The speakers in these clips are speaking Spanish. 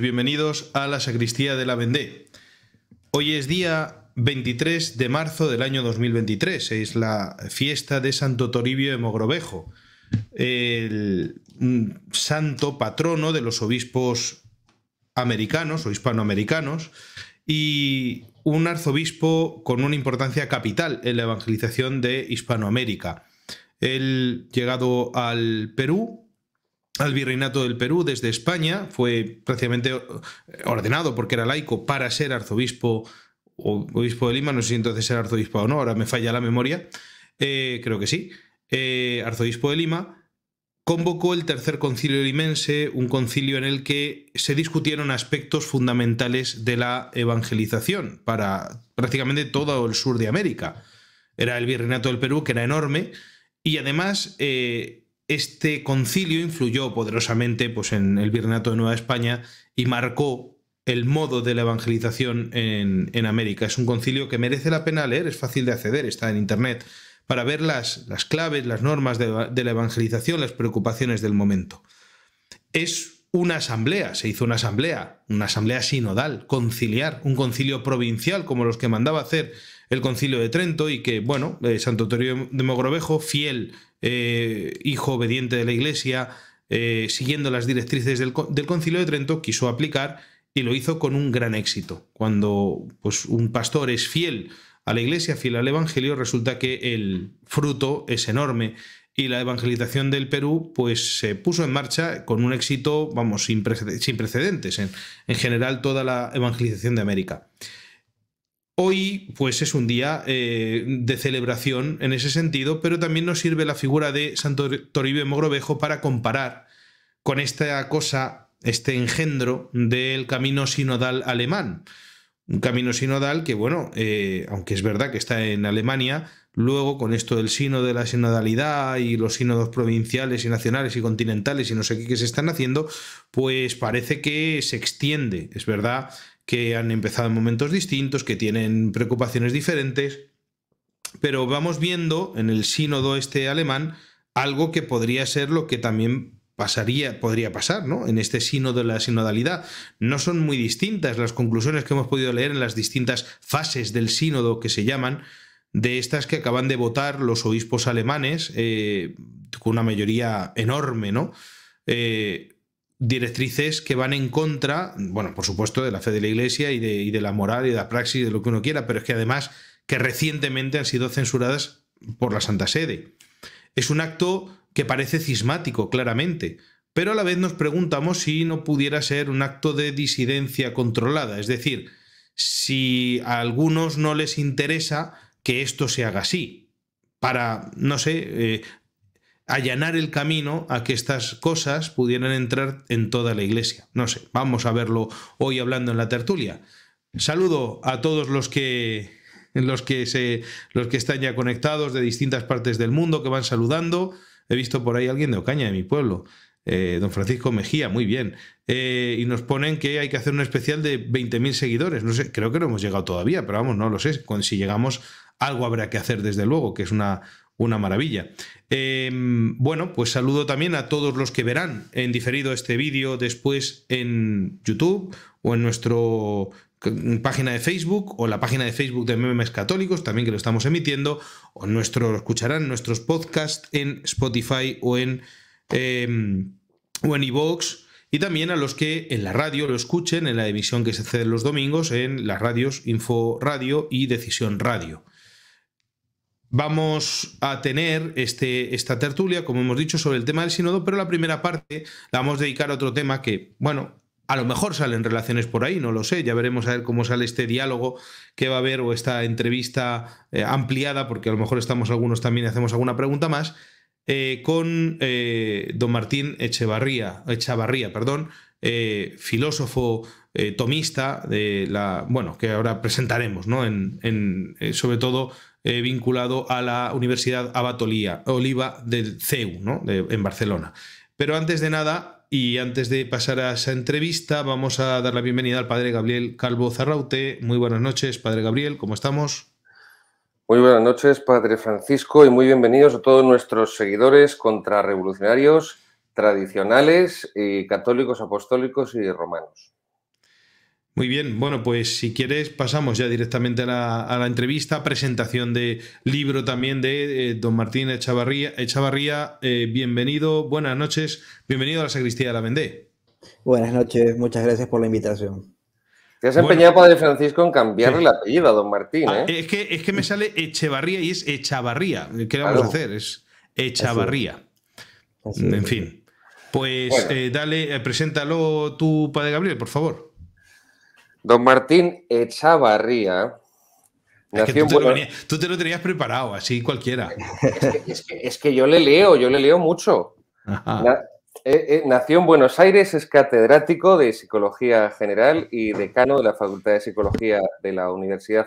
bienvenidos a la Sacristía de la Vendée. Hoy es día 23 de marzo del año 2023, es la fiesta de Santo Toribio de Mogrovejo, el mm, santo patrono de los obispos americanos o hispanoamericanos y un arzobispo con una importancia capital en la evangelización de Hispanoamérica. Él, llegado al Perú, al virreinato del Perú desde España, fue prácticamente eh, ordenado porque era laico para ser arzobispo o obispo de Lima, no sé si entonces era arzobispo o no, ahora me falla la memoria, eh, creo que sí, eh, arzobispo de Lima, convocó el tercer concilio limense, un concilio en el que se discutieron aspectos fundamentales de la evangelización para prácticamente todo el sur de América. Era el virreinato del Perú, que era enorme, y además... Este concilio influyó poderosamente pues, en el virreinato de Nueva España y marcó el modo de la evangelización en, América. Es un concilio que merece la pena leer, es fácil de acceder, está en Internet, para ver las, claves, las normas de, la evangelización, las preocupaciones del momento. Es una asamblea, se hizo una asamblea, una asamblea sinodal, conciliar, un concilio provincial como los que mandaba hacer el concilio de Trento y que, bueno, eh, Santo Toribio de Mogrovejo, fiel eh, hijo obediente de la Iglesia, eh, siguiendo las directrices del, Concilio de Trento, quiso aplicar y lo hizo con un gran éxito. Cuando pues, un pastor es fiel a la Iglesia, fiel al Evangelio, resulta que el fruto es enorme y la evangelización del Perú pues se puso en marcha con un éxito, vamos, sin, precedentes en general toda la evangelización de América. Hoy, pues es un día eh, de celebración en ese sentido, pero también nos sirve la figura de Santo Toribio Mogrovejo para comparar con esta cosa, este engendro del camino sinodal alemán. Un camino sinodal que, bueno, eh, aunque es verdad que está en Alemania, luego con esto del sino de la sinodalidad y los sínodos provinciales y nacionales y continentales y no sé qué que se están haciendo, pues parece que se extiende. Es verdad que han empezado en momentos distintos, que tienen preocupaciones diferentes, pero vamos viendo en el sínodo este alemán algo que podría ser lo que también pasaría, podría pasar, ¿no? En este sínodo de la sinodalidad. No son muy distintas las conclusiones que hemos podido leer en las distintas fases del sínodo que se llaman, de estas que acaban de votar los obispos alemanes, eh, con una mayoría enorme, ¿no? Eh, directrices que van en contra, bueno, por supuesto, de la fe de la Iglesia y de, la moral y de la praxis y de lo que uno quiera, pero es que además que recientemente han sido censuradas por la Santa Sede. Es un acto que parece cismático, claramente, pero a la vez nos preguntamos si no pudiera ser un acto de disidencia controlada, es decir, si a algunos no les interesa que esto se haga así, para, no sé, eh, allanar el camino a que estas cosas pudieran entrar en toda la iglesia. No sé, vamos a verlo hoy hablando en la tertulia. Saludo a todos los que los que se los que están ya conectados de distintas partes del mundo que van saludando. He visto por ahí a alguien de Ocaña de mi pueblo. Eh, don Francisco Mejía, muy bien. Eh, y nos ponen que hay que hacer un especial de 20.000 seguidores. No sé, creo que no hemos llegado todavía, pero vamos, no lo sé. Si llegamos, algo habrá que hacer, desde luego, que es una, una maravilla. Em, bueno, pues saludo también a todos los que verán en diferido este vídeo después en YouTube o en nuestra página de Facebook o la página de Facebook de Memes Católicos, también que lo estamos emitiendo, o nuestro, escucharán nuestros podcasts en Spotify o en, eh, en y también a los que en la radio lo escuchen, en la emisión que se hace los domingos, en las radios Info Radio y Decisión Radio vamos a tener este, esta tertulia, como hemos dicho, sobre el tema del sínodo, pero la primera parte la vamos a dedicar a otro tema que, bueno, a lo mejor salen relaciones por ahí, no lo sé, ya veremos a ver cómo sale este diálogo que va a haber o esta entrevista eh, ampliada, porque a lo mejor estamos algunos también y hacemos alguna pregunta más, eh, con eh, don Martín Echevarría, Echavarría, perdón, filósofo tomista de la, bueno, que ahora presentaremos, ¿no? En, en sobre todo eh, vinculado a la Universidad Abatolía Oliva del CEU, ¿no? en Barcelona. Pero antes de nada, y antes de pasar a esa entrevista, vamos a dar la bienvenida al padre Gabriel Calvo Zarraute. Muy buenas noches, padre Gabriel, ¿cómo estamos? Muy buenas noches, padre Francisco, y muy bienvenidos a todos nuestros seguidores contrarrevolucionarios, tradicionales, y católicos, apostólicos y romanos. Muy bien, bueno, pues si quieres pasamos ya directamente a la, entrevista, presentación de libro también de eh, don Martín Echavarría. Echavarría eh, bienvenido, buenas noches, bienvenido a la Sacristía de la Vendée. Buenas noches, muchas gracias por la invitación. Te has empeñado, Padre Francisco, en cambiarle la el apellido a don Martín. Ah, ¿eh? Es, que, es que me sale Echevarría y es Echavarría. ¿Qué vamos a hacer? Es Echavarría. en fin. Pues eh, dale, preséntalo tu Padre Gabriel, por favor. Don Martín Echavarría. tú, te lo tenías preparado, así cualquiera. Es que, yo le leo, yo le leo mucho. Eh, eh, nació en Buenos Aires, es catedrático de Psicología General y decano de la Facultad de Psicología de la Universidad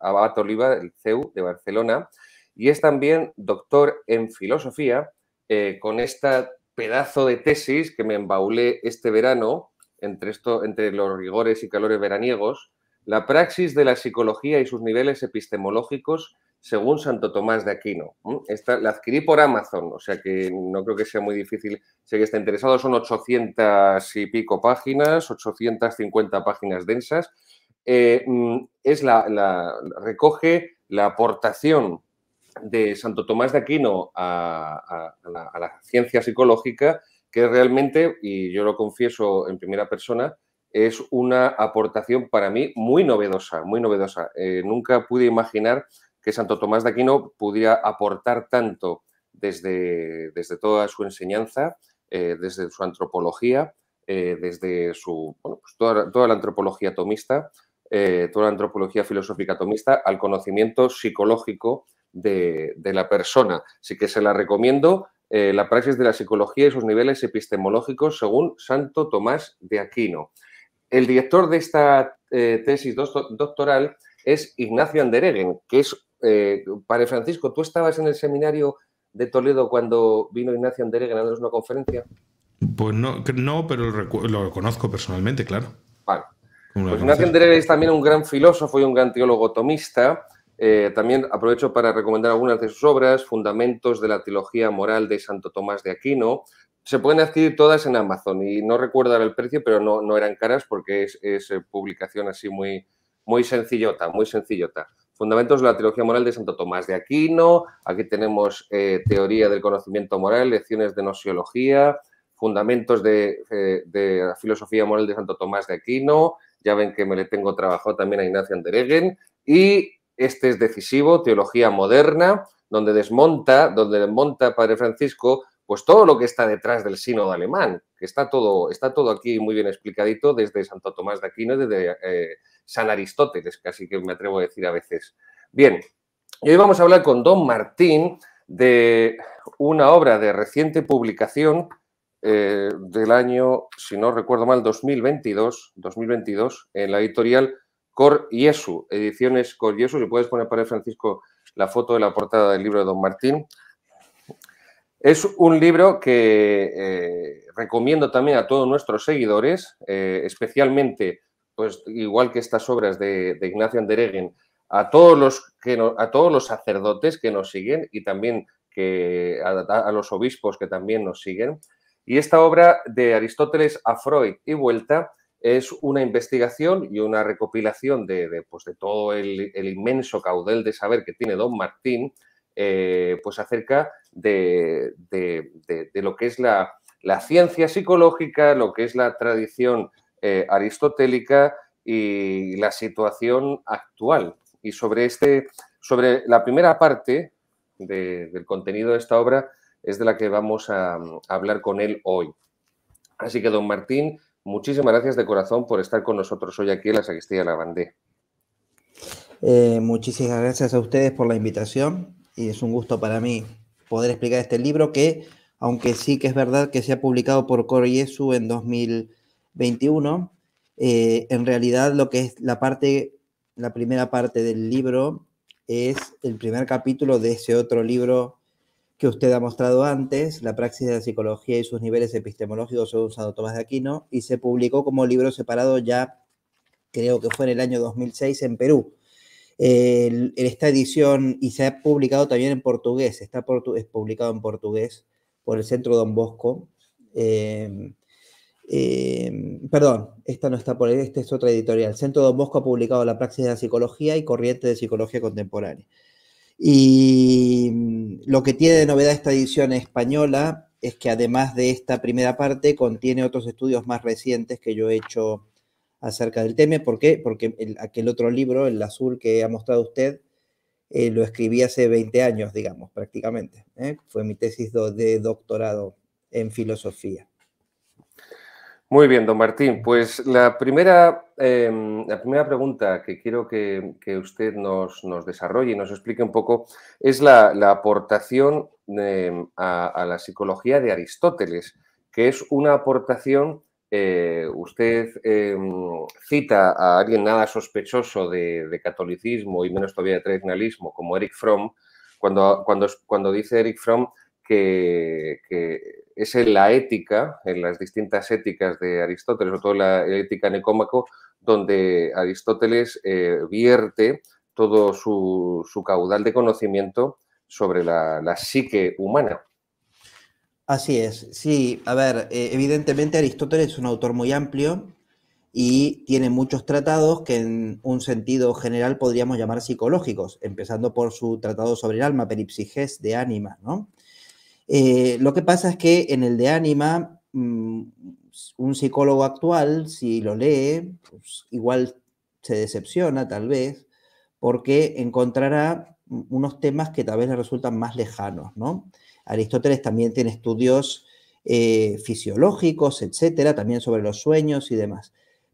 Abad, Oliva, el CEU de Barcelona, y es también doctor en Filosofía, eh, con esta pedazo de tesis que me embaulé este verano, entre, entre los rigores y calores veraniegos, la praxis de la psicología y sus niveles epistemológicos según Santo Tomás de Aquino. ¿Mm? Esta la adquirí por Amazon, o sea que no creo que sea muy difícil. Si está interesado, son 800 y pico páginas, 850 páginas densas. Eh, mm, es la, recoge la aportación de Santo Tomás de Aquino a la ciencia psicológica que realmente, y yo lo confieso en primera persona, es una aportación para mí muy novedosa, muy novedosa. Eh, nunca pude imaginar que Santo Tomás de Aquino pudiera aportar tanto desde, desde toda su enseñanza, eh, desde su antropología, eh, desde su, pues toda, la antropología tomista, toda la antropología filosófica tomista, al conocimiento psicológico de, de la persona. Así que se la recomiendo eh, la praxis de la psicología y sus niveles epistemológicos según Santo Tomás de Aquino. El director de esta eh, tesis doctoral es Ignacio Andereguen, que es, eh, Padre Francisco, ¿tú estabas en el seminario de Toledo cuando vino Ignacio Andereguen a darnos una conferencia? Pues no, pero lo, conozco personalmente, claro. Pues Ignacio Andereguen es también un gran filósofo y un gran teólogo tomista eh, también aprovecho para recomendar algunas de sus obras, Fundamentos de la Teología Moral de Santo Tomás de Aquino. Se pueden adquirir todas en Amazon y no recuerdo ahora el precio, pero no, no eran caras porque es, eh, publicación así muy, muy sencillota, muy sencillota. Fundamentos de la Teología Moral de Santo Tomás de Aquino. Aquí tenemos eh, Teoría del Conocimiento Moral, Lecciones de Nociología, Fundamentos de, de la Filosofía Moral de Santo Tomás de Aquino. Ya ven que me le tengo trabajado también a Ignacio Andereguen. Y este es decisivo, teología moderna, donde desmonta, donde desmonta Padre Francisco, pues todo lo que está detrás del sínodo alemán, que está todo, está todo aquí muy bien explicadito desde Santo Tomás de Aquino, desde eh, San Aristóteles, casi que me atrevo a decir a veces. Bien, y hoy vamos a hablar con Don Martín de una obra de reciente publicación eh, del año, si no recuerdo mal, 2022, 2022 en la editorial Cor Yesu, ediciones Cor Yesu. Si puedes poner para Francisco la foto de la portada del libro de Don Martín. Es un libro que eh, recomiendo también a todos nuestros seguidores, eh, especialmente, pues igual que estas obras de, Ignacio Andereguen, a todos los que a todos los sacerdotes que nos siguen y también que a, los obispos que también nos siguen. Y esta obra de Aristóteles a Freud y vuelta es una investigación y una recopilación de, de pues, todo el, inmenso caudel de saber que tiene don Martín, eh, pues acerca de, lo que es la, ciencia psicológica, lo que es la tradición eh, aristotélica y la situación actual. Y sobre, este, sobre la primera parte del contenido de esta obra es de la que vamos a hablar con él hoy. Así que, don Martín, Muchísimas gracias de corazón por estar con nosotros hoy aquí en la Sacristía de la eh, muchísimas gracias a ustedes por la invitación y es un gusto para mí poder explicar este libro que, aunque sí que es verdad que se ha publicado por Coro Yesu en 2021, eh, en realidad lo que es la parte, la primera parte del libro es el primer capítulo de ese otro libro que usted ha mostrado antes, La praxis de la psicología y sus niveles epistemológicos según Santo Tomás de Aquino, y se publicó como libro separado ya, creo que fue en el año 2006 en Perú. En esta edición, y se ha publicado también en portugués, está es publicado en portugués por el Centro Don Bosco. Em, em, perdón, esta no está por ahí, esta es otra editorial. El Centro Don Bosco ha publicado La praxis de la psicología y corriente de psicología contemporánea. Y mm, lo que tiene de novedad esta edición española es que además de esta primera parte contiene otros estudios más recientes que yo he hecho acerca del tema. ¿Por qué? Porque aquel otro libro, el azul que ha mostrado usted, eh, lo escribí hace 20 años, digamos, prácticamente. ¿eh? Fue mi tesis de doctorado en filosofía. Muy bien, don Martín. Pues la primera, em, la primera pregunta que quiero que, usted nos, nos, desarrolle y nos explique un poco es la, aportación em, a, la psicología de Aristóteles, que es una aportación, eh, usted em, cita a alguien nada sospechoso de, catolicismo y menos todavía de tradicionalismo, como Eric Fromm, cuando, cuando, cuando dice Eric Fromm que es en la ética, en las distintas éticas de Aristóteles, sobre todo la ética necómaco, donde Aristóteles eh, vierte todo su, caudal de conocimiento sobre la, psique humana. Así es, sí, a ver, eh, evidentemente Aristóteles es un autor muy amplio y tiene muchos tratados que en un sentido general podríamos llamar psicológicos, empezando por su tratado sobre el alma, Peripsiges de Ánima, ¿no? Eh, lo que pasa es que en el de ánima, mm, un psicólogo actual, si lo lee, pues, igual se decepciona tal vez, porque encontrará unos temas que tal vez le resultan más lejanos, Aristóteles también tiene estudios eh, fisiológicos, etcétera, también sobre los sueños y demás.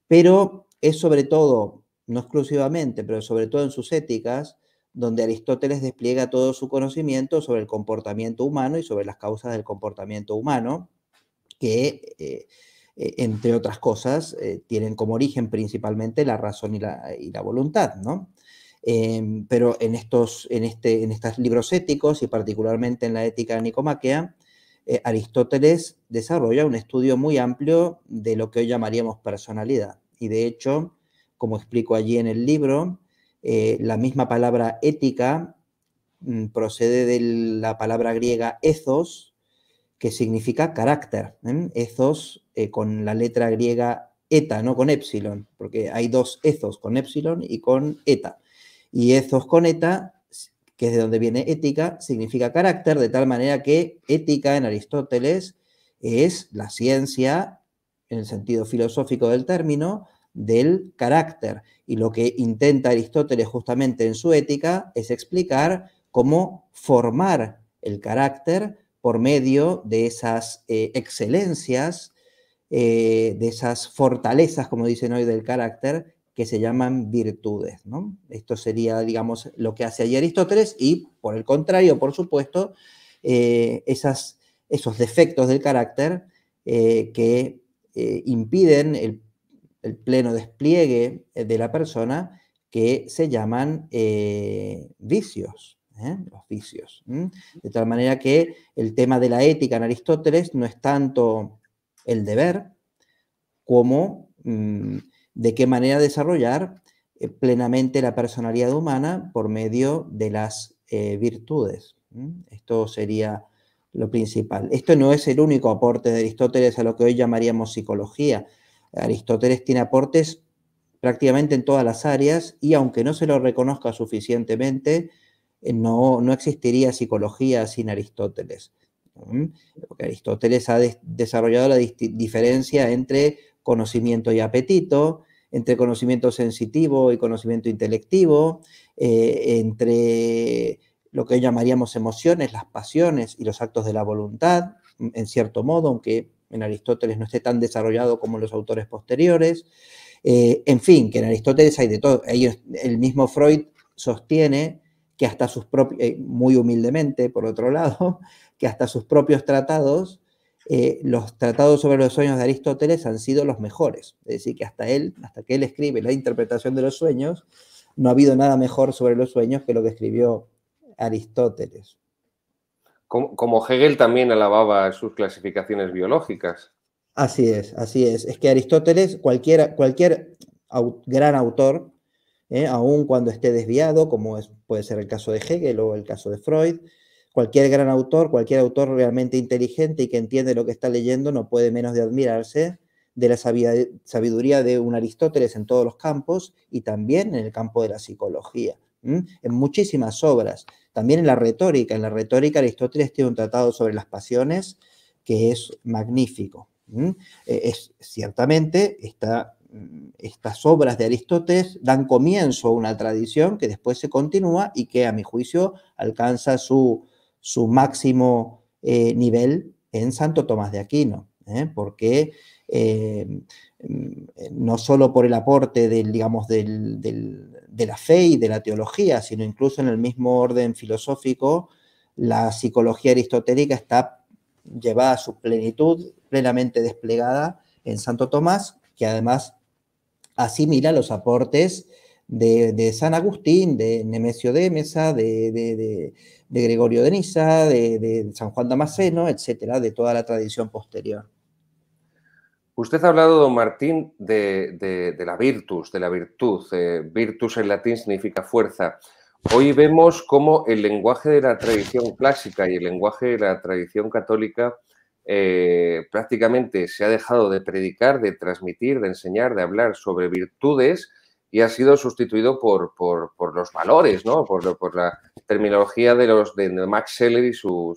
Pero es sobre todo, no exclusivamente, pero sobre todo en sus éticas, donde Aristóteles despliega todo su conocimiento sobre el comportamiento humano y sobre las causas del comportamiento humano, que, eh, eh, entre otras cosas, eh, tienen como origen principalmente la razón y la, voluntad, ¿no? Em, pero en estos, en, este, en estos libros éticos y particularmente en la ética nicomaquea, Aristóteles desarrolla un estudio muy amplio de lo que hoy llamaríamos personalidad. Y de hecho, como explico allí en el libro, eh, la misma palabra ética mm, procede de la palabra griega ethos, que significa carácter. ¿eh? Ethos eh, con la letra griega eta, no con épsilon, porque hay dos ethos con épsilon y con eta. Y ethos con eta, que es de donde viene ética, significa carácter, de tal manera que ética en Aristóteles es la ciencia, en el sentido filosófico del término, del carácter. Y lo que intenta Aristóteles justamente en su ética es explicar cómo formar el carácter por medio de esas eh, excelencias, eh, de esas fortalezas, como dicen hoy, del carácter, que se llaman virtudes. Esto sería, digamos, lo que hace allí Aristóteles y, por el contrario, por supuesto, eh, esas, esos defectos del carácter que impiden el el pleno despliegue eh, de la persona que se llaman eh, vicios. ¿eh? De tal manera que el tema de la ética en Aristóteles no es tanto el deber como mm, de qué manera desarrollar plenamente la personalidad humana por medio de las virtudes. Esto sería lo principal. Esto no es el único aporte de Aristóteles a lo que hoy llamaríamos psicología. Aristóteles tiene aportes prácticamente en todas las áreas y aunque no se lo reconozca suficientemente, eh, no, no existiría psicología sin Aristóteles. Porque Aristóteles ha desarrollado la diferencia entre conocimiento y apetito, entre conocimiento sensitivo y conocimiento intelectivo, eh, entre lo que llamaríamos emociones, las pasiones y los actos de la voluntad, en cierto modo, aunque en Aristóteles no esté tan desarrollado como los autores posteriores. Eh, en fin, que en Aristóteles hay de todo. el mismo Freud sostiene que hasta sus propios, eh, muy humildemente por otro lado, que hasta sus propios tratados, eh, los tratados sobre los sueños de Aristóteles han sido los mejores. Es decir, que hasta él, hasta que él escribe la interpretación de los sueños, no ha habido nada mejor sobre los sueños que lo que escribió Aristóteles como, Hegel también alababa sus clasificaciones biológicas. Así es, así es. Es que Aristóteles, cualquier, gran autor, eh, aun cuando esté desviado, como puede ser el caso de Hegel o el caso de Freud, cualquier gran autor, cualquier autor realmente inteligente y que entiende lo que está leyendo, no puede menos de admirarse de la sabiduría de un Aristóteles en todos los campos y también en el campo de la psicología en muchísimas obras, también en la retórica. En la retórica Aristóteles tiene un tratado sobre las pasiones que es magnífico. Eh, es, ciertamente mm, estas obras de Aristóteles dan comienzo a una tradición que después se continúa y que a mi juicio alcanza su, máximo eh, nivel en Santo Tomás de Aquino, ¿eh? porque mm, no solo por el aporte del, digamos, del, de la fe y de la teología, sino incluso en el mismo orden filosófico, la psicología aristotélica está llevada a su plenitud, plenamente desplegada en Santo Tomás, que además asimila los aportes de, San Agustín, de Nemesio de Mesa, de, Gregorio de Nisa, de, San Juan Damasceno, etcétera, de toda la tradición posterior. Usted ha hablado, don Martín, de, la virtus, de la virtud. Eh, virtus en latín significa fuerza. Hoy vemos cómo el lenguaje de la tradición clásica y el lenguaje de la tradición católica eh, prácticamente se ha dejado de predicar, de transmitir, de enseñar, de hablar sobre virtudes y ha sido sustituido por, los valores, ¿no? por, la terminología de, los, de Max Seller y su,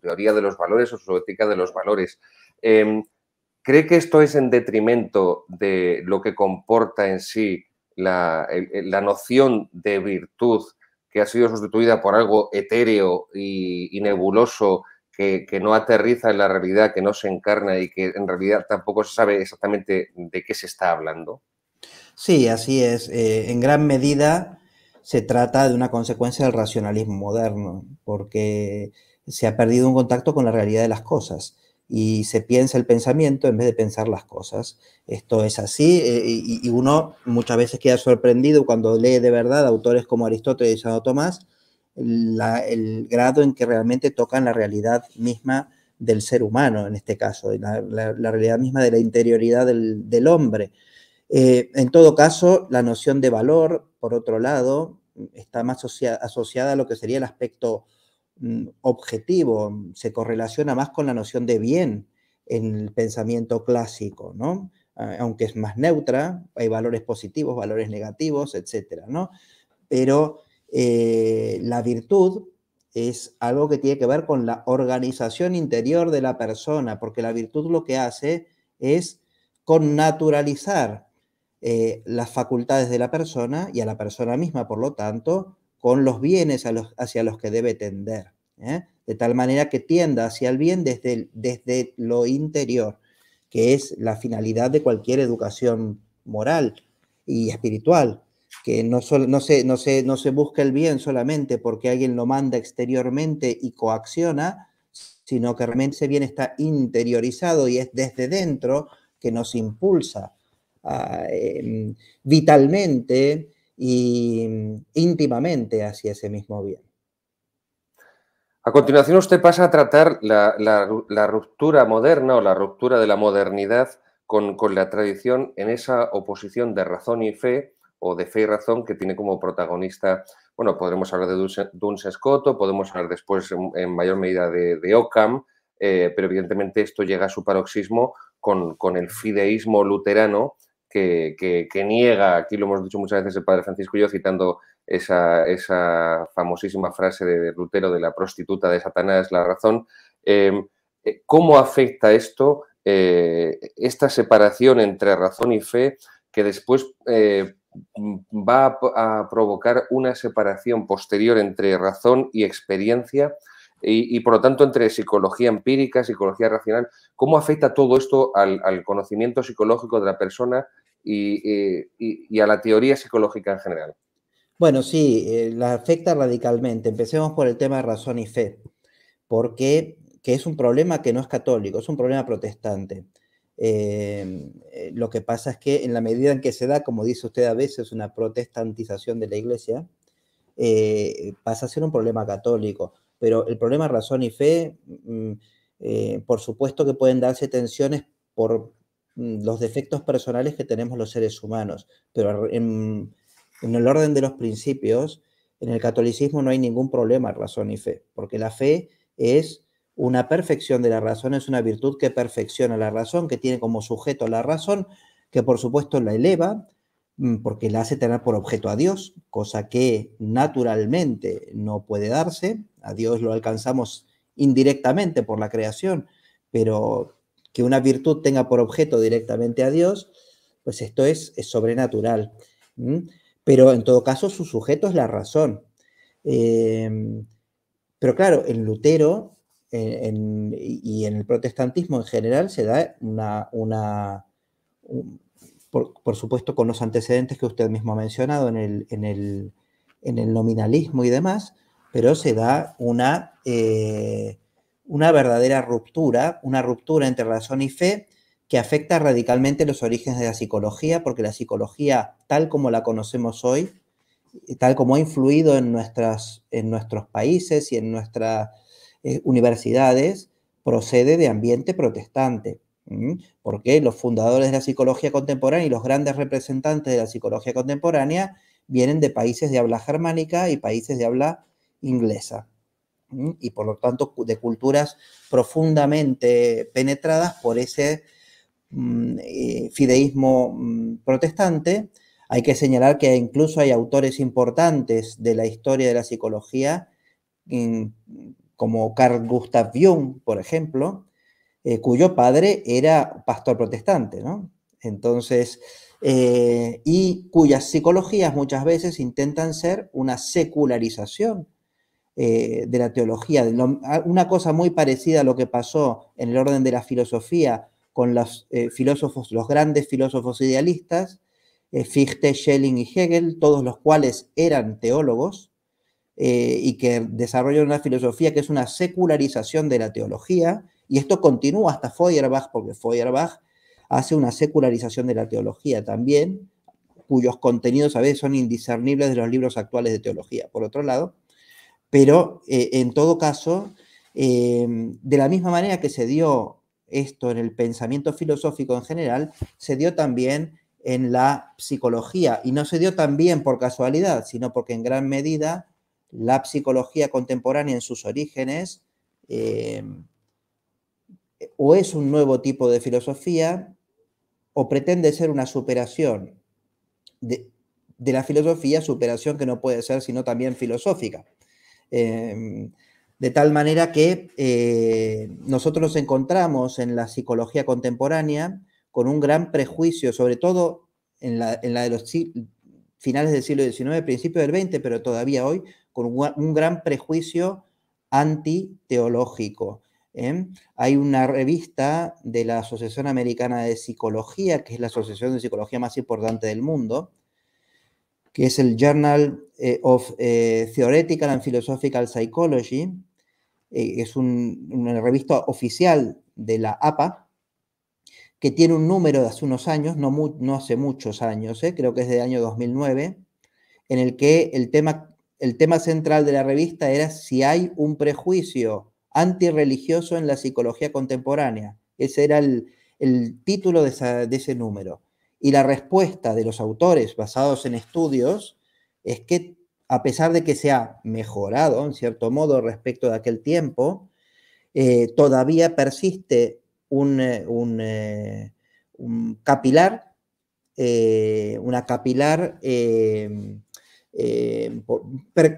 teoría de los valores o su ética de los valores. Em, ¿Cree que esto es en detrimento de lo que comporta en sí la, noción de virtud que ha sido sustituida por algo etéreo y, nebuloso que, no aterriza en la realidad, que no se encarna y que en realidad tampoco se sabe exactamente de qué se está hablando? Sí, así es. Eh, en gran medida se trata de una consecuencia del racionalismo moderno, porque se ha perdido un contacto con la realidad de las cosas y se piensa el pensamiento en vez de pensar las cosas. Esto es así eh, y, uno muchas veces queda sorprendido cuando lee de verdad autores como Aristóteles y Santo Tomás el grado en que realmente tocan la realidad misma del ser humano, en este caso, la, la, realidad misma de la interioridad del, hombre. Eh, en todo caso, la noción de valor, por otro lado, está más asociada a lo que sería el aspecto Mm, objetivo, se correlaciona más con la noción de bien en el pensamiento clásico, ¿no? Aunque es más neutra, hay valores positivos, valores negativos, etcétera, ¿no? Pero eh, la virtud es algo que tiene que ver con la organización interior de la persona, porque la virtud lo que hace es connaturalizar eh, las facultades de la persona y a la persona misma, por lo tanto, con los bienes a los, hacia los que debe tender, ¿eh? de tal manera que tienda hacia el bien desde, desde lo interior, que es la finalidad de cualquier educación moral y espiritual, que no, no, se, no, no se busca el bien solamente porque alguien lo manda exteriormente y coacciona, sino que realmente ese bien está interiorizado y es desde dentro que nos impulsa em, vitalmente y mm, íntimamente hacia ese mismo bien. A continuación usted pasa a tratar la, ruptura moderna o la ruptura de la modernidad con, la tradición en esa oposición de razón y fe o de fe y razón que tiene como protagonista, bueno, podremos hablar de Duns Scotto, podemos hablar después en, mayor medida de, de eh, pero evidentemente esto llega a su paroxismo con el fideísmo luterano que, niega, aquí lo hemos dicho muchas veces el padre Francisco y yo citando esa, famosísima frase de Rutero, de la prostituta de Satanás, la razón, em, eh, ¿cómo afecta esto, eh, esta separación entre razón y fe que después eh, va a provocar una separación posterior entre razón y experiencia? Y, por lo tanto, entre psicología empírica, psicología racional, ¿cómo afecta todo esto al, conocimiento psicológico de la persona eh, y, a la teoría psicológica en general? Bueno, sí, eh, la afecta radicalmente. Empecemos por el tema de razón y fe, porque que es un problema que no es católico, es un problema protestante. Em, eh, lo que pasa es que en la medida en que se da, como dice usted a veces, una protestantización de la iglesia, pasa a ser un problema católico pero el problema razón y fe, mm, eh, por supuesto que pueden darse tensiones por mm, los defectos personales que tenemos los seres humanos, pero en, en el orden de los principios, en el catolicismo no hay ningún problema razón y fe, porque la fe es una perfección de la razón, es una virtud que perfecciona la razón, que tiene como sujeto la razón, que por supuesto la eleva, Mm, porque la hace tener por objeto a Dios, cosa que naturalmente no puede darse. A Dios lo alcanzamos indirectamente por la creación, pero que una virtud tenga por objeto directamente a Dios, pues esto es, sobrenatural. Pero en todo caso su sujeto es la razón. Em, pero claro, en Lutero y en el protestantismo en general se da una, por, supuesto con los antecedentes que usted mismo ha mencionado en el, nominalismo y demás, pero se da eh, una, verdadera ruptura, una ruptura entre razón y fe que afecta radicalmente los orígenes de la psicología, porque la psicología tal como la conocemos hoy, tal como ha influido en, nuestros países y en nuestras eh, universidades, procede de ambiente protestante porque los fundadores de la psicología contemporánea y los grandes representantes de la psicología contemporánea vienen de países de habla germánica y países de habla inglesa, y por lo tanto de culturas profundamente penetradas por ese mm, eh, fideísmo mm, protestante. Hay que señalar que incluso hay autores importantes de la historia de la psicología, como Carl Gustav Jung, por ejemplo, eh, cuyo padre era pastor protestante, Entonces, eh, y cuyas psicologías muchas veces intentan ser una secularización eh, de la teología, una cosa muy parecida a lo que pasó en el orden de la filosofía con los filósofos, los grandes filósofos idealistas, Fichte, Schelling y Hegel, todos los cuales eran teólogos y que desarrollaron una filosofía que es una secularización de la teología, y esto continúa hasta Feuerbach, porque Feuerbach hace una secularización de la teología también, cuyos contenidos a veces son indiscernibles de los libros actuales de teología, por otro lado. Pero eh, en todo caso, em, de la misma manera que se dio esto en el pensamiento filosófico en general, se dio también en la psicología. Y no se dio también por casualidad, sino porque en gran medida la psicología contemporánea en sus orígenes em, o es un nuevo tipo de filosofía o pretende ser una superación de, la filosofía, superación que no puede ser sino también filosófica. Em, de tal manera que eh, nosotros nos encontramos en la psicología contemporánea con un gran prejuicio, sobre todo en la, de los finales del siglo XIX, principio del XX, pero todavía hoy, con un, un gran prejuicio antiteológico ¿eh? Hay una revista de la Asociación Americana de Psicología, que es la asociación de psicología más importante del mundo, que es el Journal eh, of eh, Theoretical and Philosophical Psychology. es una revista oficial de la APA, que tiene un número de hace unos años, no, hace muchos años, creo que es del año 2009, en el que el tema, el tema central de la revista era si hay un prejuicio antirreligioso en la psicología contemporánea. Ese era el, título de, ese número. Y la respuesta de los autores basados en estudios es que a pesar de que se ha mejorado en cierto modo respecto de aquel tiempo, eh, todavía persiste un, eh, un, eh, un capilar, una capilar,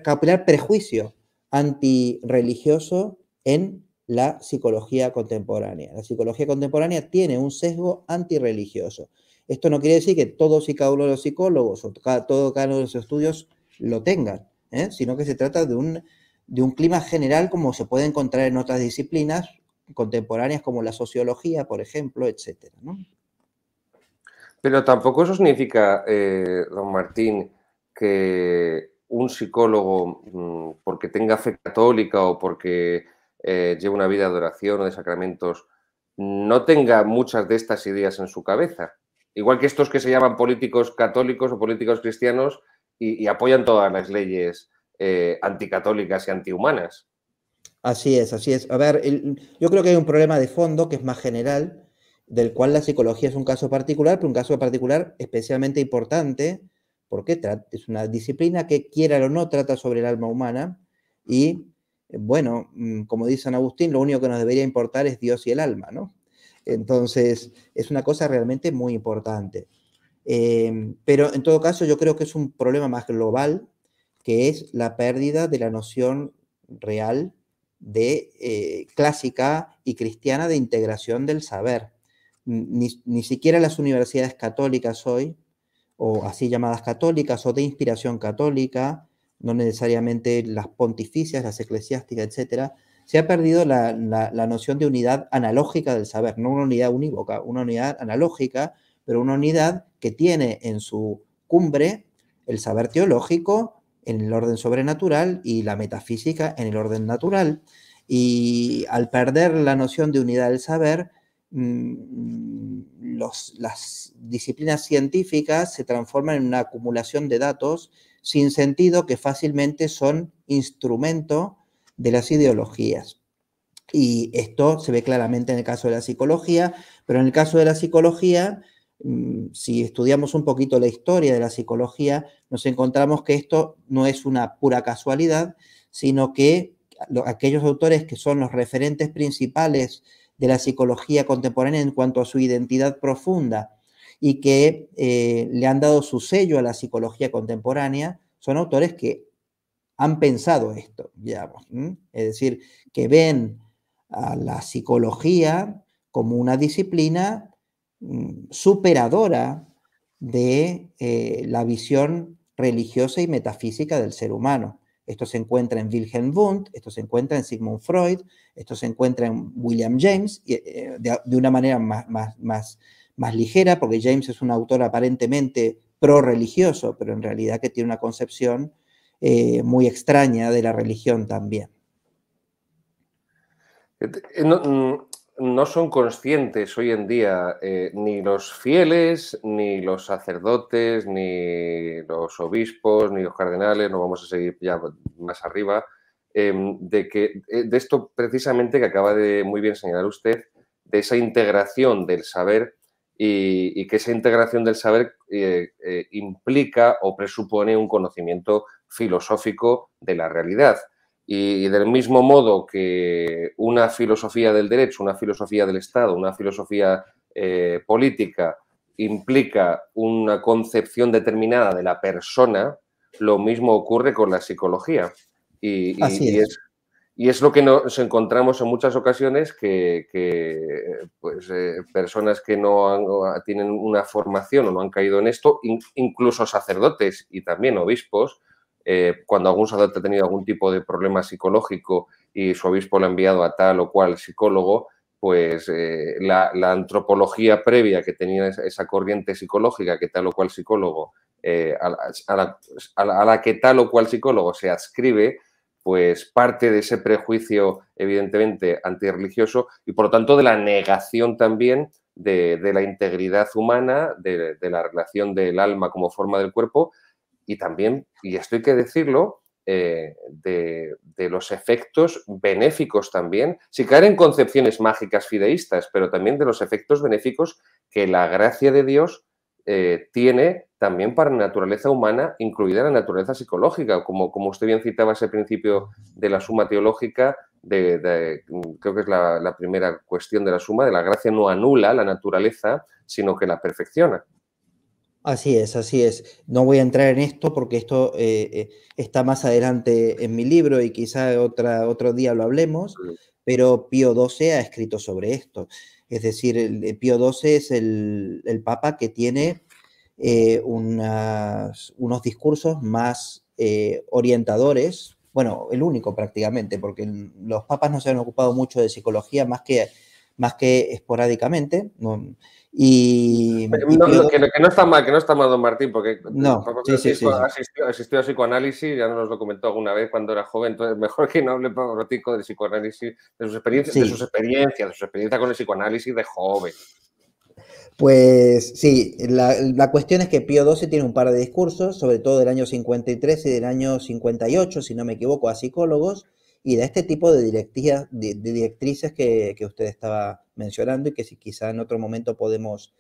capilar prejuicio antirreligioso en la psicología contemporánea. La psicología contemporánea tiene un sesgo antirreligioso. Esto no quiere decir que todos y cada uno de los psicólogos o cada, todo cada uno de los estudios lo tengan, ¿eh? sino que se trata de un, de un clima general como se puede encontrar en otras disciplinas contemporáneas como la sociología, por ejemplo, etcétera. Pero tampoco eso significa, eh, don Martín, que un psicólogo, mm, porque tenga fe católica o porque eh, lleva una vida de oración o de sacramentos, no tenga muchas de estas ideas en su cabeza. Igual que estos que se llaman políticos católicos o políticos cristianos y, apoyan todas las leyes eh, anticatólicas y antihumanas. Así es, así es. A ver, yo creo que hay un problema de fondo que es más general, del cual la psicología es un caso particular, pero un caso particular especialmente importante, porque es una disciplina que, quiera o no, trata sobre el alma humana y eh, bueno, mm, como dice San Agustín, lo único que nos debería importar es Dios y el alma, ¿no? Entonces, es una cosa realmente muy importante. Em, pero en todo caso, yo creo que es un problema más global, que es la pérdida de la noción real de eh, clásica y cristiana de integración del saber. ni siquiera las universidades católicas hoy, o así llamadas católicas, o de inspiración católica, no necesariamente las pontificias, las eclesiásticas, etcétera, se ha perdido la, noción de unidad analógica del saber, no una unidad unívoca, una unidad analógica, pero una unidad que tiene en su cumbre el saber teológico en el orden sobrenatural y la metafísica en el orden natural. Y al perder la noción de unidad del saber, mm, mm, las disciplinas científicas se transforman en una acumulación de datos sin sentido que fácilmente son instrumento de las ideologías. Y esto se ve claramente en el caso de la psicología, pero en el caso de la psicología, mm, si estudiamos un poquito la historia de la psicología, nos encontramos que esto no es una pura casualidad, sino que aquellos autores que son los referentes principales de la psicología contemporánea en cuanto a su identidad profunda y que eh, le han dado su sello a la psicología contemporánea, son autores que han pensado esto, digamos. Es decir, que ven a la psicología como una disciplina mm, superadora de eh, la visión religiosa y metafísica del ser humano. Esto se encuentra en Wilhelm Wundt, esto se encuentra en Sigmund Freud, esto se encuentra en William James, eh, de, una manera más más ligera, porque James es un autor aparentemente pro-religioso, pero en realidad que tiene una concepción eh, muy extraña de la religión también. Eh, mm, no, son conscientes hoy en día eh, ni los fieles, ni los sacerdotes, ni los obispos, ni los cardenales, no vamos a seguir ya más arriba, em, de, que, de esto precisamente que acaba de muy bien señalar usted, de esa integración del saber y, que esa integración del saber eh, eh, implica o presupone un conocimiento filosófico de la realidad. Y, del mismo modo que una filosofía del derecho, una filosofía del Estado, una filosofía eh, política implica una concepción determinada de la persona, lo mismo ocurre con la psicología. Y, Así es. Y es lo que nos encontramos en muchas ocasiones que, pues, eh, personas que no ah, tienen una formación o no han caído en esto, incluso sacerdotes y también obispos, eh, cuando algún sacerdote ha tenido algún tipo de problema psicológico y su obispo lo ha enviado a tal o cual psicólogo, pues eh, la, antropología previa que tenía esa, corriente psicológica que tal o cual psicólogo, a la, a la que tal o cual psicólogo se adscribe, pues parte de ese prejuicio evidentemente antirreligioso y por lo tanto de la negación también de, la integridad humana, de, la relación del alma como forma del cuerpo y también, y esto hay que decirlo, eh, de, de, los efectos benéficos también, si caer en concepciones mágicas fideístas, pero también de los efectos benéficos que la gracia de Dios eh, tiene también para naturaleza humana, incluida la naturaleza psicológica, como, como usted bien citaba ese principio de la suma teológica, de, mm, creo que es la, primera cuestión de la suma, de la gracia no anula la naturaleza, sino que la perfecciona. Así es, así es. No voy a entrar en esto porque esto eh, eh, está más adelante en mi libro y quizá otra, otro día lo hablemos, pero Pío XII ha escrito sobre esto. Es decir, el eh, Pío XII es el, el papa que tiene eh, unos discursos más eh, orientadores, bueno, el único prácticamente, porque los papas no se han ocupado mucho de psicología más que más que esporádicamente. y, eh, que, no está mal, que no está mal, don Martín, porque no, sí, asistió, a psicoanálisis, ya nos lo comentó alguna vez cuando era joven, entonces mejor que no hable un Rotico de psicoanálisis, de sus experiencias, de sus experiencias, de su experiencia con el psicoanálisis de joven. Pues sí, la, la, cuestión es que Pío XII tiene un par de discursos, sobre todo del año 53 y del año 58, si no me equivoco, a psicólogos, y de este tipo de, directrices, de, directrices que, usted estaba mencionando y que si quizá en otro momento podemos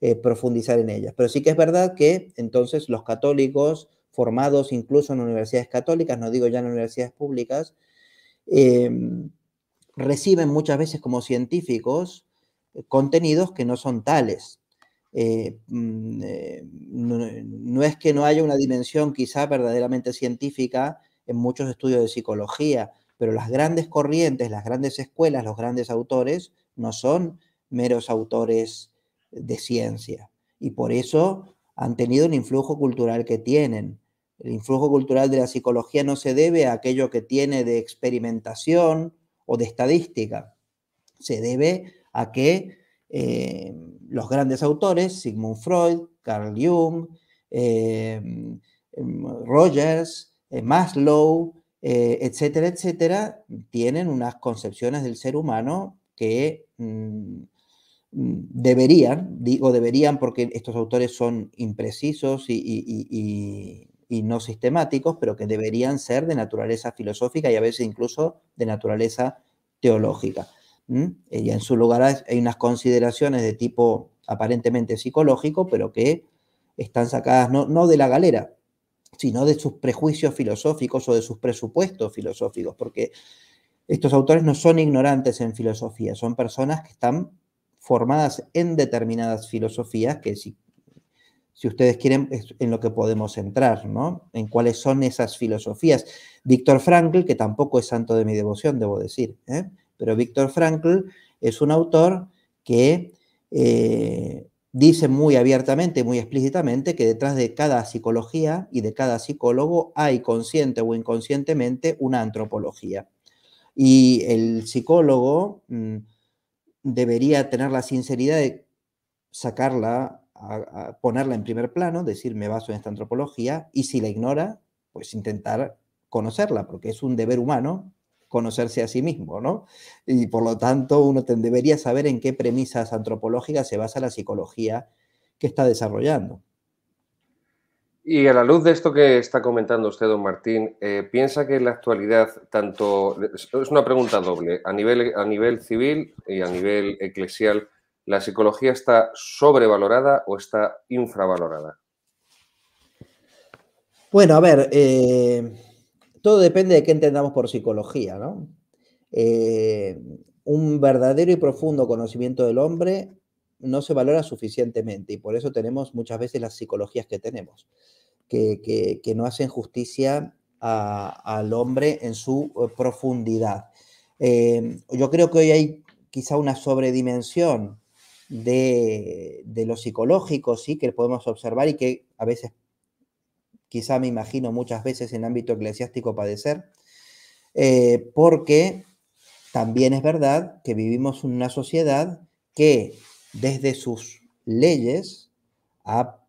eh, profundizar en ellas. Pero sí que es verdad que entonces los católicos formados incluso en universidades católicas, no digo ya en universidades públicas, em, reciben muchas veces como científicos eh, contenidos que no son tales. Eh, mm, no, es que no haya una dimensión quizá verdaderamente científica en muchos estudios de psicología, pero las grandes corrientes, las grandes escuelas, los grandes autores no son meros autores de ciencia y por eso han tenido un influjo cultural que tienen. El influjo cultural de la psicología no se debe a aquello que tiene de experimentación o de estadística, se debe a que eh, los grandes autores, Sigmund Freud, Carl Jung, eh, mm, Rogers, eh, Maslow, eh, etcétera, etcétera, tienen unas concepciones del ser humano que mm, mm, deberían, digo deberían porque estos autores son imprecisos y, no sistemáticos, pero que deberían ser de naturaleza filosófica y a veces incluso de naturaleza teológica. Y en su lugar hay unas consideraciones de tipo aparentemente psicológico, pero que están sacadas no de la galera, sino de sus prejuicios filosóficos o de sus presupuestos filosóficos, porque estos autores no son ignorantes en filosofía, son personas que están formadas en determinadas filosofías que si, si ustedes quieren es en lo que podemos entrar, ¿no? En cuáles son esas filosofías. Víctor Frankl, que tampoco es santo de mi devoción, debo decir, ¿eh? pero Víctor Frankl es un autor que eh, dice muy abiertamente, muy explícitamente, que detrás de cada psicología y de cada psicólogo hay consciente o inconscientemente una antropología. Y el psicólogo mm, debería tener la sinceridad de sacarla, ponerla en primer plano, decir me baso en esta antropología, y si la ignora, pues intentar conocerla, porque es un deber humano conocerse a sí mismo, ¿no? Y por lo tanto, uno te, debería saber en qué premisas antropológicas se basa la psicología que está desarrollando. Y a la luz de esto que está comentando usted, don Martín, eh, ¿piensa que en la actualidad, tanto, es una pregunta doble, a nivel, a nivel civil y a nivel eclesial, ¿la psicología está sobrevalorada o está infravalorada? Bueno, a ver, eh, todo depende de qué entendamos por psicología, ¿no? Eh, un verdadero y profundo conocimiento del hombre no se valora suficientemente y por eso tenemos muchas veces las psicologías que tenemos, que, no hacen justicia al hombre en su eh, profundidad. Eh, yo creo que hoy hay quizá una sobredimensión de, de, lo psicológico, sí, que podemos observar y que a veces quizá me imagino muchas veces en ámbito eclesiástico padecer, eh, porque también es verdad que vivimos en una sociedad que desde sus leyes ha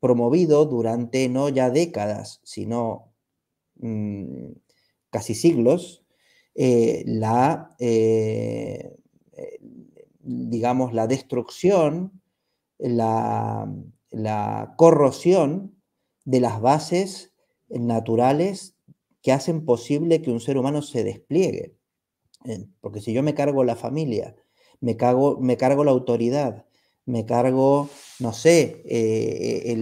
promovido durante no ya décadas, sino mm, casi siglos, eh, la, eh, digamos, la destrucción, la, la corrosión de las bases naturales que hacen posible que un ser humano se despliegue. Eh, porque si yo me cargo la familia, me cargo, me cargo la autoridad, me cargo, no sé, eh,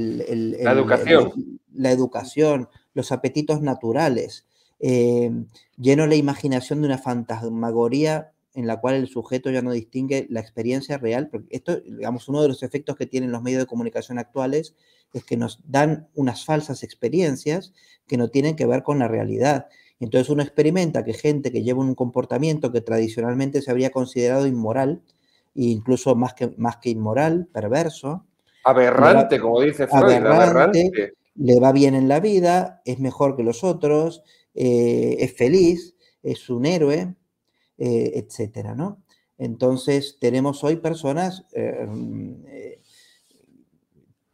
la educación. la educación, los apetitos naturales, eh, lleno la imaginación de una fantasmagoría en la cual el sujeto ya no distingue la experiencia real, porque esto, digamos, uno de los efectos que tienen los medios de comunicación actuales es que nos dan unas falsas experiencias que no tienen que ver con la realidad. Entonces uno experimenta que gente que lleva un comportamiento que tradicionalmente se habría considerado inmoral, e incluso más que, más que inmoral, perverso. Aberrante, como dice Freud, Le va bien en la vida, es mejor que los otros, eh, es feliz, es un héroe, eh, etcétera, ¿no? Entonces, tenemos hoy personas, eh, mm, eh,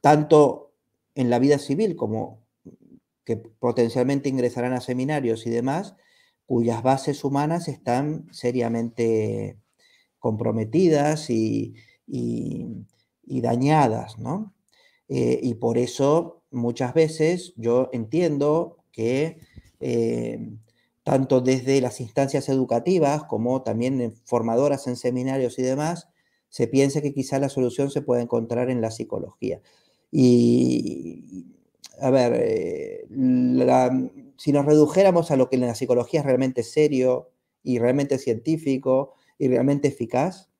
tanto en la vida civil como que potencialmente ingresarán a seminarios y demás, cuyas bases humanas están seriamente comprometidas y, dañadas, ¿no? y por eso muchas veces yo entiendo que tanto desde las instancias educativas como también formadoras en seminarios y demás, se piensa que quizá la solución se puede encontrar en la psicología. Y, a ver, eh, si nos redujéramos a lo que en la psicología es realmente serio y realmente científico y realmente eficaz,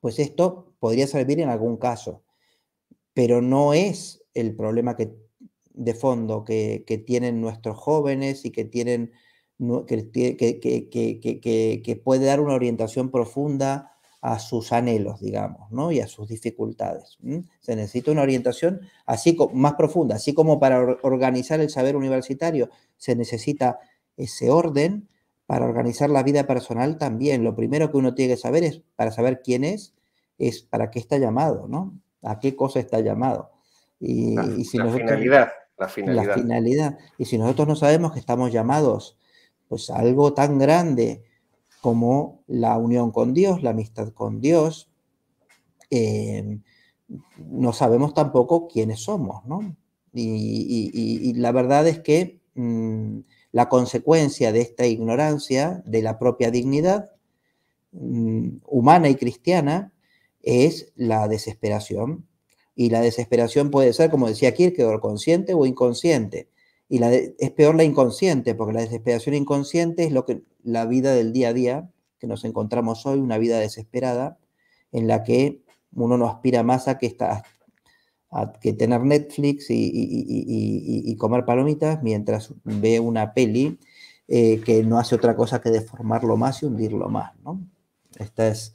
pues esto podría servir en algún caso, pero no es el problema que, de fondo que tienen nuestros jóvenes y que tienen que, que, puede dar una orientación profunda a sus anhelos, digamos, ¿no? y a sus dificultades. Se necesita una orientación así más profunda, así como para organizar el saber universitario se necesita ese orden, para organizar la vida personal también. Lo primero que uno tiene que saber es, para saber quién es, es para qué está llamado, ¿no? A qué cosa está llamado. Y, la finalidad. La finalidad. Y si nosotros no sabemos que estamos llamados pues algo tan grande como la unión con Dios, la amistad con Dios, eh, no sabemos tampoco quiénes somos, ¿no? Y, la verdad es que mm, la consecuencia de esta ignorancia de la propia dignidad mm, humana y cristiana es la desesperación. Y la desesperación puede ser, como decía Kierkegaard, consciente o inconsciente. Y la es peor la inconsciente, porque la desesperación inconsciente es lo que la vida del día a día que nos encontramos hoy, una vida desesperada, en la que uno no aspira más a que, que tener Netflix y, comer palomitas mientras ve una peli eh, que no hace otra cosa que deformarlo más y hundirlo más. Esta es,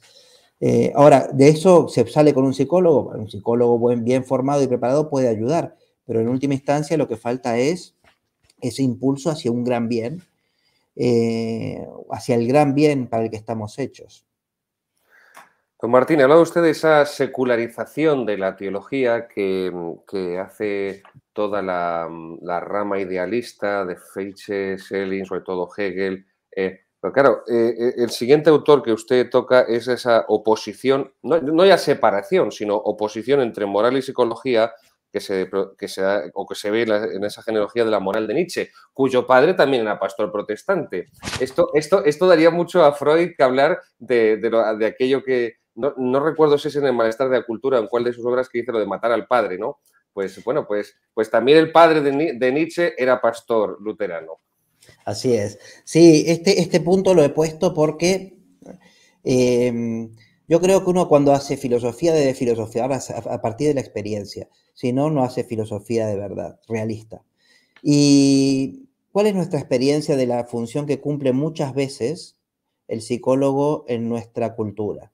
eh, ahora, de eso se sale con un psicólogo. Un psicólogo bien formado y preparado puede ayudar, pero en última instancia lo que falta es ese impulso hacia un gran bien, eh, hacia el gran bien para el que estamos hechos. Don Martín, hablado usted de esa secularización de la teología que, hace toda la, rama idealista de Feiche, Schelling, sobre todo Hegel. Eh, pero claro, eh, el siguiente autor que usted toca es esa oposición, no, ya separación, sino oposición entre moral y psicología que se, que o que se ve en, esa genealogía de la moral de Nietzsche, cuyo padre también era pastor protestante. Esto, esto, esto daría mucho a Freud que hablar de, aquello que, no, no, recuerdo si es en el malestar de la cultura, en cuál de sus obras que dice lo de matar al padre, ¿no? Pues bueno, pues, pues también el padre de, Nietzsche era pastor luterano. Así es. Sí, este, este punto lo he puesto porque eh, yo creo que uno cuando hace filosofía debe filosofiar a partir de la experiencia, si no, no hace filosofía de verdad, realista. ¿Y cuál es nuestra experiencia de la función que cumple muchas veces el psicólogo en nuestra cultura?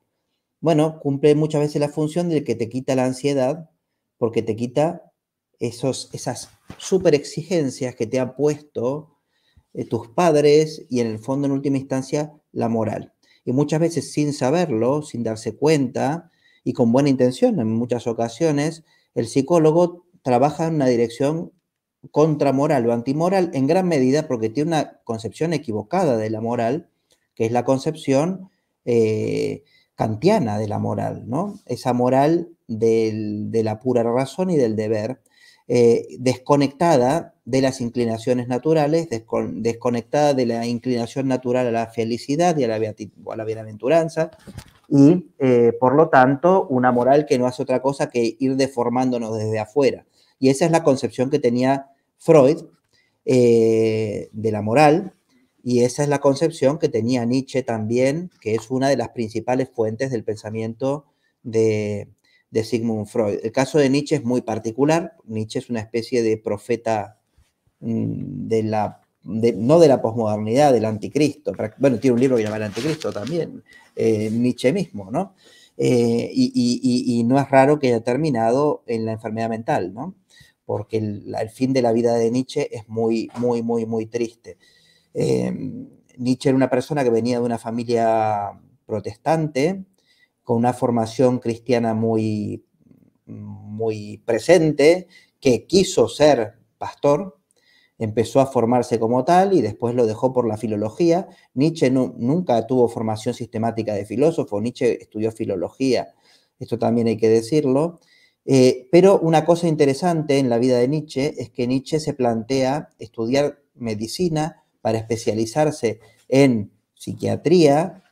Bueno, cumple muchas veces la función del que te quita la ansiedad porque te quita esos, esas super exigencias que te han puesto eh, tus padres y en el fondo, en última instancia, la moral y muchas veces sin saberlo, sin darse cuenta y con buena intención en muchas ocasiones, el psicólogo trabaja en una dirección contramoral o antimoral en gran medida porque tiene una concepción equivocada de la moral, que es la concepción eh, kantiana de la moral, ¿no? Esa moral de la pura razón y del deber, eh, desconectada de las inclinaciones naturales, desconectada de la inclinación natural a la felicidad y a la, bienaventuranza, y eh, por lo tanto una moral que no hace otra cosa que ir deformándonos desde afuera. Y esa es la concepción que tenía Freud eh, de la moral, y esa es la concepción que tenía Nietzsche también, que es una de las principales fuentes del pensamiento de, de Sigmund Freud. El caso de Nietzsche es muy particular. Nietzsche es una especie de profeta mm, de la, no de la posmodernidad, del anticristo. Bueno, tiene un libro que llama El anticristo también, eh, Nietzsche mismo, ¿no? Eh, y, no es raro que haya terminado en la enfermedad mental, ¿no? Porque el, fin de la vida de Nietzsche es muy, muy, muy, muy triste. Eh, Nietzsche era una persona que venía de una familia protestante, con una formación cristiana muy, muy presente, que quiso ser pastor, empezó a formarse como tal y después lo dejó por la filología. Nietzsche nunca tuvo formación sistemática de filósofo, Nietzsche estudió filología, esto también hay que decirlo. Eh, pero una cosa interesante en la vida de Nietzsche es que Nietzsche se plantea estudiar medicina para especializarse en psiquiatría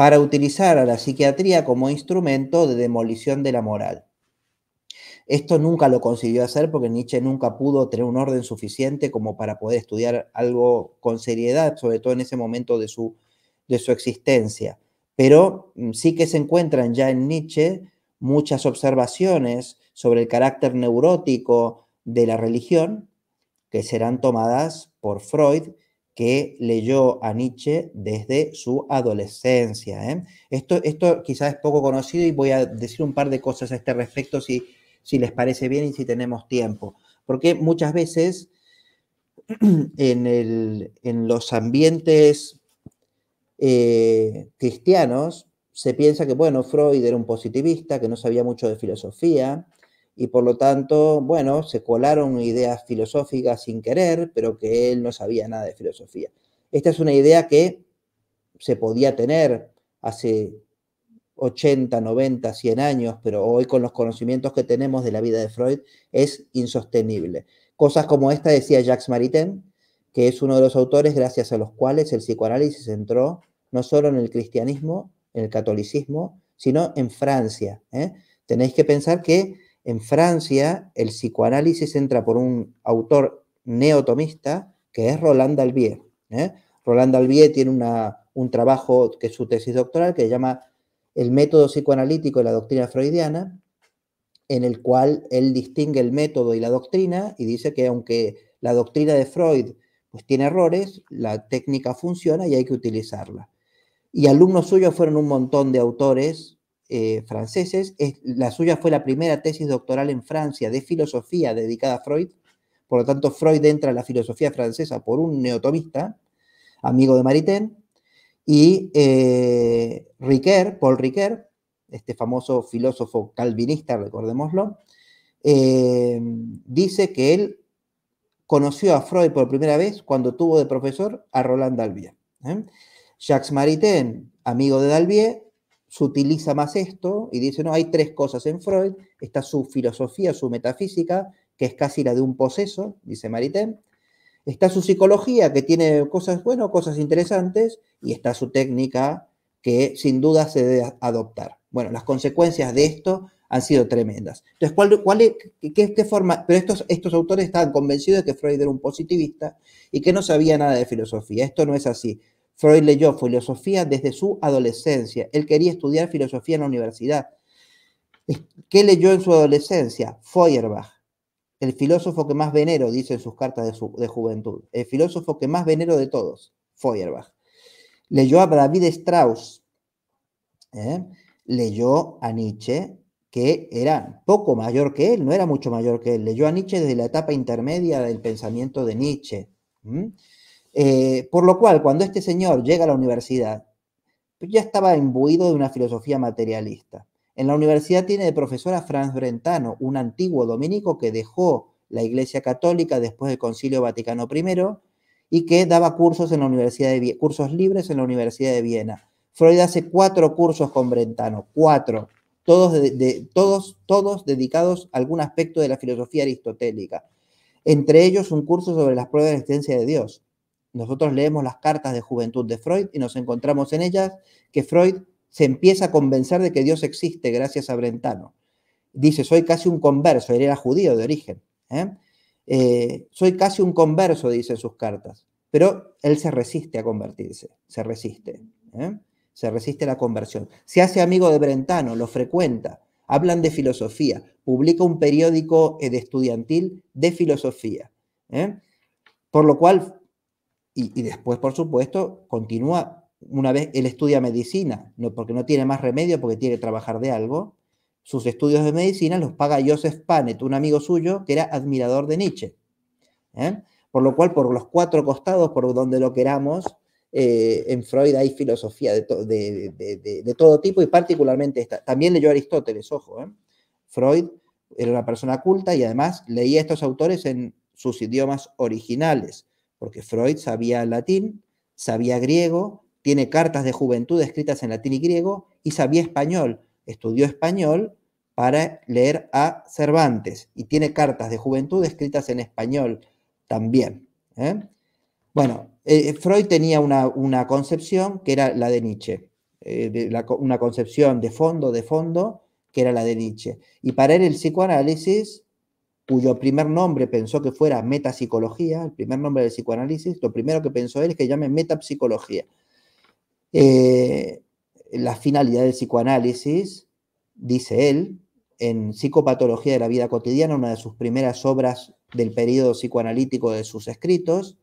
para utilizar a la psiquiatría como instrumento de demolición de la moral. Esto nunca lo consiguió hacer porque Nietzsche nunca pudo tener un orden suficiente como para poder estudiar algo con seriedad, sobre todo en ese momento de su, de su existencia. Pero mm, sí que se encuentran ya en Nietzsche muchas observaciones sobre el carácter neurótico de la religión que serán tomadas por Freud que leyó a Nietzsche desde su adolescencia. ¿eh? Esto, esto quizás es poco conocido y voy a decir un par de cosas a este respecto si, les parece bien y si tenemos tiempo. Porque muchas veces en, los ambientes eh, cristianos se piensa que, bueno, Freud era un positivista, que no sabía mucho de filosofía, y por lo tanto, bueno, se colaron ideas filosóficas sin querer, pero que él no sabía nada de filosofía. Esta es una idea que se podía tener hace 80, 90, 100 años, pero hoy con los conocimientos que tenemos de la vida de Freud es insostenible. Cosas como esta decía Jacques Maritain, que es uno de los autores gracias a los cuales el psicoanálisis entró no solo en el cristianismo, en el catolicismo, sino en Francia. ¿eh? Tenéis que pensar que en Francia, el psicoanálisis entra por un autor neotomista que es Roland Albier. ¿eh? Roland Albier tiene un trabajo que es su tesis doctoral que se llama El método psicoanalítico y la doctrina freudiana, en el cual él distingue el método y la doctrina y dice que aunque la doctrina de Freud pues, tiene errores, la técnica funciona y hay que utilizarla. Y alumnos suyos fueron un montón de autores eh, franceses. la suya fue la primera tesis doctoral en Francia de filosofía dedicada a Freud. Por lo tanto, Freud entra a la filosofía francesa por un neotomista, amigo de Maritain. Y eh, Paul Riquet este famoso filósofo calvinista, recordémoslo, eh, dice que él conoció a Freud por primera vez cuando tuvo de profesor a Roland d'Albier ¿eh? Jacques Maritain, amigo de d'Albier se utiliza más esto y dice, no, hay tres cosas en Freud, está su filosofía, su metafísica, que es casi la de un poseso, dice Maritain, está su psicología, que tiene cosas buenas, cosas interesantes, y está su técnica, que sin duda se debe adoptar. Bueno, las consecuencias de esto han sido tremendas. Entonces, ¿cuál, es, qué, forma? Pero estos, estos autores estaban convencidos de que Freud era un positivista y que no sabía nada de filosofía. Esto no es así. Freud leyó filosofía desde su adolescencia. Él quería estudiar filosofía en la universidad. ¿Qué leyó en su adolescencia? Feuerbach, el filósofo que más venero, dice en sus cartas de, juventud. El filósofo que más venero de todos, Feuerbach. Leyó a David Strauss. ¿eh? Leyó a Nietzsche, que era poco mayor que él, no era mucho mayor que él. Leyó a Nietzsche desde la etapa intermedia del pensamiento de Nietzsche. Eh, por lo cual, cuando este señor llega a la universidad, pues ya estaba imbuido de una filosofía materialista. En la universidad tiene de profesor a Franz Brentano, un antiguo dominico que dejó la Iglesia Católica después del Concilio Vaticano I y que daba cursos, en la universidad de, cursos libres en la Universidad de Viena. Freud hace cuatro cursos con Brentano, cuatro, todos, todos, todos dedicados a algún aspecto de la filosofía aristotélica. Entre ellos un curso sobre las pruebas de existencia de Dios. Nosotros leemos las cartas de juventud de Freud y nos encontramos en ellas que Freud se empieza a convencer de que Dios existe gracias a Brentano. Dice, soy casi un converso, él era judío de origen. ¿eh? Eh, soy casi un converso, dice en sus cartas, pero él se resiste a convertirse, se resiste, ¿eh? se resiste a la conversión. Se hace amigo de Brentano, lo frecuenta, hablan de filosofía, publica un periódico de estudiantil de filosofía. Por lo cual y, después, por supuesto, continúa una vez él estudia medicina, no, porque no tiene más remedio, porque tiene que trabajar de algo. Sus estudios de medicina los paga Joseph Panet, un amigo suyo que era admirador de Nietzsche. ¿eh? Por lo cual, por los cuatro costados, por donde lo queramos, eh, en Freud hay filosofía de, todo tipo y particularmente esta. También leyó Aristóteles, ojo. ¿eh? Freud era una persona culta y además leía estos autores en sus idiomas originales porque Freud sabía latín, sabía griego, tiene cartas de juventud escritas en latín y griego, y sabía español, estudió español para leer a Cervantes, y tiene cartas de juventud escritas en español también. ¿eh? Bueno, eh, Freud tenía una, concepción que era la de Nietzsche, eh, una concepción de fondo, de fondo, que era la de Nietzsche. Y para él el psicoanálisis cuyo primer nombre pensó que fuera metapsicología, el primer nombre del psicoanálisis, lo primero que pensó él es que llame metapsicología. Eh, la finalidad del psicoanálisis, dice él, en Psicopatología de la Vida Cotidiana, una de sus primeras obras del periodo psicoanalítico de sus escritos,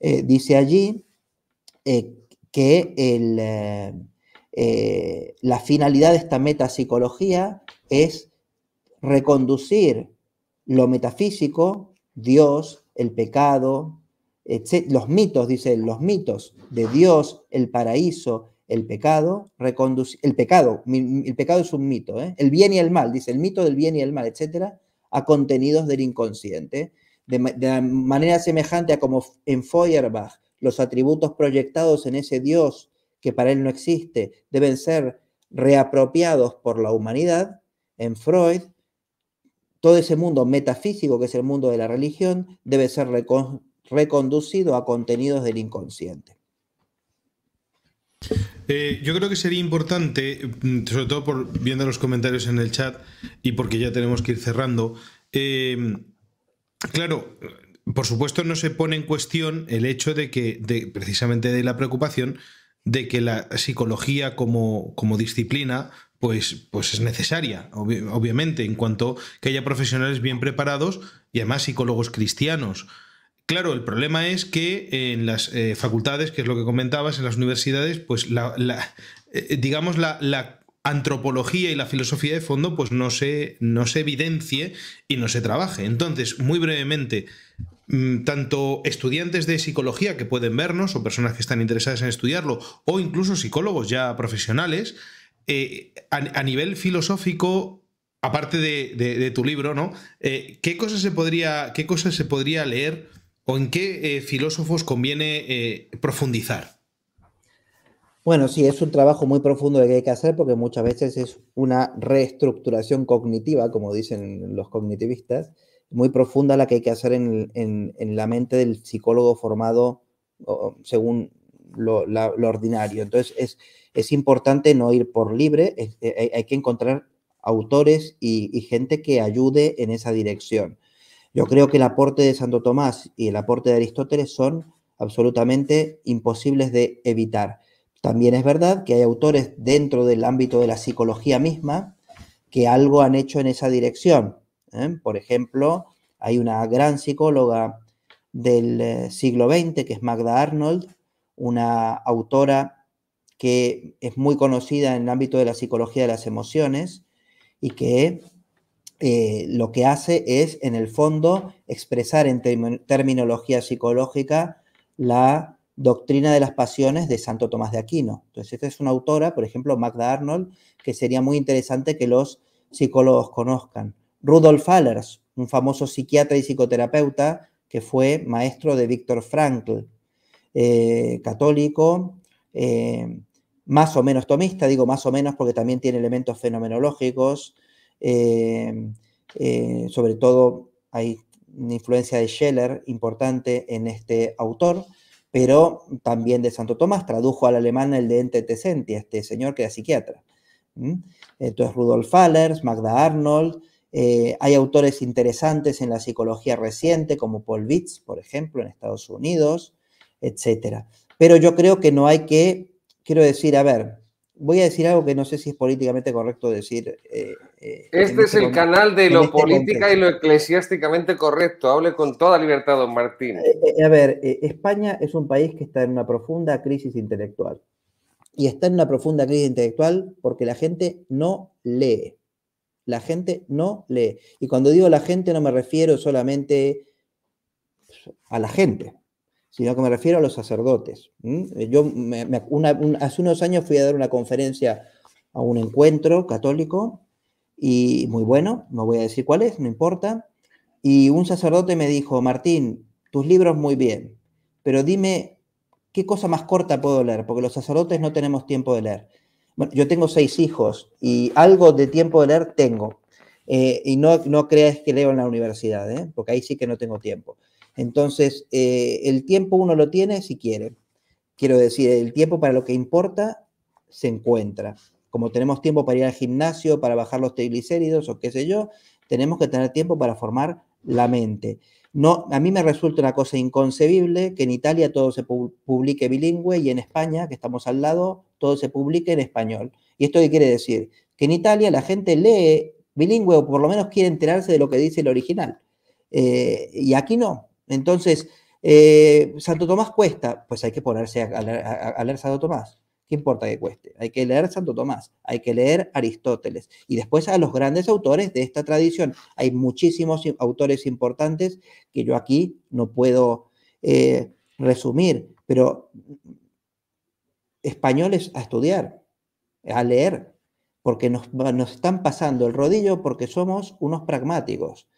eh, dice allí eh, que el, la finalidad de esta metapsicología es reconducir lo metafísico, Dios, el pecado, los mitos, dice él, los mitos de Dios, el paraíso, el pecado, el pecado, el pecado es un mito, ¿eh? el bien y el mal, dice el mito del bien y el mal, etcétera, a contenidos del inconsciente, de, de manera semejante a como en Feuerbach los atributos proyectados en ese Dios que para él no existe deben ser reapropiados por la humanidad, en Freud todo ese mundo metafísico, que es el mundo de la religión, debe ser reconducido a contenidos del inconsciente. Eh, yo creo que sería importante, mm, sobre todo por viendo los comentarios en el chat y porque ya tenemos que ir cerrando, eh, claro, por supuesto no se pone en cuestión el hecho de que, precisamente de la preocupación, de que la psicología como, como disciplina pues, pues es necesaria, obviamente, en cuanto que haya profesionales bien preparados y además psicólogos cristianos. Claro, el problema es que en las eh, facultades, que es lo que comentabas, en las universidades, pues la, eh, digamos la, la, antropología y la filosofía de fondo pues no se, no se evidencie y no se trabaje. Entonces, muy brevemente, mm, tanto estudiantes de psicología que pueden vernos o personas que están interesadas en estudiarlo o incluso psicólogos ya profesionales, eh, a, nivel filosófico, aparte de, tu libro, ¿no? Eh, ¿qué, cosas se podría, ¿Qué cosas se podría leer o en qué eh, filósofos conviene profundizar? Bueno, sí, es un trabajo muy profundo el que hay que hacer porque muchas veces es una reestructuración cognitiva, como dicen los cognitivistas, muy profunda la que hay que hacer en, la mente del psicólogo formado según lo, lo ordinario. Entonces, es, es importante no ir por libre, eh, hay, que encontrar autores y, gente que ayude en esa dirección. Yo creo que el aporte de Santo Tomás y el aporte de Aristóteles son absolutamente imposibles de evitar. También es verdad que hay autores dentro del ámbito de la psicología misma que algo han hecho en esa dirección. ¿eh? Por ejemplo, hay una gran psicóloga del eh, siglo XX que es Magda Arnold, una autora que es muy conocida en el ámbito de la psicología de las emociones y que eh, lo que hace es, en el fondo, expresar en terminología psicológica la doctrina de las pasiones de Santo Tomás de Aquino. Entonces, esta es una autora, por ejemplo, Magda Arnold, que sería muy interesante que los psicólogos conozcan. Rudolf Allers, un famoso psiquiatra y psicoterapeuta que fue maestro de Víctor Frankl, eh, católico, eh, más o menos tomista, digo más o menos porque también tiene elementos fenomenológicos, eh, eh, sobre todo hay una influencia de Scheller importante en este autor, pero también de Santo Tomás, tradujo al alemán el de Ente Tesenti, este señor que era psiquiatra. Entonces Rudolf Fallers, Magda Arnold, eh, hay autores interesantes en la psicología reciente, como Paul Witz, por ejemplo, en Estados Unidos, etc. Pero yo creo que no hay que quiero decir, a ver, voy a decir algo que no sé si es políticamente correcto decir. Eh, eh, este, es este el canal de lo este política y lo eclesiásticamente correcto. Hable con toda libertad, don Martín. Eh, a ver, España es un país que está en una profunda crisis intelectual. Y está en una profunda crisis intelectual porque la gente no lee. La gente no lee. Y cuando digo la gente no me refiero solamente a la gente sino que me refiero a los sacerdotes. Eh, yo hace unos años fui a dar una conferencia a un encuentro católico y muy bueno, no voy a decir cuál es, no importa, y un sacerdote me dijo, Martín, tus libros muy bien, pero dime qué cosa más corta puedo leer, porque los sacerdotes no tenemos tiempo de leer. yo tengo seis hijos y algo de tiempo de leer tengo. Eh, y no, no creas que leo en la universidad, ¿eh? porque ahí sí que no tengo tiempo. Entonces, eh, el tiempo uno lo tiene si quiere. Quiero decir, el tiempo para lo que importa se encuentra. Como tenemos tiempo para ir al gimnasio, para bajar los triglicéridos o qué sé yo, tenemos que tener tiempo para formar la mente. No, a mí me resulta una cosa inconcebible que en Italia todo se publique bilingüe y en España, que estamos al lado, todo se publique en español. ¿Y esto qué quiere decir? Que en Italia la gente lee bilingüe o por lo menos quiere enterarse de lo que dice el original. Eh, y aquí no. Entonces, eh, Santo Tomás cuesta, pues hay que ponerse a, leer, Santo Tomás. ¿Qué importa que cueste? Hay que leer Santo Tomás, hay que leer Aristóteles y después a los grandes autores de esta tradición. Hay muchísimos autores importantes que yo aquí no puedo eh, resumir, pero españoles a estudiar, a leer, porque nos están pasando el rodillo porque somos unos pragmáticos.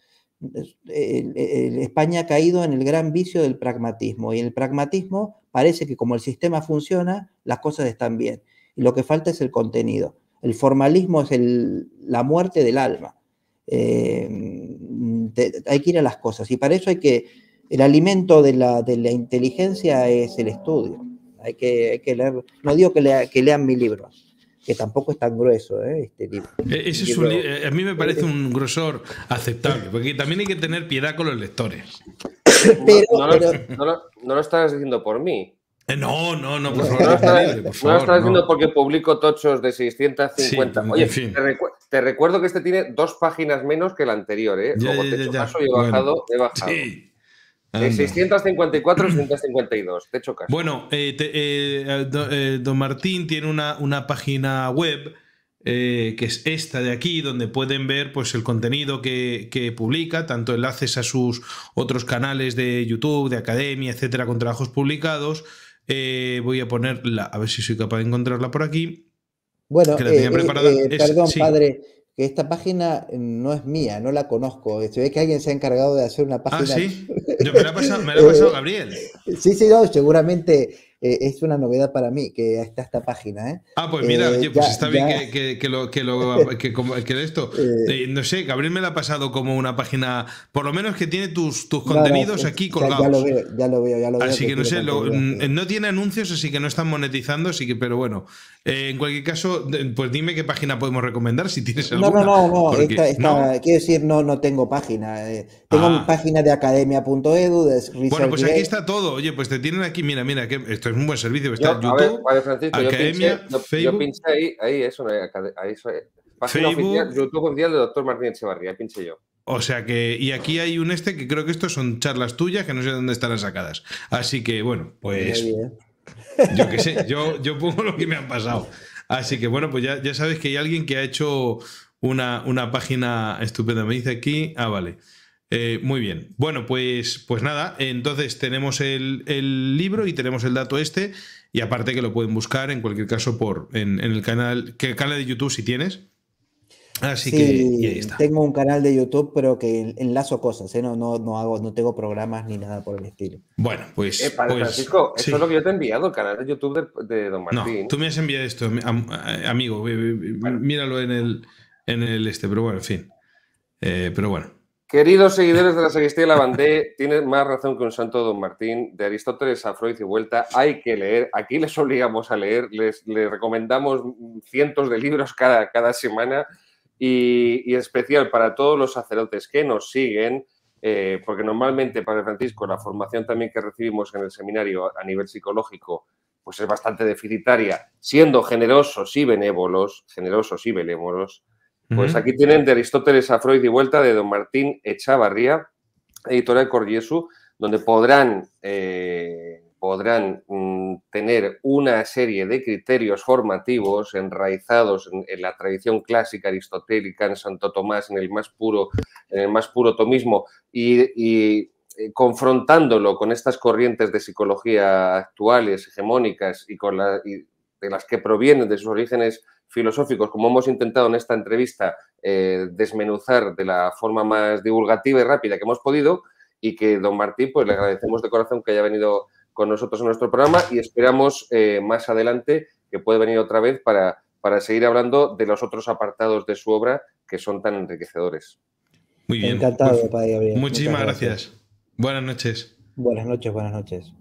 España ha caído en el gran vicio del pragmatismo y el pragmatismo parece que como el sistema funciona, las cosas están bien y lo que falta es el contenido. El formalismo es la muerte del alma. Eh, hay que ir a las cosas y para eso hay que, el alimento de la, inteligencia es el estudio. Hay que, leer, no digo que, que lean mi libro, que tampoco es tan grueso ¿eh? este libro. Eh, ese es eh, a mí me parece un grosor aceptable, porque también hay que tener piedad con los lectores. no, Lo, estás diciendo por mí. Eh, no, no, no, por favor. No lo estás, diciendo porque publico tochos de 650. Oye, te, recuerdo que este tiene dos páginas menos que el anterior, ¿eh? Luego te he bajado, he bajado. Sí. De 654 652, te chocas. Bueno, eh, eh, eh, don Martín tiene una, una página web que es esta de aquí, donde pueden ver pues, el contenido que, publica, tanto enlaces a sus otros canales de YouTube, de academia, etcétera, con trabajos publicados. voy a ponerla, a ver si soy capaz de encontrarla por aquí. Bueno, perdón, padre que esta página eh, no es mía, no la conozco. Se este, ve que alguien se ha encargado de hacer una ah, página. Ah, sí. me ha pasado, me la ha pasado Gabriel. sí, sí, no, seguramente eh, es una novedad para mí que está esta página. ¿eh? Ah, pues mira, eh, oye, pues está bien que, que, que, lo, que, que, esto. Eh. no sé, Gabriel me la ha pasado como una página, por lo menos que tiene tus, tus contenidos aquí colgados. Ya, lo veo, ya lo veo, ya lo veo. Así que no sé, no tiene anuncios, así que no están monetizando, así que, pero bueno, en cualquier caso, pues dime qué página podemos recomendar si tienes alguna. No, no, no, no, quiero decir, no, no tengo página. tengo ah. mi página de academia.edu. Bueno, pues aquí está todo. Oye, pues te tienen aquí, mira, mira, que esto es un buen servicio está en YouTube, Academia, yo pinché, Facebook. Yo ahí, ahí, eso, eh, ahí, eso eh, Facebook, YouTube oficial de Doctor Martín Echevarría, pinche pinché yo. O sea que, y aquí hay un este que creo que estos son charlas tuyas que no sé dónde estarán sacadas. Así que, bueno, pues. Yo qué sé, yo, pongo lo que me han pasado. Así que, bueno, pues ya, ya sabes que hay alguien que ha hecho una, una página estupenda. Me dice aquí, ah, vale. Eh, muy bien. Bueno, pues, pues nada, entonces tenemos el, libro y tenemos el dato este. Y aparte que lo pueden buscar en cualquier caso por en, el canal, ¿qué canal de YouTube si tienes. Así que tengo un canal de YouTube, pero que enlazo cosas, ¿eh? no, no, no, hago, no tengo programas ni nada por el estilo. Bueno, pues. pues Francisco, esto es lo que yo te he enviado, el canal de YouTube de, Don Martín. No, tú me has enviado esto, eh, amigo. Míralo en el, en el este, pero bueno, en fin. pero bueno. Queridos seguidores de la la Lavandé, tienen más razón que un santo don Martín. De Aristóteles a Freud y vuelta, hay que leer. Aquí les obligamos a leer, les, recomendamos cientos de libros cada, cada semana y, y, especial para todos los sacerdotes que nos siguen, eh, porque normalmente, para Francisco, la formación también que recibimos en el seminario a nivel psicológico pues es bastante deficitaria, siendo generosos y benévolos, generosos y benévolos, pues aquí tienen de Aristóteles a Freud y vuelta de Don Martín Echavarría, editorial Corriesu, donde podrán, eh, podrán mm, tener una serie de criterios formativos enraizados en, la tradición clásica aristotélica, en Santo Tomás, en el más puro, en el más puro tomismo, y, y eh, confrontándolo con estas corrientes de psicología actuales, hegemónicas, y con la, de las que provienen de sus orígenes filosóficos, como hemos intentado en esta entrevista eh, desmenuzar de la forma más divulgativa y rápida que hemos podido, y que don Martín, pues le agradecemos de corazón que haya venido con nosotros en nuestro programa y esperamos eh, más adelante que pueda venir otra vez para, para seguir hablando de los otros apartados de su obra que son tan enriquecedores. Muy bien. Encantado, pues Padre Muchísimas gracias. Buenas noches. Buenas noches, buenas noches.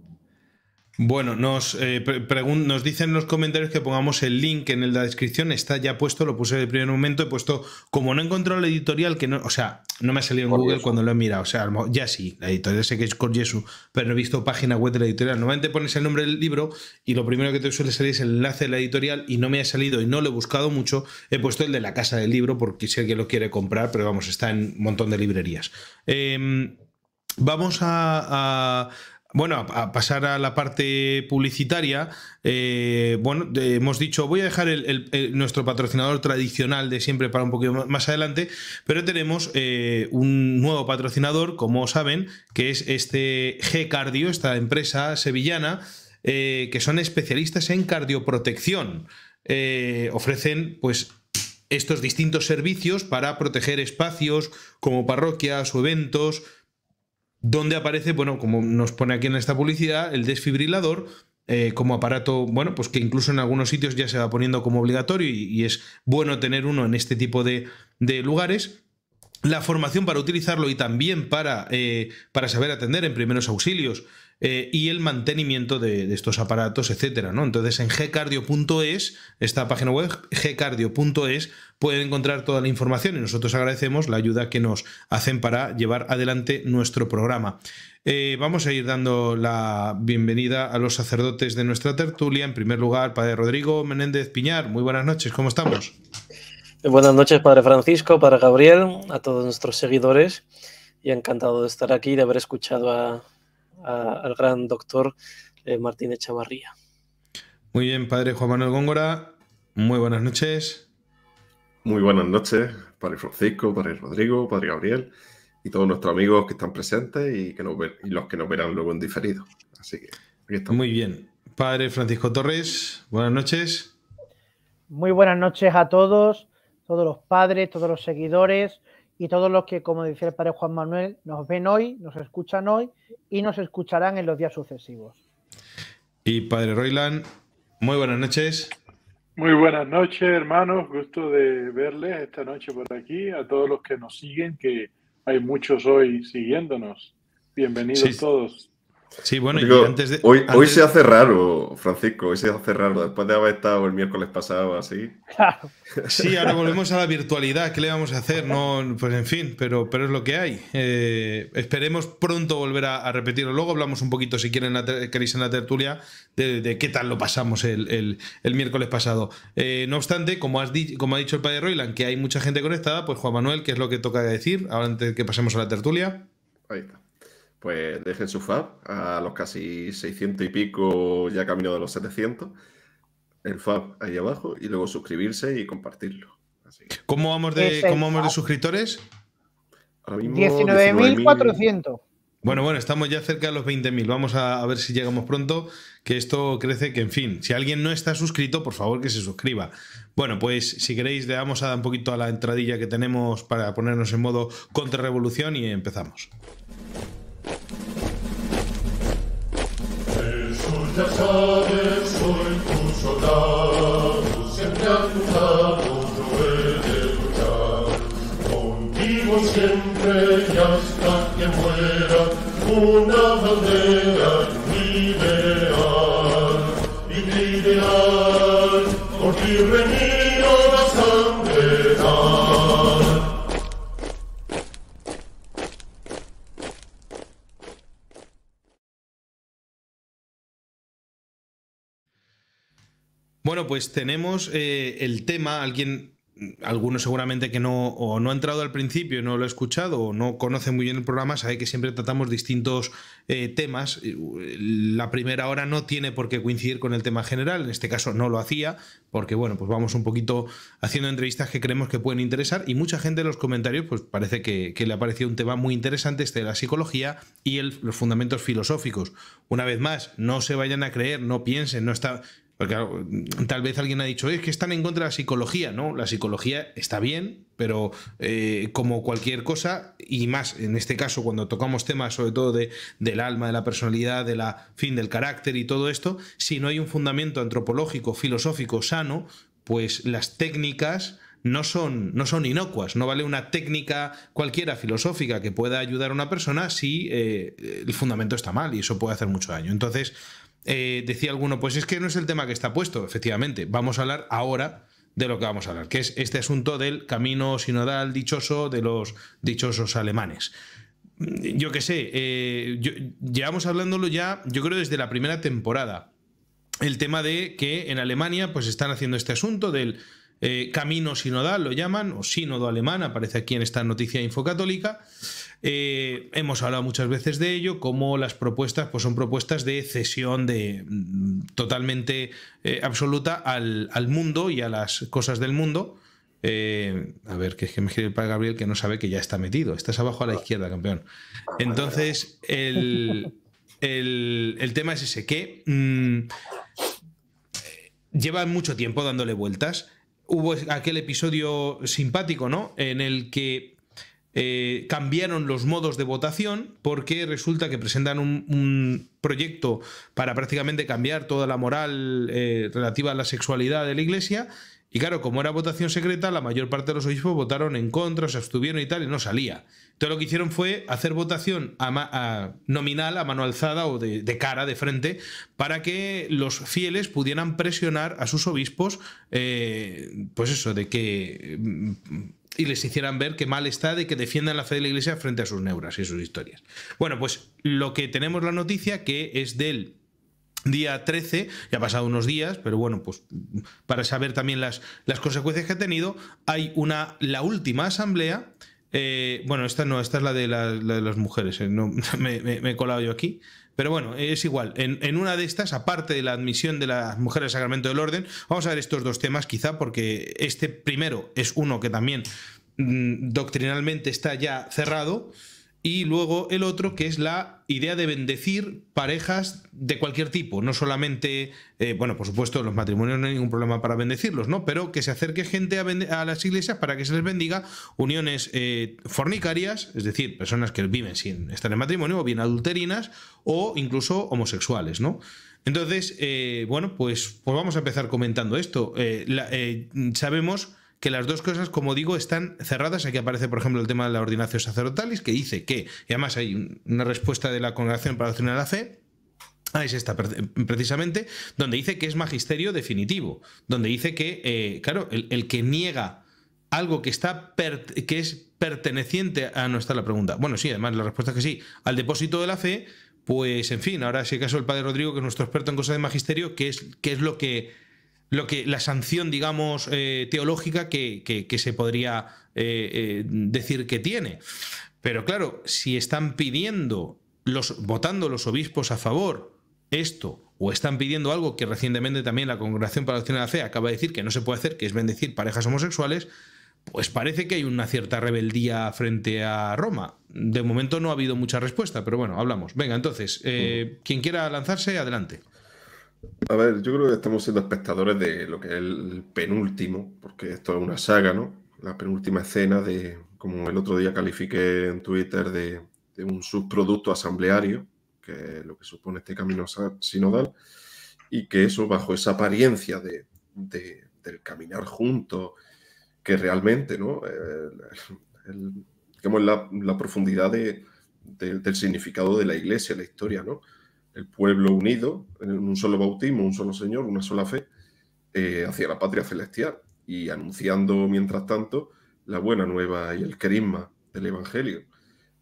Bueno, eh, nos, dicen en los comentarios que pongamos el link en la descripción, está ya puesto, lo puse de primer momento, he puesto, como no he encontrado la editorial, que no, o sea, no me ha salido en Google cuando lo he mirado, o sea, ya sí, la editorial sé que es Corgesu, pero no he visto página web de la editorial. Normalmente pones el nombre del libro y lo primero que te suele salir es el enlace de la editorial y no me ha salido y no lo he buscado mucho, he puesto el de la casa del libro porque sé que lo quiere comprar, pero vamos, está en un montón de librerías. Em, vamos a bueno, a, pasar a la parte publicitaria, eh, bueno, hemos dicho, voy a dejar nuestro patrocinador tradicional de siempre para un poquito más adelante, pero tenemos eh, un nuevo patrocinador, como saben, que es este G-Cardio, esta empresa sevillana, eh, que son especialistas en cardioprotección. ofrecen, pues, estos distintos servicios para proteger espacios como parroquias o eventos, donde aparece, bueno, como nos pone aquí en esta publicidad, el desfibrilador eh, como aparato, bueno, pues que incluso en algunos sitios ya se va poniendo como obligatorio y, es bueno tener uno en este tipo de, lugares. La formación para utilizarlo y también para, eh, para saber atender en primeros auxilios eh, y el mantenimiento de, estos aparatos, etcétera. ¿no? Entonces, en gcardio.es, esta página web, gcardio.es, pueden encontrar toda la información y nosotros agradecemos la ayuda que nos hacen para llevar adelante nuestro programa. Eh, vamos a ir dando la bienvenida a los sacerdotes de nuestra tertulia. En primer lugar, Padre Rodrigo Menéndez Piñar. Muy buenas noches, ¿cómo estamos? Buenas noches, Padre Francisco, Padre Gabriel, a todos nuestros seguidores. Y encantado de estar aquí y de haber escuchado a, al gran doctor eh, Martínez Chavarría. Muy bien, padre Juan Manuel Góngora, muy buenas noches. Muy buenas noches, padre Francisco, padre Rodrigo, padre Gabriel y todos nuestros amigos que están presentes y, que nos ven, los que nos verán luego en diferido. Así que aquí Muy bien. Padre Francisco Torres, buenas noches. Muy buenas noches a todos, todos los padres, todos los seguidores y todos los que, como dice el padre Juan Manuel, nos ven hoy, nos escuchan hoy y nos escucharán en los días sucesivos. Y padre Roiland, muy buenas noches. Muy buenas noches, hermanos. Gusto de verles esta noche por aquí. A todos los que nos siguen, que hay muchos hoy siguiéndonos. Bienvenidos todos. Sí, bueno, hoy, se hace raro, Francisco, hoy se hace raro, después de haber estado el miércoles pasado así. Sí, ahora volvemos a la virtualidad, ¿qué le vamos a hacer? No, pues en fin, pero, pero es lo que hay. Eh, esperemos pronto volver a, repetirlo. Luego hablamos un poquito, si quieren, queréis en la tertulia, de, qué tal lo pasamos el, miércoles pasado. Eh, no obstante, como, has como ha dicho el padre Roiland, que hay mucha gente conectada, pues Juan Manuel, ¿qué es lo que toca decir? Ahora antes de que pasemos a la tertulia. Ahí está pues dejen su FAB a los casi 600 y pico, ya camino de los 700. El FAB ahí abajo y luego suscribirse y compartirlo. ¿Cómo vamos de, ¿cómo vamos de suscriptores? 19.400. bueno, bueno, estamos ya cerca de los 20.000. Vamos a, ver si llegamos pronto, que esto crece, que en fin, si alguien no está suscrito, por favor que se suscriba. Bueno, pues si queréis, le damos a dar un poquito a la entradilla que tenemos para ponernos en modo contrarrevolución y empezamos. Jesús ya sabes, soy tu soldado, siempre a tu lado he de luchar. Contigo siempre y hasta que muera, una bandera ideal, ideal, por ti Bueno, pues tenemos eh, el tema, alguien, alguno seguramente que no, o no ha entrado al principio, no lo ha escuchado, o no conoce muy bien el programa, sabe que siempre tratamos distintos eh, temas. La primera hora no tiene por qué coincidir con el tema general, en este caso no lo hacía, porque bueno, pues vamos un poquito haciendo entrevistas que creemos que pueden interesar y mucha gente en los comentarios pues parece que, le ha parecido un tema muy interesante este de la psicología y los fundamentos filosóficos. Una vez más, no se vayan a creer, no piensen, no está Mm, tal vez alguien ha dicho, es que están en contra de la psicología, ¿no? La psicología está bien, pero eh, como cualquier cosa, y más en este caso cuando tocamos temas sobre todo de, del alma, de la personalidad, de la fin, del carácter y todo esto, si no hay un fundamento antropológico, filosófico, sano, pues las técnicas no son, no son inocuas. No vale una técnica cualquiera filosófica que pueda ayudar a una persona si eh, el fundamento está mal y eso puede hacer mucho daño. Entonces, eh, decía alguno, pues es que no es el tema que está puesto, efectivamente, vamos a hablar ahora de lo que vamos a hablar, que es este asunto del camino sinodal dichoso de los dichosos alemanes. Mm, yo qué sé, eh, llevamos hablándolo ya, yo creo, desde la primera temporada. El tema de que en Alemania pues están haciendo este asunto del eh, camino sinodal, lo llaman, o sínodo alemán, aparece aquí en esta noticia infocatólica. Eh, hemos hablado muchas veces de ello, como las propuestas pues son propuestas de cesión de, mm, totalmente eh, absoluta al, mundo y a las cosas del mundo. Eh, a ver, que es que me el para Gabriel que no sabe que ya está metido. Estás abajo a la izquierda, campeón. Entonces, el, tema es ese, que mm, lleva llevan mucho tiempo dándole vueltas. Hubo aquel episodio simpático, ¿no? En el que eh, cambiaron los modos de votación porque resulta que presentan un, proyecto para prácticamente cambiar toda la moral eh, relativa a la sexualidad de la Iglesia. Y claro, como era votación secreta, la mayor parte de los obispos votaron en contra, se abstuvieron y tal, y no salía. Entonces lo que hicieron fue hacer votación a nominal, a mano alzada o de, cara, de frente, para que los fieles pudieran presionar a sus obispos, eh, pues eso, de que mm, y les hicieran ver qué mal está de que defiendan la fe de la iglesia frente a sus neuras y sus historias. Bueno, pues lo que tenemos la noticia que es del día 13, ya ha pasado unos días, pero bueno, pues para saber también las, las consecuencias que ha tenido, hay una, la última asamblea, eh, bueno, esta no, esta es la de, de las mujeres, eh, no, me he colado yo aquí, pero bueno, es igual. En, una de estas, aparte de la admisión de las mujeres al sacramento del orden, vamos a ver estos dos temas quizá, porque este primero es uno que también mm, doctrinalmente está ya cerrado, y luego el otro que es la idea de bendecir parejas de cualquier tipo, no solamente, eh, bueno, por supuesto, los matrimonios no hay ningún problema para bendecirlos, ¿no? Pero que se acerque gente a, a las iglesias para que se les bendiga uniones eh, fornicarias, es decir, personas que viven sin estar en matrimonio, o bien adulterinas, o incluso homosexuales, ¿no? Entonces, eh, bueno, pues, pues, vamos a empezar comentando esto. sabemos que las dos cosas, como digo, están cerradas. Aquí aparece, por ejemplo, el tema de la ordinación sacerdotalis, que dice que, y además hay una respuesta de la Congregación para la Doctrina de la Fe, ah, es esta precisamente, donde dice que es magisterio definitivo, donde dice que, eh, claro, el, que niega algo que, está que es perteneciente a nuestra la pregunta. Bueno, sí, además la respuesta es que sí, al depósito de la fe, pues en fin, ahora si acaso el padre Rodrigo, que es nuestro experto en cosas de magisterio, que es, qué es lo que lo que, la sanción, digamos, eh, teológica que, se podría eh, eh, decir que tiene. Pero claro, si están pidiendo, los, votando los obispos a favor esto, o están pidiendo algo que recientemente también la Congregación para la Acción de la Fe acaba de decir que no se puede hacer, que es bendecir parejas homosexuales, pues parece que hay una cierta rebeldía frente a Roma. De momento no ha habido mucha respuesta, pero bueno, hablamos. Venga, entonces, quien quiera lanzarse, adelante. A ver, yo creo que estamos siendo espectadores de lo que es el penúltimo, porque esto es una saga, ¿no? La penúltima escena de, como el otro día califiqué en Twitter, de, un subproducto asambleario, que es lo que supone este camino sinodal, y que eso, bajo esa apariencia de, del caminar juntos, que realmente, ¿no? Eh, el, digamos, la, la profundidad del significado de la iglesia, la historia, ¿no? el pueblo unido en un solo bautismo, un solo Señor, una sola fe, eh, hacia la patria celestial y anunciando mientras tanto la buena nueva y el carisma del Evangelio.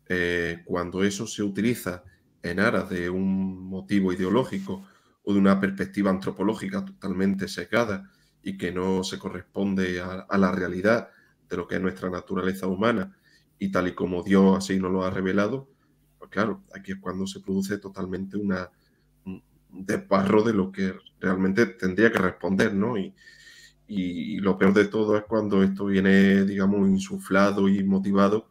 Eh, cuando eso se utiliza en aras de un motivo ideológico o de una perspectiva antropológica totalmente secada y que no se corresponde a, a la realidad de lo que es nuestra naturaleza humana y tal y como Dios así nos lo ha revelado, claro, aquí es cuando se produce totalmente una, un desbarro de lo que realmente tendría que responder, ¿no? Y, lo peor de todo es cuando esto viene, digamos, insuflado y motivado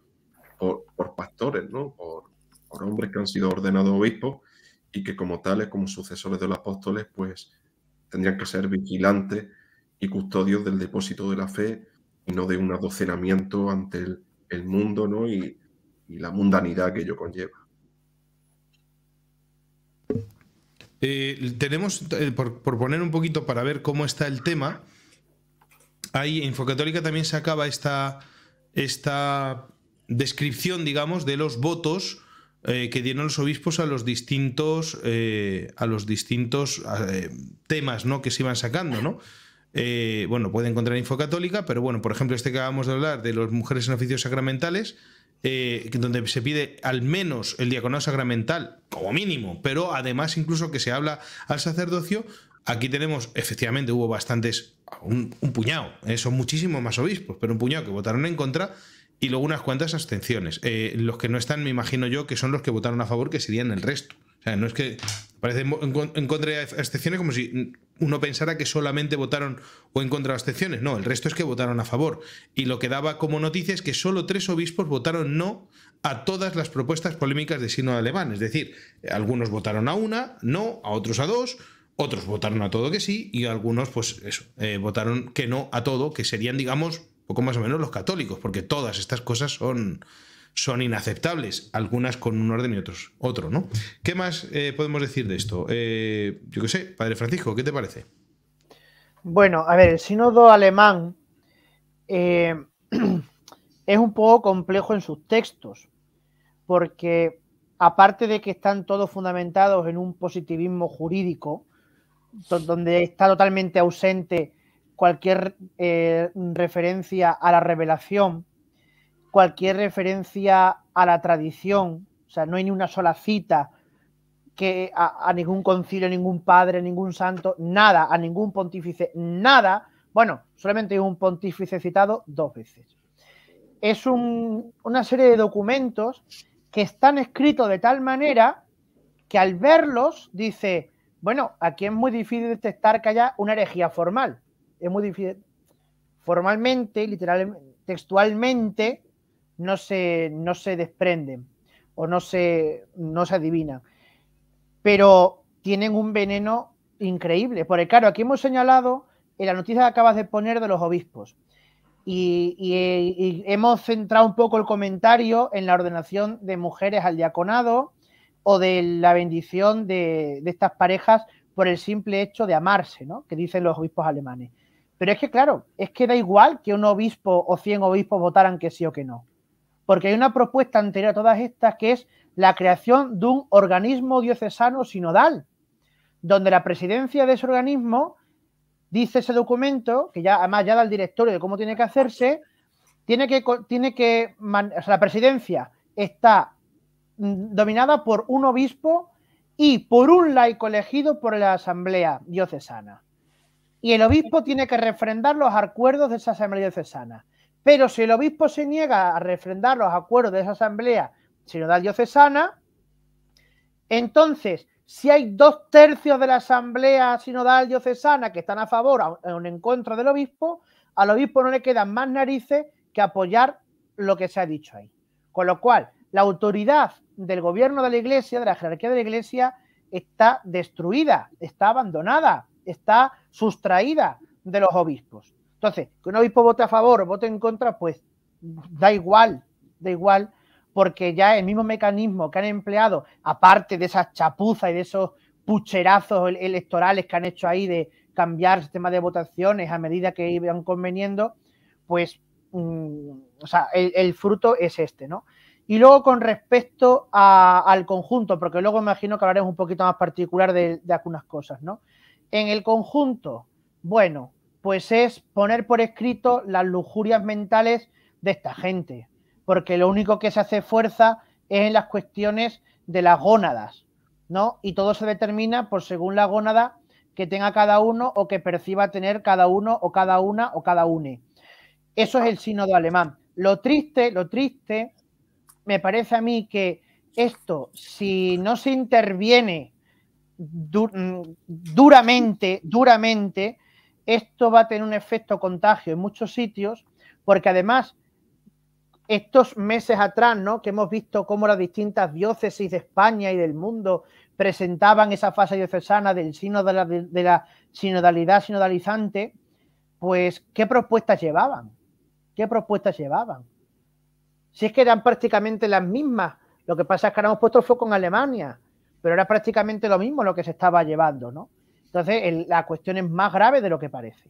por, pastores, ¿no? Por, hombres que han sido ordenados obispos y que como tales, como sucesores de los apóstoles, pues tendrían que ser vigilantes y custodios del depósito de la fe y no de un adocenamiento ante el, mundo, ¿no? y la mundanidad que ello conlleva. Eh, tenemos, eh, por, poner un poquito para ver cómo está el tema, ahí Infocatólica también sacaba esta, esta descripción, digamos, de los votos eh, que dieron los obispos a los distintos, a los distintos temas que se iban sacando, ¿no? bueno, puede encontrar Infocatólica, pero bueno, por ejemplo, este que acabamos de hablar de las mujeres en oficios sacramentales, eh, donde se pide al menos el diaconado sacramental, como mínimo, pero además incluso que se habla al sacerdocio, aquí tenemos, efectivamente hubo bastantes, un, puñado, eh, son muchísimos más obispos, pero un puñado que votaron en contra y luego unas cuantas abstenciones. Eh, los que no están, me imagino yo, que son los que votaron a favor, que serían el resto. O sea, no es que parece en contra de excepciones como si uno pensara que solamente votaron o en contra de excepciones. No, el resto es que votaron a favor. Y lo que daba como noticia es que solo tres obispos votaron no a todas las propuestas polémicas de signo alemán. Es decir, algunos votaron a una, no, a otros a dos, otros votaron a todo que sí y algunos, pues eso, eh, votaron que no a todo, que serían, digamos, poco más o menos los católicos, porque todas estas cosas son son inaceptables, algunas con un orden y otros otro, ¿no? ¿Qué más eh, podemos decir de esto? Eh, yo qué sé, Padre Francisco, ¿qué te parece? Bueno, a ver, el sínodo alemán eh, es un poco complejo en sus textos, porque aparte de que están todos fundamentados en un positivismo jurídico, donde está totalmente ausente cualquier referencia a la revelación, cualquier referencia a la tradición, o sea, no hay ni una sola cita que a, ningún concilio, ningún padre, ningún santo, nada, a ningún pontífice, nada. Bueno, solamente hay un pontífice citado dos veces. Es una serie de documentos que están escritos de tal manera que al verlos dice, bueno, aquí es muy difícil detectar que haya una herejía formal. Es muy difícil. Formalmente, literalmente, textualmente, no se, no se desprenden o no se, no se adivinan. Pero tienen un veneno increíble, porque claro, aquí hemos señalado en la noticia que acabas de poner de los obispos. Y, hemos centrado un poco el comentario en la ordenación de mujeres al diaconado o de la bendición de, estas parejas por el simple hecho de amarse, ¿no? Que dicen los obispos alemanes. Pero es que, claro, es que da igual que un obispo o 100 obispos votaran que sí o que no porque hay una propuesta anterior a todas estas que es la creación de un organismo diocesano sinodal, donde la presidencia de ese organismo, dice ese documento, que ya además ya da el directorio de cómo tiene que hacerse, tiene que, tiene que la presidencia está mm, dominada por un obispo y por un laico elegido por la asamblea diocesana. Y el obispo tiene que refrendar los acuerdos de esa asamblea diocesana. Pero si el obispo se niega a refrendar los acuerdos de esa asamblea sinodal diocesana, entonces, si hay dos tercios de la asamblea sinodal diocesana que están a favor o en contra del obispo, al obispo no le quedan más narices que apoyar lo que se ha dicho ahí. Con lo cual, la autoridad del gobierno de la iglesia, de la jerarquía de la iglesia, está destruida, está abandonada, está sustraída de los obispos. Entonces, que un obispo vote a favor o vote en contra, pues da igual, da igual, porque ya el mismo mecanismo que han empleado, aparte de esas chapuzas y de esos pucherazos electorales que han hecho ahí de cambiar el sistema de votaciones a medida que iban conveniendo, pues, mm, o sea, el, fruto es este, ¿no? Y luego con respecto al conjunto, porque luego imagino que hablaremos un poquito más particular de, de algunas cosas, ¿no? En el conjunto, bueno, pues es poner por escrito las lujurias mentales de esta gente, porque lo único que se hace fuerza es en las cuestiones de las gónadas, ¿no? Y todo se determina por según la gónada que tenga cada uno o que perciba tener cada uno o cada una o cada une. Eso es el sínodo alemán. Lo triste, lo triste, me parece a mí que esto, si no se interviene mm, duramente, duramente, esto va a tener un efecto contagio en muchos sitios, porque además, estos meses atrás, ¿no? Que hemos visto cómo las distintas diócesis de España y del mundo presentaban esa fase diocesana del sino de la, de la sinodalidad sinodalizante, pues, ¿qué propuestas llevaban? ¿Qué propuestas llevaban? Si es que eran prácticamente las mismas, lo que pasa es que ahora hemos puesto el foco en Alemania, pero era prácticamente lo mismo lo que se estaba llevando, ¿no? Entonces, la cuestión es más grave de lo que parece.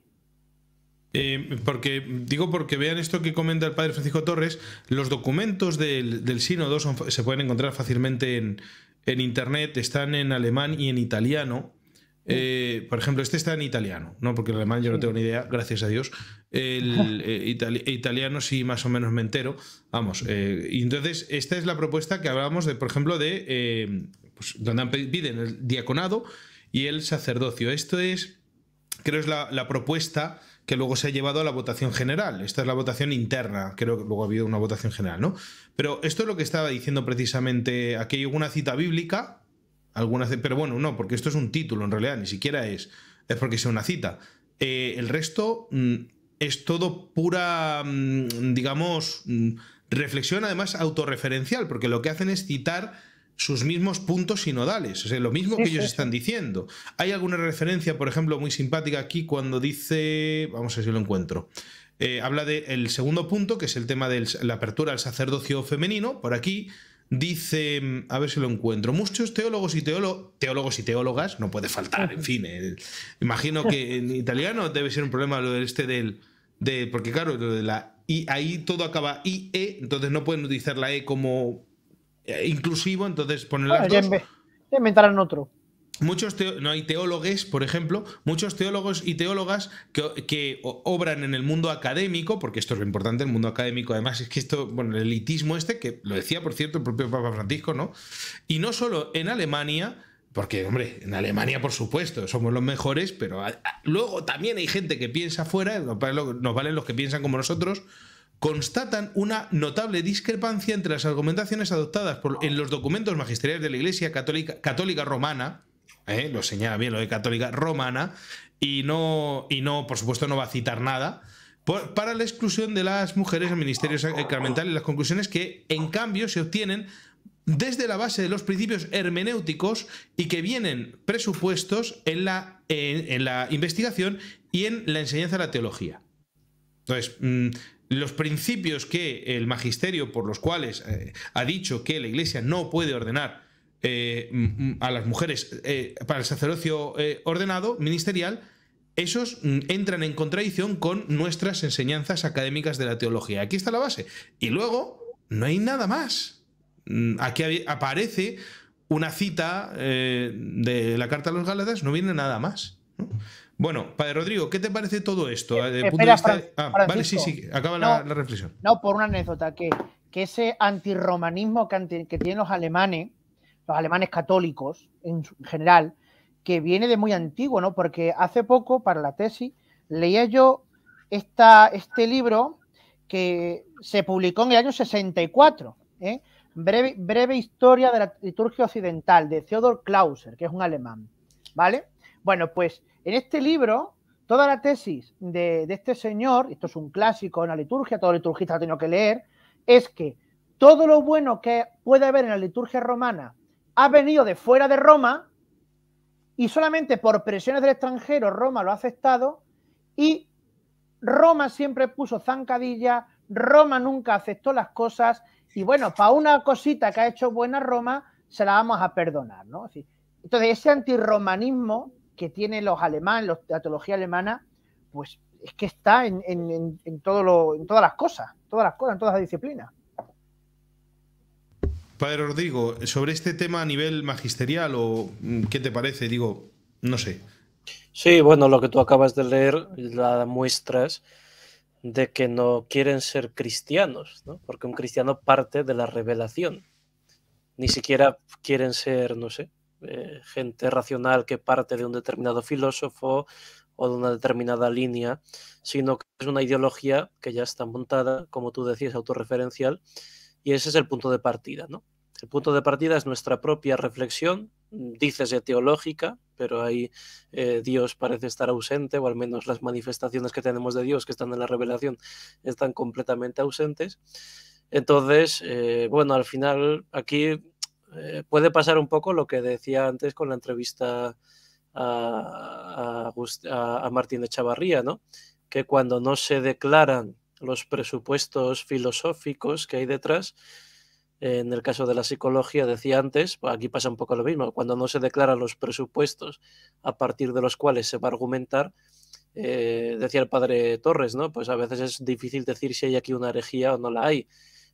Eh, porque digo porque vean esto que comenta el padre Francisco Torres, los documentos del, del sínodo se pueden encontrar fácilmente en, internet, están en alemán y en italiano. Eh, por ejemplo, este está en italiano, ¿no? Porque el alemán yo no tengo ni idea, gracias a Dios. El eh, italiano sí más o menos me entero. Vamos, y entonces esta es la propuesta que hablábamos de, por ejemplo, de pues, donde piden el diaconado, y el sacerdocio. Esto es, creo, es la, propuesta que luego se ha llevado a la votación general. Esta es la votación interna, creo que luego ha habido una votación general, ¿no? Pero esto es lo que estaba diciendo precisamente, aquí hay una cita bíblica, algunas, pero bueno, no, porque esto es un título en realidad, ni siquiera es, es porque sea una cita. Eh, el resto mm, es todo pura, mm, digamos, mm, reflexión además autorreferencial, porque lo que hacen es citar sus mismos puntos sinodales, o lo mismo que ellos están diciendo. Hay alguna referencia, por ejemplo, muy simpática aquí cuando dice, vamos a ver si lo encuentro, eh, habla del segundo punto, que es el tema de la apertura al sacerdocio femenino, por aquí, dice, mm, a ver si lo encuentro, muchos teólogos y teólogos y teólogas, no puede faltar, en fin, eh, imagino que en italiano debe ser un problema lo del este del, porque claro, lo de la y ahí todo acaba IE, entonces no pueden utilizar la E como eh, inclusivo, entonces poner las otro muchos no hay teólogos, por ejemplo, muchos teólogos y teólogas que, obran en el mundo académico, porque esto es lo importante, el mundo académico, además es que esto, bueno, el elitismo este, que lo decía, por cierto, el propio Papa Francisco, ¿no? Y no solo en Alemania, porque, hombre, en Alemania, por supuesto, somos los mejores, pero luego también hay gente que piensa fuera, nos valen los que piensan como nosotros, constatan una notable discrepancia entre las argumentaciones adoptadas en los documentos magisteriales de la Iglesia Católica, católica Romana, ¿eh? lo señala bien lo de Católica Romana, y no, y no, por supuesto, no va a citar nada, para la exclusión de las mujeres en ministerios sacramentales, las conclusiones que, en cambio, se obtienen desde la base de los principios hermenéuticos y que vienen presupuestos en la, en, la investigación y en la enseñanza de la teología. Entonces, mm, los principios que el magisterio por los cuales eh, ha dicho que la iglesia no puede ordenar eh, a las mujeres eh, para el sacerdocio ordenado, ministerial, esos mm, entran en contradicción con nuestras enseñanzas académicas de la teología. Aquí está la base. Y luego, no hay nada más. Mm, aquí aparece una cita de la Carta a los Gálatas, no viene nada más. Bueno, padre Rodrigo, ¿qué te parece todo esto? Eh, eh, ah, vale, sí, sí, acaba la, reflexión. No, por una anécdota, que, ese antirromanismo que, tienen los alemanes, los alemanes católicos en general, que viene de muy antiguo, ¿no? Porque hace poco, para la tesis, leía yo este libro que se publicó en el año 64, ¿eh? breve, breve historia de la liturgia occidental, de Theodor Klauser, que es un alemán, ¿vale? Bueno, pues en este libro, toda la tesis de, este señor, esto es un clásico en la liturgia, todo liturgista lo ha tenido que leer, es que todo lo bueno que puede haber en la liturgia romana ha venido de fuera de Roma y solamente por presiones del extranjero Roma lo ha aceptado y Roma siempre puso zancadilla, Roma nunca aceptó las cosas y bueno, para una cosita que ha hecho buena Roma se la vamos a perdonar, ¿no? Entonces ese antirromanismo que tienen los alemanes, la teología alemana, pues es que está en, todo lo, en todas las cosas, todas las cosas, en todas las disciplinas. Padre Rodrigo, sobre este tema a nivel magisterial o mm, qué te parece, digo, no sé. Sí, bueno, lo que tú acabas de leer la muestras de que no quieren ser cristianos, ¿no? Porque un cristiano parte de la revelación. Ni siquiera quieren ser, no sé, eh, gente racional que parte de un determinado filósofo o de una determinada línea, sino que es una ideología que ya está montada, como tú decías, autorreferencial, y ese es el punto de partida, ¿no? El punto de partida es nuestra propia reflexión, dices de teológica, pero ahí eh, Dios parece estar ausente, o al menos las manifestaciones que tenemos de Dios que están en la revelación están completamente ausentes. Entonces, eh, bueno, al final aquí eh, puede pasar un poco lo que decía antes con la entrevista a, Martín de Chavarría, ¿no? que cuando no se declaran los presupuestos filosóficos que hay detrás, en el caso de la psicología, decía antes, pues aquí pasa un poco lo mismo, cuando no se declaran los presupuestos a partir de los cuales se va a argumentar, eh, decía el padre Torres, ¿no? Pues a veces es difícil decir si hay aquí una herejía o no la hay.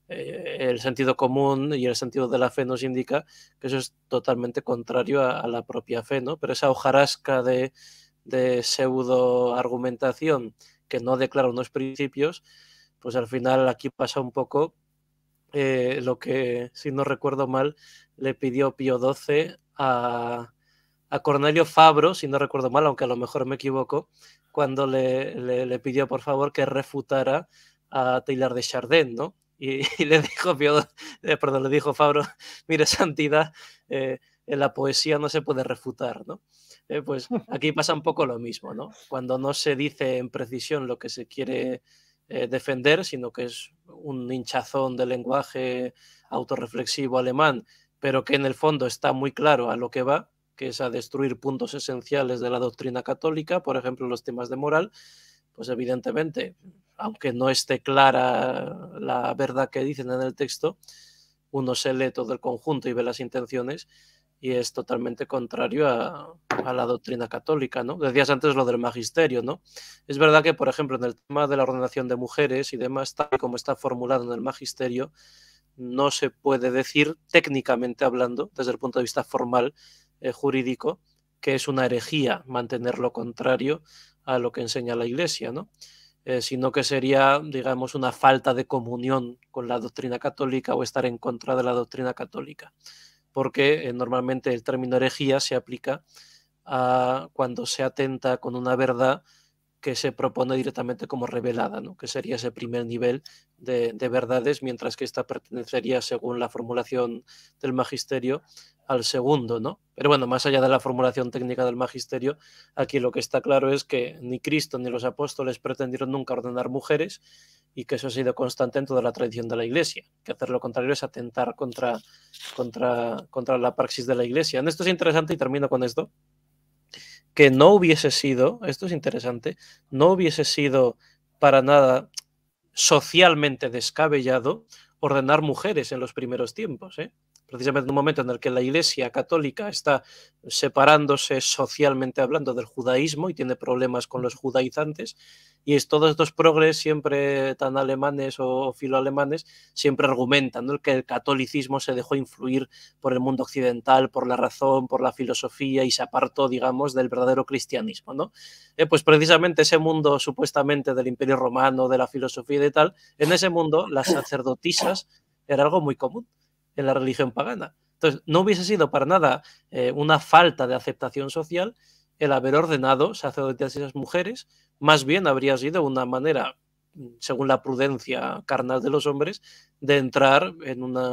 Eh, el sentido común y el sentido de la fe nos indica que eso es totalmente contrario a, la propia fe, ¿no? Pero esa hojarasca de, de pseudo argumentación que no declara unos principios, pues al final aquí pasa un poco eh, lo que, si no recuerdo mal, le pidió Pío XII a, a, Cornelio Fabro, si no recuerdo mal, aunque a lo mejor me equivoco, cuando le, le, pidió por favor que refutara a Taylor de Chardin, ¿no? Y, le dijo eh, perdón, le dijo Fabro, mire santidad, eh, en la poesía no se puede refutar, ¿no? Eh, pues aquí pasa un poco lo mismo, ¿no? Cuando no se dice en precisión lo que se quiere defender, sino que es un hinchazón de lenguaje autorreflexivo alemán, pero que en el fondo está muy claro a lo que va, que es a destruir puntos esenciales de la doctrina católica, por ejemplo, los temas de moral, pues evidentemente aunque no esté clara la verdad que dicen en el texto, uno se lee todo el conjunto y ve las intenciones y es totalmente contrario a, la doctrina católica, ¿no? Decías antes lo del magisterio, ¿no? Es verdad que, por ejemplo, en el tema de la ordenación de mujeres y demás, tal como está formulado en el magisterio, no se puede decir, técnicamente hablando, desde el punto de vista formal, eh, jurídico, que es una herejía mantener lo contrario a lo que enseña la Iglesia, ¿no? Eh, sino que sería, digamos, una falta de comunión con la doctrina católica o estar en contra de la doctrina católica, porque eh, normalmente el término herejía se aplica a cuando se atenta con una verdad que se propone directamente como revelada, ¿no? que sería ese primer nivel de, verdades, mientras que esta pertenecería, según la formulación del magisterio, al segundo. ¿no? Pero bueno, más allá de la formulación técnica del magisterio, aquí lo que está claro es que ni Cristo ni los apóstoles pretendieron nunca ordenar mujeres y que eso ha sido constante en toda la tradición de la Iglesia, que hacer lo contrario es atentar contra, contra, contra la praxis de la Iglesia. En esto es interesante y termino con esto que no hubiese sido, esto es interesante, no hubiese sido para nada socialmente descabellado ordenar mujeres en los primeros tiempos. ¿eh? precisamente en un momento en el que la Iglesia católica está separándose socialmente hablando del judaísmo y tiene problemas con los judaizantes, y es, todos estos progres, siempre tan alemanes o filoalemanes, siempre argumentan que el catolicismo se dejó influir por el mundo occidental, por la razón, por la filosofía y se apartó, digamos, del verdadero cristianismo. ¿no? Eh, pues precisamente ese mundo supuestamente del imperio romano, de la filosofía y de tal, en ese mundo las sacerdotisas era algo muy común en la religión pagana. Entonces, no hubiese sido para nada eh, una falta de aceptación social el haber ordenado sacerdotisas a esas mujeres, más bien habría sido una manera, según la prudencia carnal de los hombres, de entrar en una,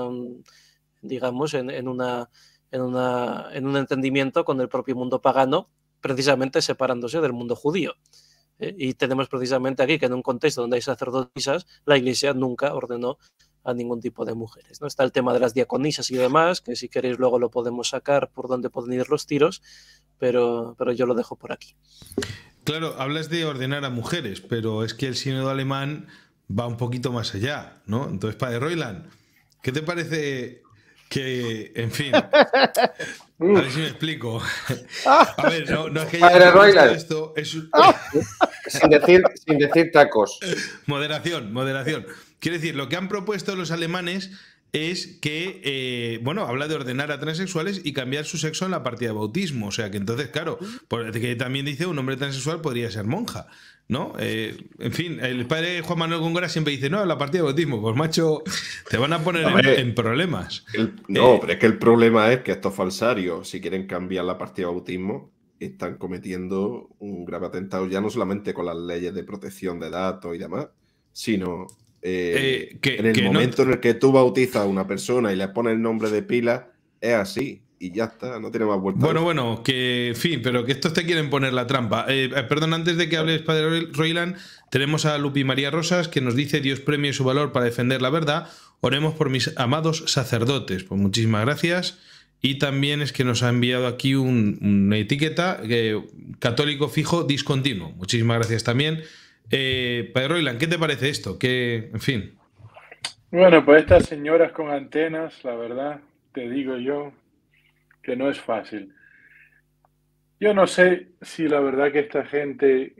digamos, en, una, en, una, en un entendimiento con el propio mundo pagano, precisamente separándose del mundo judío. Eh, y tenemos precisamente aquí que en un contexto donde hay sacerdotisas, la Iglesia nunca ordenó a ningún tipo de mujeres. ¿no? Está el tema de las diaconisas y demás, que si queréis luego lo podemos sacar por donde pueden ir los tiros, pero, pero yo lo dejo por aquí. Claro, hablas de ordenar a mujeres, pero es que el sínodo alemán va un poquito más allá, ¿no? Entonces, padre Roiland, ¿qué te parece que, en fin, a ver si me explico. Ah. A ver, no, es que Padre Roiland. Esto es... Ah. sin decir tacos. Moderación, moderación. Quiero decir, lo que han propuesto los alemanes es que, eh, bueno, habla de ordenar a transexuales y cambiar su sexo en la partida de bautismo. O sea, que entonces, claro, que también dice un hombre transexual podría ser monja, ¿no? Eh, en fin, el padre Juan Manuel Góngora siempre dice, no, la partida de bautismo, pues macho, te van a poner en, problemas. no, eh, pero es que el problema es que estos falsarios, si quieren cambiar la partida de bautismo, están cometiendo un grave atentado ya no solamente con las leyes de protección de datos y demás, sino eh, eh, que, en el momento en el que tú bautizas a una persona y le pones el nombre de pila, es así. Y ya está, no tiene más vuelta. Bueno, bueno, que en fin, pero que estos te quieren poner la trampa. Eh, perdón, antes de que hables, Padre Roiland, tenemos a Lupi María Rosas que nos dice: Dios premie su valor para defender la verdad. Oremos por mis amados sacerdotes. Pues muchísimas gracias. Y también es que nos ha enviado aquí una etiqueta católico fijo discontinuo. Muchísimas gracias también. Eh, Padre Roiland, ¿qué te parece esto? Que, en fin. Bueno, pues estas señoras con antenas, la verdad, te digo yo, que no es fácil. Yo no sé si la verdad que esta gente,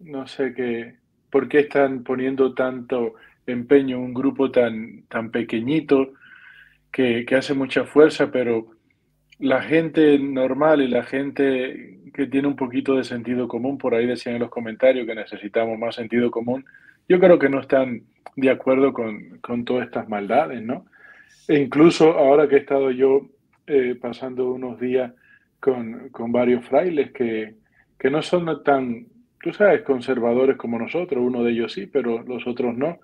no sé qué, por qué están poniendo tanto empeño un grupo tan, tan pequeñito que, que hace mucha fuerza, pero la gente normal y la gente que tiene un poquito de sentido común. Por ahí decían en los comentarios que necesitamos más sentido común. Yo creo que no están de acuerdo con, todas estas maldades, ¿no? E incluso ahora que he estado yo eh, pasando unos días con, varios frailes que, que, no son tan, tú sabes, conservadores como nosotros, uno de ellos sí, pero los otros no,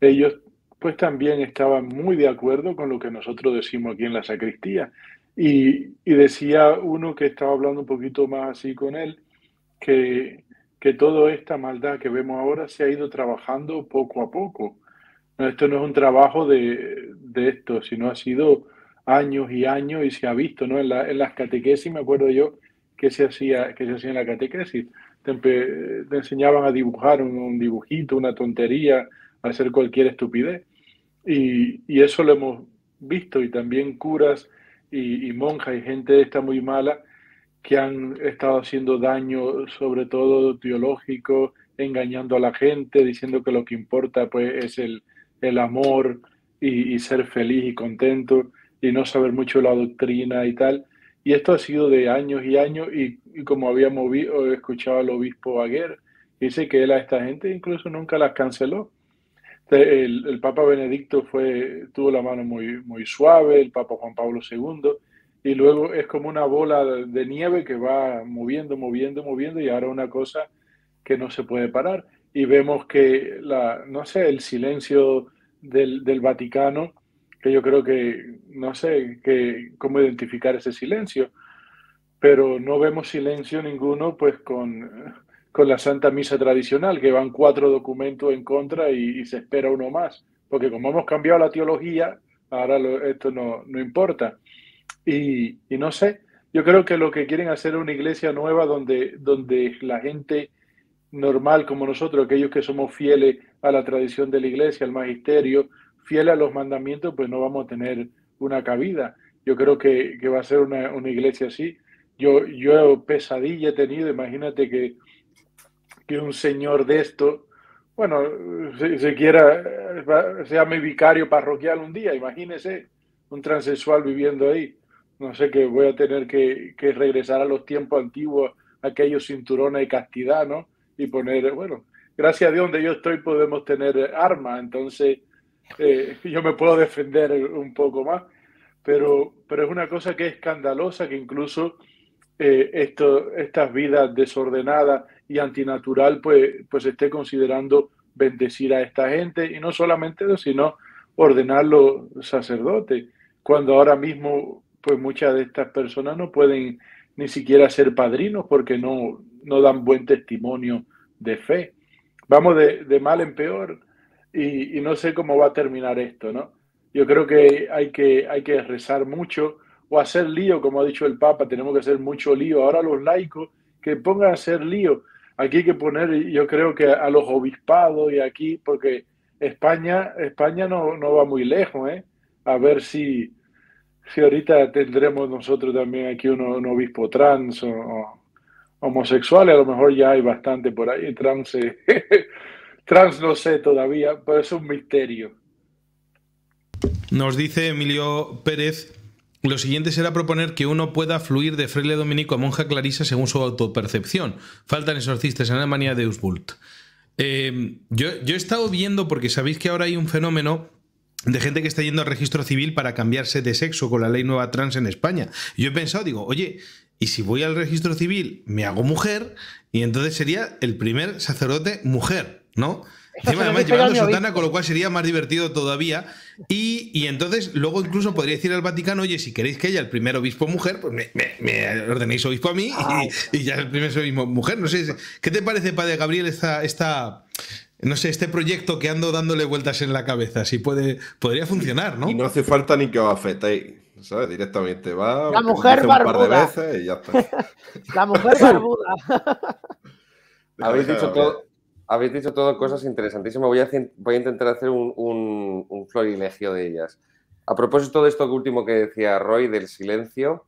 ellos pues también estaban muy de acuerdo con lo que nosotros decimos aquí en la sacristía, y, decía uno que estaba hablando un poquito más así con él, que, toda esta maldad que vemos ahora se ha ido trabajando poco a poco. esto no es un trabajo de, de, esto, sino ha sido años y años y se ha visto, ¿no? En, las catequesis, me acuerdo yo, que se hacía, que se hacía en la catequesis. Te, enseñaban a dibujar un, dibujito, una tontería, a hacer cualquier estupidez. y eso lo hemos visto y también curas y, monjas y gente esta muy mala que han estado haciendo daño, sobre todo teológico, engañando a la gente, diciendo que lo que importa pues es el, amor y, ser feliz y contento y no saber mucho la doctrina y tal. Y esto ha sido de años y años y, como habíamos escuchado al obispo Aguer, dice que él a esta gente incluso nunca las canceló, el, Papa Benedicto tuvo la mano muy, suave, el Papa Juan Pablo II, y luego es como una bola de nieve que va moviendo, moviendo, moviendo, y ahora una cosa que no se puede parar. Y vemos que, no sé, el silencio del, del Vaticano, que yo creo que, no sé, que, cómo identificar ese silencio, pero no vemos silencio ninguno, pues con con la Santa Misa tradicional, que van cuatro documentos en contra y, se espera uno más, porque como hemos cambiado la teología, ahora esto no, importa. Y, no sé, yo creo que lo que quieren hacer es una iglesia nueva donde, donde la gente normal como nosotros, aquellos que somos fieles a la tradición de la iglesia, al magisterio, fieles a los mandamientos, pues no vamos a tener una cabida. Yo creo que, va a ser una, iglesia así. Yo, yo pesadilla he tenido, imagínate que que un señor de esto, bueno, se, quiera, eh, sea mi vicario parroquial un día, imagínese un transexual viviendo ahí. No sé que voy a tener que, regresar a los tiempos antiguos, aquellos cinturones de castidad, ¿no? Y poner, bueno, gracias a Dios donde yo estoy podemos tener armas, entonces eh, yo me puedo defender un poco más. Pero, pero es una cosa que es escandalosa, que incluso eh, esto, estas vidas desordenadas y antinatural, pues, pues esté considerando bendecir a esta gente y no solamente eso, sino ordenarlo sacerdote sacerdotes, cuando ahora mismo pues muchas de estas personas no pueden ni siquiera ser padrinos porque no, no dan buen testimonio de fe. Vamos de, mal en peor y, no sé cómo va a terminar esto, ¿no? Yo creo que hay que, hay que rezar mucho, o hacer lío, como ha dicho el Papa, tenemos que hacer mucho lío. Ahora los laicos que pongan a hacer lío. Aquí hay que poner, yo creo que a los obispados y aquí, porque España, España no, va muy lejos, ¿eh? A ver si, si ahorita tendremos nosotros también aquí un obispo trans o, homosexual. a lo mejor ya hay bastante por ahí, trans, trans no sé todavía, pero es un misterio. Nos dice Emilio Pérez lo siguiente será proponer que uno pueda fluir de fraile dominico a monja clarisa según su autopercepción. Faltan exorcistas en Alemania de Usbult. Eh, yo, yo he estado viendo, porque sabéis que ahora hay un fenómeno de gente que está yendo al registro civil para cambiarse de sexo con la ley nueva trans en España. Yo he pensado, digo, oye, y si voy al registro civil, me hago mujer, y entonces sería el primer sacerdote mujer, ¿no? Encima, además, llevando sotana, con lo cual sería más divertido todavía. Y, entonces, luego incluso podría decir al Vaticano, oye, si queréis que haya el primer obispo mujer, pues me, ordenéis obispo a mí y, ya el primer obispo mujer. No sé, ¿qué te parece, Padre Gabriel, esta, no sé, este proyecto que ando dándole vueltas en la cabeza? Si puede, podría funcionar, ¿no? Y no hace falta ni que os afectéis. ¿sabes? Directamente va. La pues, mujer barbuda. la mujer barbuda. Habéis dicho todo habéis dicho todo cosas interesantísimas. Voy a, intentar hacer un, florilegio de ellas. A propósito de esto último que decía Roy del silencio,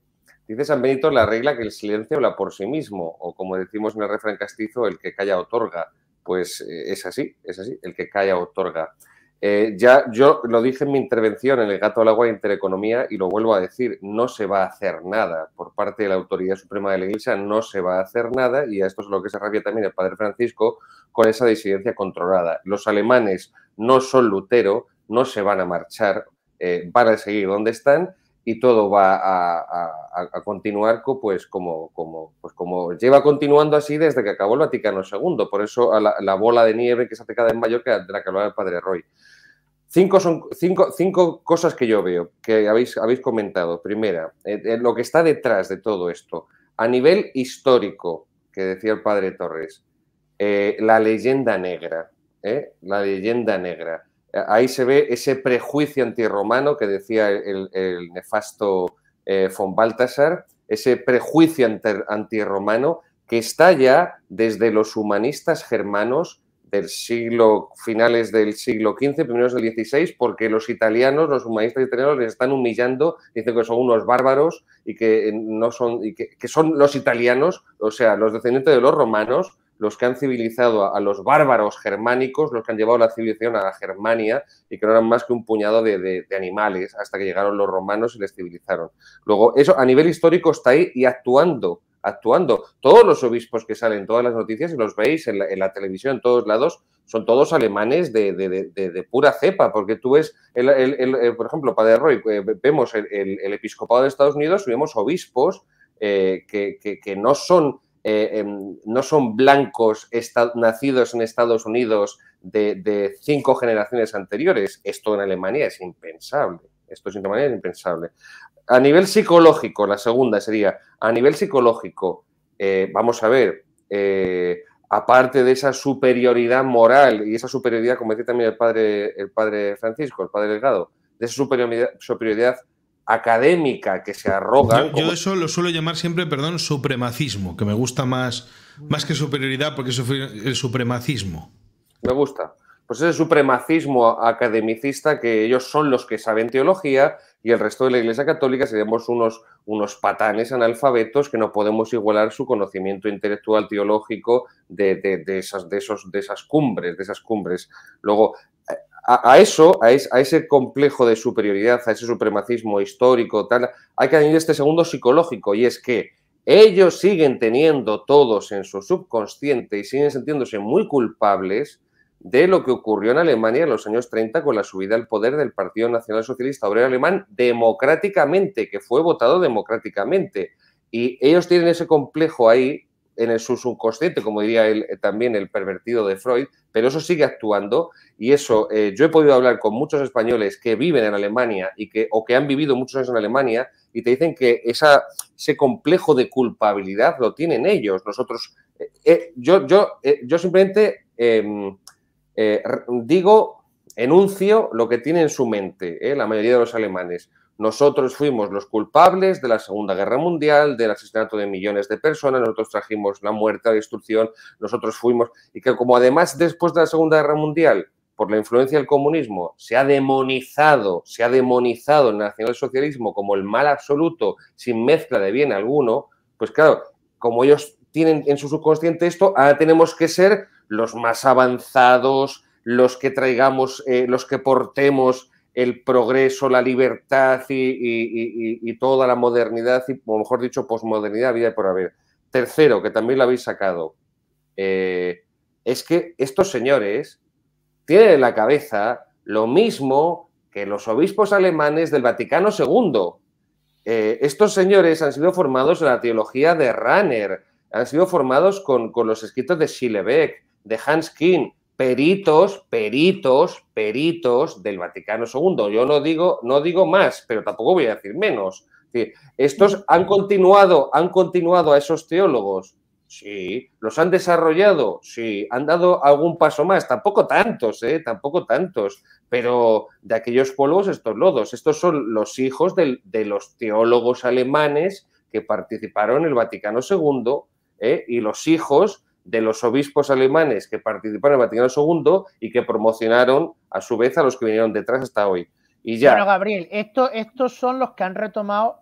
dice San Benito la regla que el silencio habla por sí mismo, o como decimos en el refrán castizo, el que calla otorga. Pues eh, es así, es así, el que calla otorga. Eh, ya yo lo dije en mi intervención en el gato al agua de Intereconomía y lo vuelvo a decir, no se va a hacer nada por parte de la Autoridad Suprema de la Iglesia, no se va a hacer nada y a esto es lo que se refiere también el Padre Francisco con esa disidencia controlada. Los alemanes no son Lutero, no se van a marchar, eh, van a seguir donde están y todo va a, continuar pues como, pues, como lleva continuando así desde que acabó el Vaticano II. Por eso la, bola de nieve que se ha atacada en Mallorca de la que hablaba el Padre Roy. Cinco, son, cinco, cosas que yo veo, que habéis, habéis comentado. Primera, eh, eh, lo que está detrás de todo esto. A nivel histórico, que decía el padre Torres, eh, la leyenda negra, la leyenda negra. Ahí se ve ese prejuicio antirromano que decía el, el nefasto von Baltasar, ese prejuicio antirromano que está ya desde los humanistas germanos del siglo, finales del siglo XV, primeros del XVI, porque los italianos, los humanistas italianos les están humillando, dicen que son unos bárbaros y que eh, no son, y que, son los italianos, o sea, los descendientes de los romanos, los que han civilizado a, los bárbaros germánicos, los que han llevado la civilización a la Germania y que no eran más que un puñado de, animales hasta que llegaron los romanos y les civilizaron. Luego, eso a nivel histórico está ahí y actuando actuando. Todos los obispos que salen, todas las noticias, y los veis en la, televisión, en todos lados, son todos alemanes de, pura cepa, porque tú ves, eh, por ejemplo, Padre Roy, eh, vemos el, episcopado de Estados Unidos vemos obispos eh, que, no son... Em, no son blancos nacidos en Estados Unidos de cinco generaciones anteriores. Esto en Alemania es impensable. Esto sin es impensable a nivel psicológico, la segunda sería, a nivel psicológico, eh, vamos a ver, eh, aparte de esa superioridad moral y esa superioridad, como decía también el padre, el padre Francisco, el padre Delgado, de esa superioridad, superioridad académica que se arroga. Yo, eso lo suelo llamar siempre, perdón, supremacismo, que me gusta más, más que superioridad, porque es el supremacismo. Me gusta, pues ese supremacismo academicista que ellos son los que saben teología y el resto de la Iglesia Católica seríamos unos, unos patanes analfabetos que no podemos igualar su conocimiento intelectual teológico de, esas, de, esos, de esas cumbres, de esas cumbres. Luego, a, eso, a, a, ese complejo de superioridad, a ese supremacismo histórico, tal, hay que añadir este segundo psicológico y es que ellos siguen teniendo todos en su subconsciente y siguen sintiéndose muy culpables de lo que ocurrió en Alemania en los años 30 con la subida al poder del Partido Nacional Socialista Obrero Alemán democráticamente, que fue votado democráticamente. Y ellos tienen ese complejo ahí en el, su subconsciente, como diría él, eh, también el pervertido de Freud, pero eso sigue actuando y eso, eh, yo he podido hablar con muchos españoles que viven en Alemania y que, o que han vivido muchos años en Alemania y te dicen que esa, ese complejo de culpabilidad lo tienen ellos. Nosotros, eh, yo, yo, yo simplemente em, eh, digo, enuncio lo que tiene en su mente eh, la mayoría de los alemanes. Nosotros fuimos los culpables de la Segunda Guerra Mundial, del asesinato de millones de personas, nosotros trajimos la muerte, la destrucción, nosotros fuimos, y que como además después de la Segunda Guerra Mundial, por la influencia del comunismo, se ha demonizado, se ha demonizado el nacionalsocialismo como el mal absoluto, sin mezcla de bien alguno, pues claro, como ellos tienen en su subconsciente esto, ahora tenemos que ser los más avanzados, los que traigamos, eh, los que portemos el progreso, la libertad y, toda la modernidad, y o mejor dicho, posmodernidad, vida por haber. Tercero, que también lo habéis sacado, eh, es que estos señores tienen en la cabeza lo mismo que los obispos alemanes del Vaticano II. Eh, estos señores han sido formados en la teología de Ranner, han sido formados con, con los escritos de Schillebeck, de Hans King, peritos, peritos, peritos del Vaticano II. Yo no digo, no digo más, pero tampoco voy a decir menos. estos han continuado, han continuado a esos teólogos. Sí, los han desarrollado, sí, han dado algún paso más, tampoco tantos, ¿eh? tampoco tantos, pero de aquellos polvos estos lodos, estos son los hijos de, los teólogos alemanes que participaron en el Vaticano II ¿eh? y los hijos de los obispos alemanes que participaron en el Vaticano II y que promocionaron a su vez a los que vinieron detrás hasta hoy. Y ya. Bueno, Gabriel, estos son los que han retomado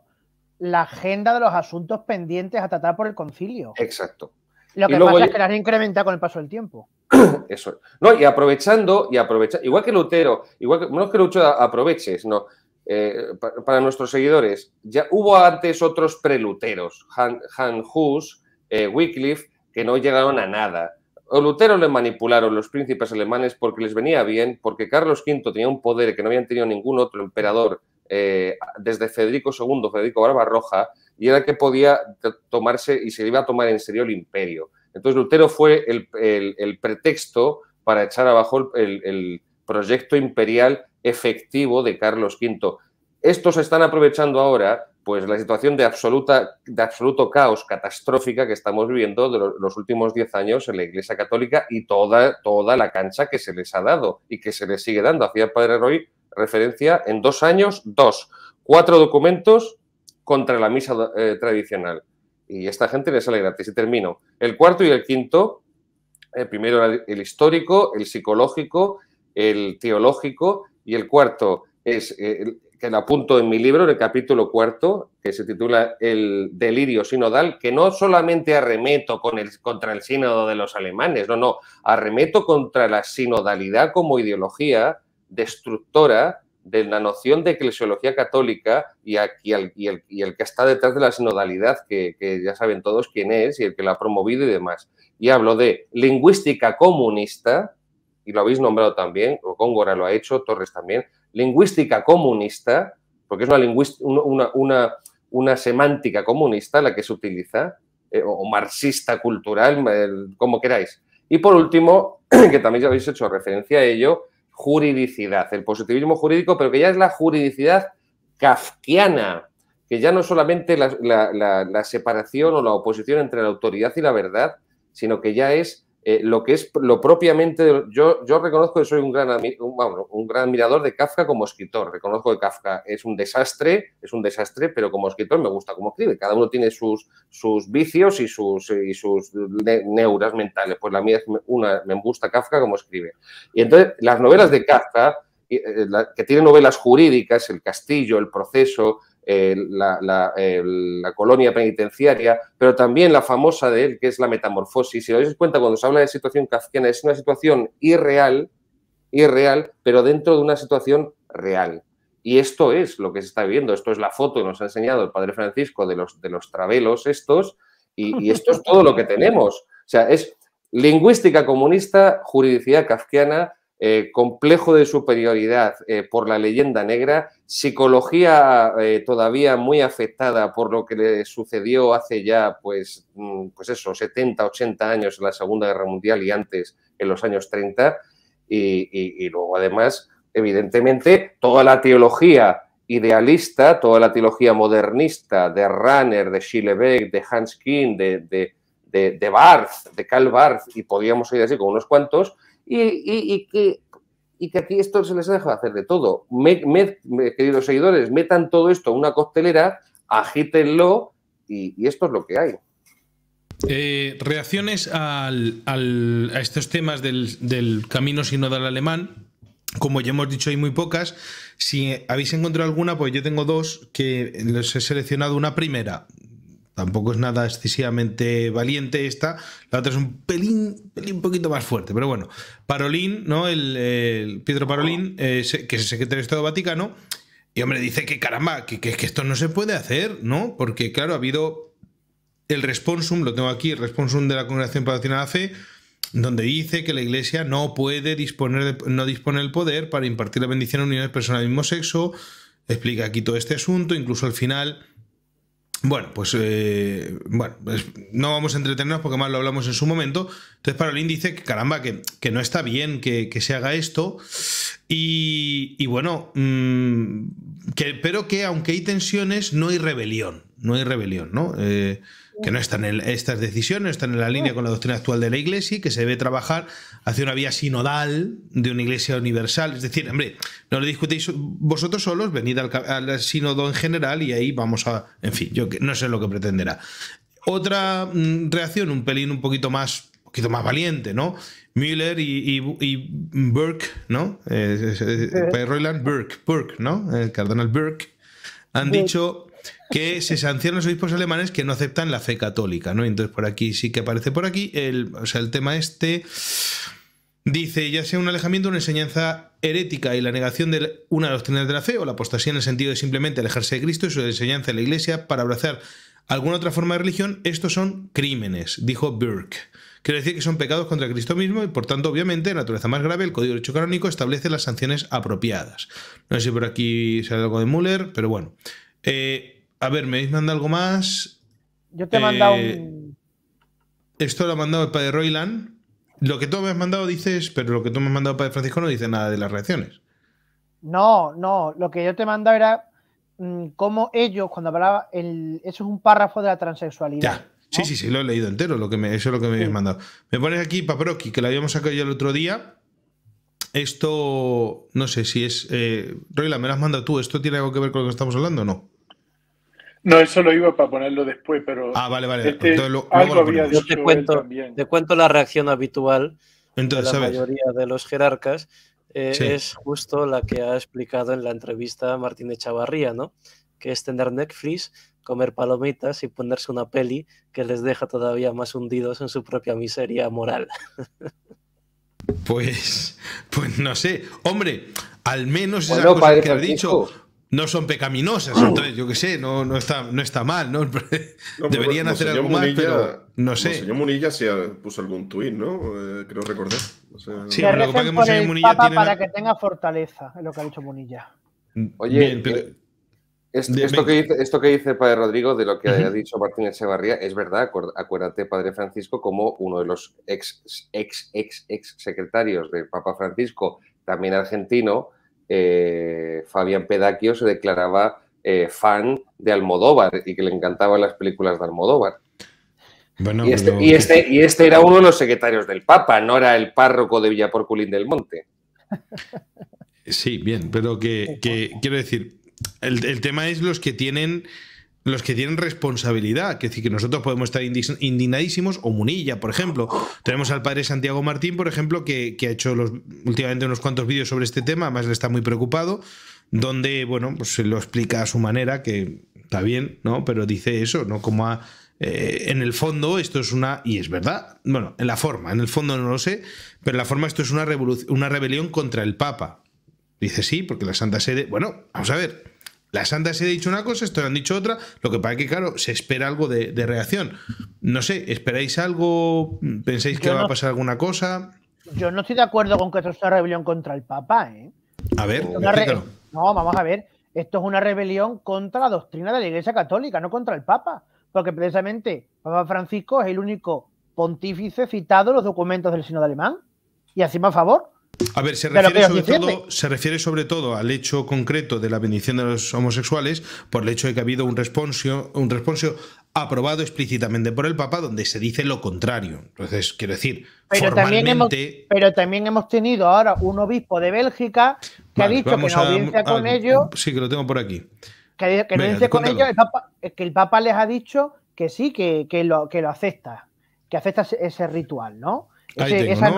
la agenda de los asuntos pendientes a tratar por el concilio. Exacto. Lo que pasa es que la han incrementado con el paso del tiempo. Eso. No, y aprovechando, y aprovecha igual que Lutero, igual que, no aproveches, eh, para, nuestros seguidores, ya hubo antes otros preluteros, Han, Hus, eh, Wycliffe, que no llegaron a nada. A Lutero le manipularon los príncipes alemanes porque les venía bien, porque Carlos V tenía un poder que no habían tenido ningún otro emperador eh, desde Federico II, Federico Barbarroja, y era que podía tomarse y se iba a tomar en serio el imperio. Entonces Lutero fue el, pretexto para echar abajo el, el proyecto imperial efectivo de Carlos V. Estos están aprovechando ahora pues la situación de, absoluta, de absoluto caos catastrófica que estamos viviendo de los últimos 10 años en la Iglesia Católica y toda, toda la cancha que se les ha dado y que se les sigue dando. Hacía el padre Roy referencia en dos años, dos, cuatro documentos contra la misa eh, tradicional. Y esta gente les sale gratis. Y termino. El cuarto y el quinto, el primero el histórico, el psicológico, el teológico y el cuarto es eh, que lo apunto en mi libro, en el capítulo cuarto, que se titula El delirio sinodal, que no solamente arremeto contra el sínodo de los alemanes, no, no, arremeto contra la sinodalidad como ideología destructora de la noción de eclesiología católica y, el, que está detrás de la sinodalidad, que, que ya saben todos quién es y el que la ha promovido y demás. Y hablo de lingüística comunista, y lo habéis nombrado también, o Góngora lo ha hecho, Torres también, lingüística comunista, porque es una, una, una semántica comunista la que se utiliza, eh, o marxista cultural, como queráis. Y por último, que también ya habéis hecho referencia a ello, juridicidad, el positivismo jurídico, pero que ya es la juridicidad kafkiana, que ya no solamente la separación o la oposición entre la autoridad y la verdad, sino que ya es eh, lo que es lo propiamente. Yo, yo reconozco que soy un gran, un, un gran admirador de Kafka como escritor. Reconozco que Kafka es un desastre, es un desastre, pero como escritor me gusta cómo escribe. Cada uno tiene sus, sus vicios y sus, y sus neuras mentales. Pues la mía es una, me gusta Kafka como escribe. Y entonces, las novelas de Kafka, eh, que tiene novelas jurídicas, El Castillo, El Proceso, eh, la, colonia penitenciaria, pero también la famosa de él, que es la metamorfosis. Si os dais cuenta, cuando se habla de situación kafkiana, es una situación irreal, irreal, pero dentro de una situación real. Y esto es lo que se está viviendo. Esto es la foto que nos ha enseñado el padre Francisco de los, de los travelos estos, y, y esto es todo lo que tenemos. O sea, es lingüística comunista, juridicidad kafkiana, eh, complejo de superioridad eh, por la leyenda negra, psicología eh, todavía muy afectada por lo que le sucedió hace ya, pues, mm, pues eso, 70, 80 años en la Segunda Guerra Mundial y antes en los años 30, y, luego además, evidentemente, toda la teología idealista, toda la teología modernista de runner de Schillebeck, de Hans Kyn de, Barth, de Karl Barth, y podíamos ir así con unos cuantos, y, que que aquí esto se les ha dejado hacer de todo. queridos seguidores, metan todo esto a una coctelera, agítenlo y, esto es lo que hay. Eh, reacciones a estos temas del, camino camino sinodal alemán. Como ya hemos dicho, hay muy pocas. Si habéis encontrado alguna, pues yo tengo dos que les he seleccionado. Una primera, Tampoco es nada excesivamente valiente esta. La otra es un pelín, pelín poquito más fuerte. Pero bueno, Parolín, ¿no? El, Parolín, eh, que es el secretario de Estado Vaticano. Y hombre, dice que caramba, que, que, esto no se puede hacer, ¿no? Porque claro, ha habido el responsum, lo tengo aquí, el responsum de la Congregación la Fe, donde dice que la Iglesia no puede disponer, no dispone del poder para impartir la bendición a uniones personas del mismo sexo. Explica aquí todo este asunto, incluso al final bueno, pues, eh, bueno, pues no vamos a entretenernos porque más lo hablamos en su momento. Entonces Parolín dice que caramba, que, no está bien que, se haga esto. Y, bueno, mm, que, pero que aunque hay tensiones, no hay rebelión. No hay rebelión, ¿no? Eh, que no están en estas decisiones, están en la línea con la doctrina actual de la Iglesia y que se debe trabajar hacia una vía sinodal de una Iglesia universal. Es decir, hombre, no lo discutéis vosotros solos, venid al, sinodo sínodo en general y ahí vamos a... En fin, yo no sé lo que pretenderá. Otra mm, reacción, un pelín un poquito más poquito más valiente, ¿no? Müller y, Burke, ¿no? Eh, eh, eh Burke, ¿no? El cardenal Burke, han dicho que se sancionan los obispos alemanes que no aceptan la fe católica, ¿no? Entonces por aquí sí que aparece por aquí, el, o sea, el tema este dice, ya sea un alejamiento, una enseñanza herética y la negación de una de doctrina de la fe o la apostasía en el sentido de simplemente alejarse de Cristo y su enseñanza en la Iglesia para abrazar alguna otra forma de religión, estos son crímenes, dijo Burke. Quiere decir que son pecados contra Cristo mismo y, por tanto, obviamente, la naturaleza más grave, el Código de Derecho Canónico establece las sanciones apropiadas. No sé si por aquí sale algo de Müller, pero bueno. Eh, a ver, ¿me habéis mandado algo más? Yo te he mandado eh, un... Esto lo ha mandado el padre Royland. Lo que tú me has mandado dices, pero lo que tú me has mandado padre Francisco no dice nada de las reacciones. No, no, lo que yo te he mandado era mm, cómo ellos, cuando hablaba, eso es un párrafo de la transexualidad. Sí, sí, sí, lo he leído entero, lo que eso es lo que me habéis mandado. Me pones aquí Paproki, que lo habíamos sacado ya el otro día. Esto, no sé si es. Eh, me lo has mandado tú. ¿Esto tiene algo que ver con lo que estamos hablando o no? No, eso lo iba para ponerlo después, pero. Ah, vale, vale. te cuento, la reacción habitual de la mayoría de los jerarcas. Eh, es justo la que ha explicado en la entrevista Martín Echavarría, ¿no? Que es tener Netflix, comer palomitas y ponerse una peli que les deja todavía más hundidos en su propia miseria moral. Pues, pues no sé. Hombre, al menos es cosa que has dicho no son pecaminosas, entonces yo qué sé, no, no, está, no está mal, ¿no? Deberían hacer algo más, pero no sé. señor Munilla se puso algún tuit, ¿no? Eh, creo recordar. O sí, para que tenga fortaleza, es lo que ha dicho Munilla. Mm, Oye, eh, esto, que dice, esto Padre Rodrigo de lo que ha dicho Martín Echevarría es verdad. Acuérdate, Padre Francisco, como uno de los ex, ex, ex, ex secretarios de Papa Francisco, también argentino, eh, Fabián Pedacchio se declaraba eh, fan de Almodóvar y que le encantaban las películas de Almodóvar. Bueno, este, y, este, y, este, era uno de los secretarios del Papa, no era el párroco de Villaporculín del Monte. Sí, bien, pero que, quiero decir, el tema es los que tienen los que tienen responsabilidad, que decir, que nosotros podemos estar indignadísimos, o Munilla, por ejemplo. Tenemos al padre Santiago Martín, por ejemplo, que, ha hecho últimamente unos cuantos vídeos sobre este tema, además le está muy preocupado, donde, bueno, pues se lo explica a su manera, que está bien, ¿no? Pero dice eso, ¿no? Como a, eh, en el fondo esto es una, y es verdad, bueno, en la forma, en el fondo no lo sé, pero en la forma esto es una, una rebelión contra el Papa. Dice sí, porque la Santa Sede, bueno, vamos a ver las se he dicho una cosa, esto han dicho otra, lo que pasa que, claro, se espera algo de, reacción. No sé, ¿esperáis algo? ¿Pensáis que va a pasar alguna cosa? Yo no estoy de acuerdo con que esto sea rebelión contra el Papa, ¿eh? A ver, no, vamos a ver. Esto es una rebelión contra la doctrina de la Iglesia Católica, no contra el Papa, porque precisamente Papa Francisco es el único pontífice citado en los documentos del Sínodo Alemán y así a favor. A ver, se refiere, sobre todo, se refiere, sobre todo, al hecho concreto de la bendición de los homosexuales por el hecho de que ha habido un responsio un responso aprobado explícitamente por el Papa donde se dice lo contrario. Entonces, quiero decir, pero También hemos, pero también hemos tenido ahora un obispo de Bélgica que ha dicho que en audiencia con ellos... Eh, sí, que lo tengo por aquí. Que, que con ellos el Papa, que el Papa les ha dicho que sí, que, lo, acepta, que acepta ese, ritual, ¿no? esa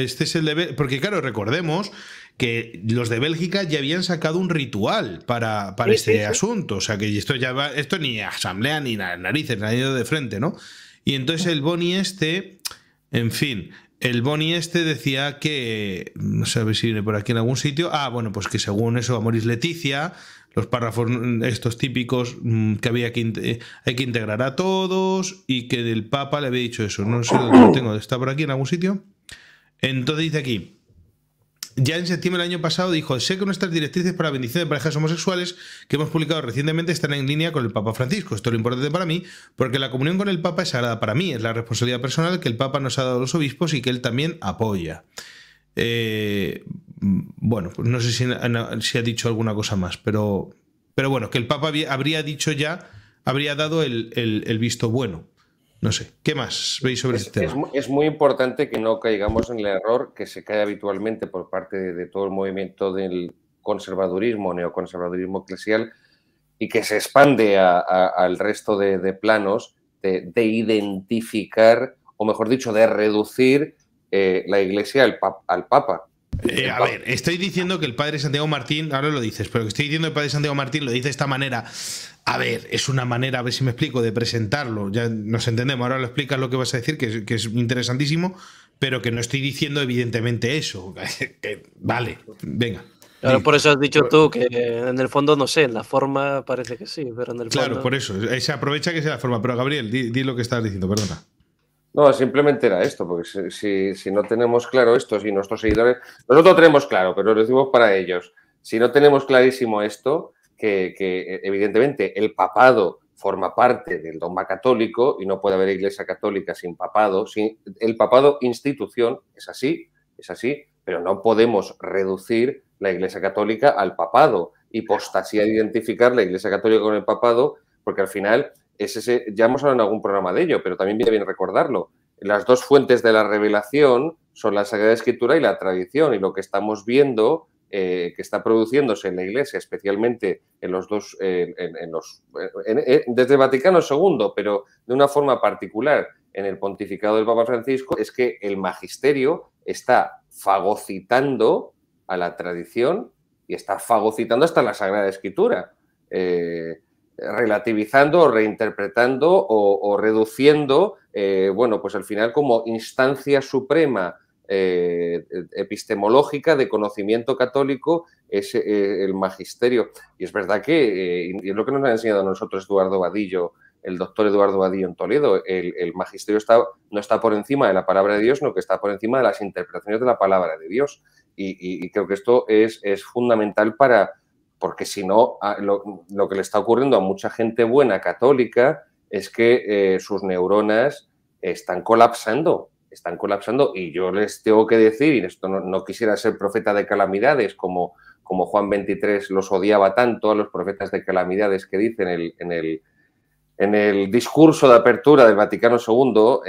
este es el de porque claro, recordemos que los de Bélgica ya habían sacado un ritual para, para este asunto, o sea que esto ya esto ni asamblea ni narices, nadie ido de frente, ¿no? Y entonces el Boni este, en fin, el Boni este decía que, no sé si viene por aquí en algún sitio, ah, bueno, pues que según eso, Amoris Leticia, los párrafos mm, estos típicos mm, que había que, eh, hay que integrar a todos y que del Papa le había dicho eso, no sé dónde lo tengo, ¿está por aquí en algún sitio? Entonces dice aquí, ya en septiembre del año pasado dijo, sé que nuestras directrices para bendición de parejas homosexuales que hemos publicado recientemente están en línea con el Papa Francisco. Esto es lo importante para mí, porque la comunión con el Papa es sagrada para mí, es la responsabilidad personal que el Papa nos ha dado los obispos y que él también apoya. Eh, bueno, pues no sé si, ha dicho alguna cosa más, pero, bueno, que el Papa habría dicho ya, habría dado el visto bueno. No sé. ¿Qué más veis sobre es, este tema? Es, muy importante que no caigamos en el error que se cae habitualmente por parte de, todo el movimiento del conservadurismo, neoconservadurismo eclesial, y que se expande al resto de, planos de, identificar, o mejor dicho, de reducir eh, la Iglesia al, al Papa. Eh, a ver, estoy diciendo que el padre Santiago Martín, ahora lo dices, pero que estoy diciendo que el padre Santiago Martín lo dice de esta manera. A ver, es una manera, a ver si me explico, de presentarlo. Ya nos entendemos, ahora lo explicas lo que vas a decir, que es, interesantísimo, pero que no estoy diciendo evidentemente eso. que, vale, venga. Claro, por eso has dicho tú que en el fondo no sé, en la forma parece que sí, pero en el fondo. Claro, por eso. Eh, se aprovecha que sea la forma. Pero Gabriel, di, di lo que estás diciendo, perdona. No, simplemente era esto, porque si, no tenemos claro esto, si nuestros seguidores, nosotros tenemos claro, pero lo decimos para ellos. Si no tenemos clarísimo esto, que, eh, evidentemente el papado forma parte del dogma católico y no puede haber iglesia católica sin papado, sin, el papado institución, es así, es así, pero no podemos reducir la iglesia católica al papado y postasía identificar la iglesia católica con el papado, porque al final ya hemos hablado en algún programa de ello, pero también viene bien recordarlo. Las dos fuentes de la revelación son la Sagrada Escritura y la tradición, y lo que estamos viendo eh, que está produciéndose en la Iglesia, especialmente en los dos, desde Vaticano II, pero de una forma particular en el pontificado del Papa Francisco, es que el magisterio está fagocitando a la tradición y está fagocitando hasta la Sagrada Escritura. Eh, relativizando, o reinterpretando o, reduciendo, eh, bueno, pues al final como instancia suprema eh, epistemológica de conocimiento católico es eh, el magisterio. Y es verdad que, y es lo que nos ha enseñado a nosotros Eduardo Vadillo, el doctor Eduardo Vadillo en Toledo, el, magisterio está, no está por encima de la palabra de Dios, sino que está por encima de las interpretaciones de la palabra de Dios. Y, y creo que esto es, es fundamental para porque si no, ah, lo, que le está ocurriendo a mucha gente buena católica es que eh, sus neuronas están colapsando, están colapsando y yo les tengo que decir, y esto no, quisiera ser profeta de calamidades como, Juan 23 los odiaba tanto a los profetas de calamidades que dicen en el, discurso de apertura del Vaticano II,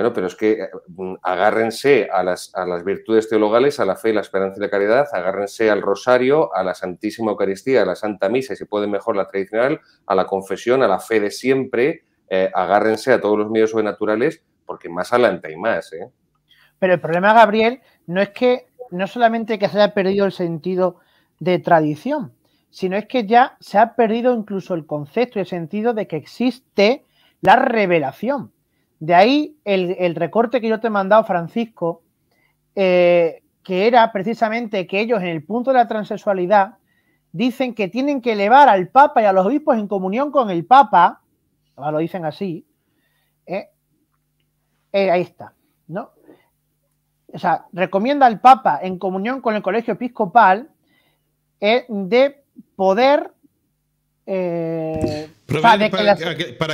bueno, pero es que eh, mm, agárrense a las, a las virtudes teologales, a la fe, la esperanza y la caridad, agárrense al rosario, a la Santísima Eucaristía, a la Santa Misa, y si puede mejor la tradicional, a la confesión, a la fe de siempre, eh, agárrense a todos los medios sobrenaturales, porque más adelante hay más. ¿eh? Pero el problema, Gabriel, no es que no solamente que se haya perdido el sentido de tradición, sino es que ya se ha perdido incluso el concepto y el sentido de que existe la revelación. De ahí el, recorte que yo te he mandado, Francisco, eh, que era precisamente que ellos en el punto de la transexualidad dicen que tienen que elevar al Papa y a los obispos en comunión con el Papa, lo dicen así, ¿eh? Eh, ahí está, ¿no? O sea, recomienda al Papa en comunión con el Colegio Episcopal de poder para,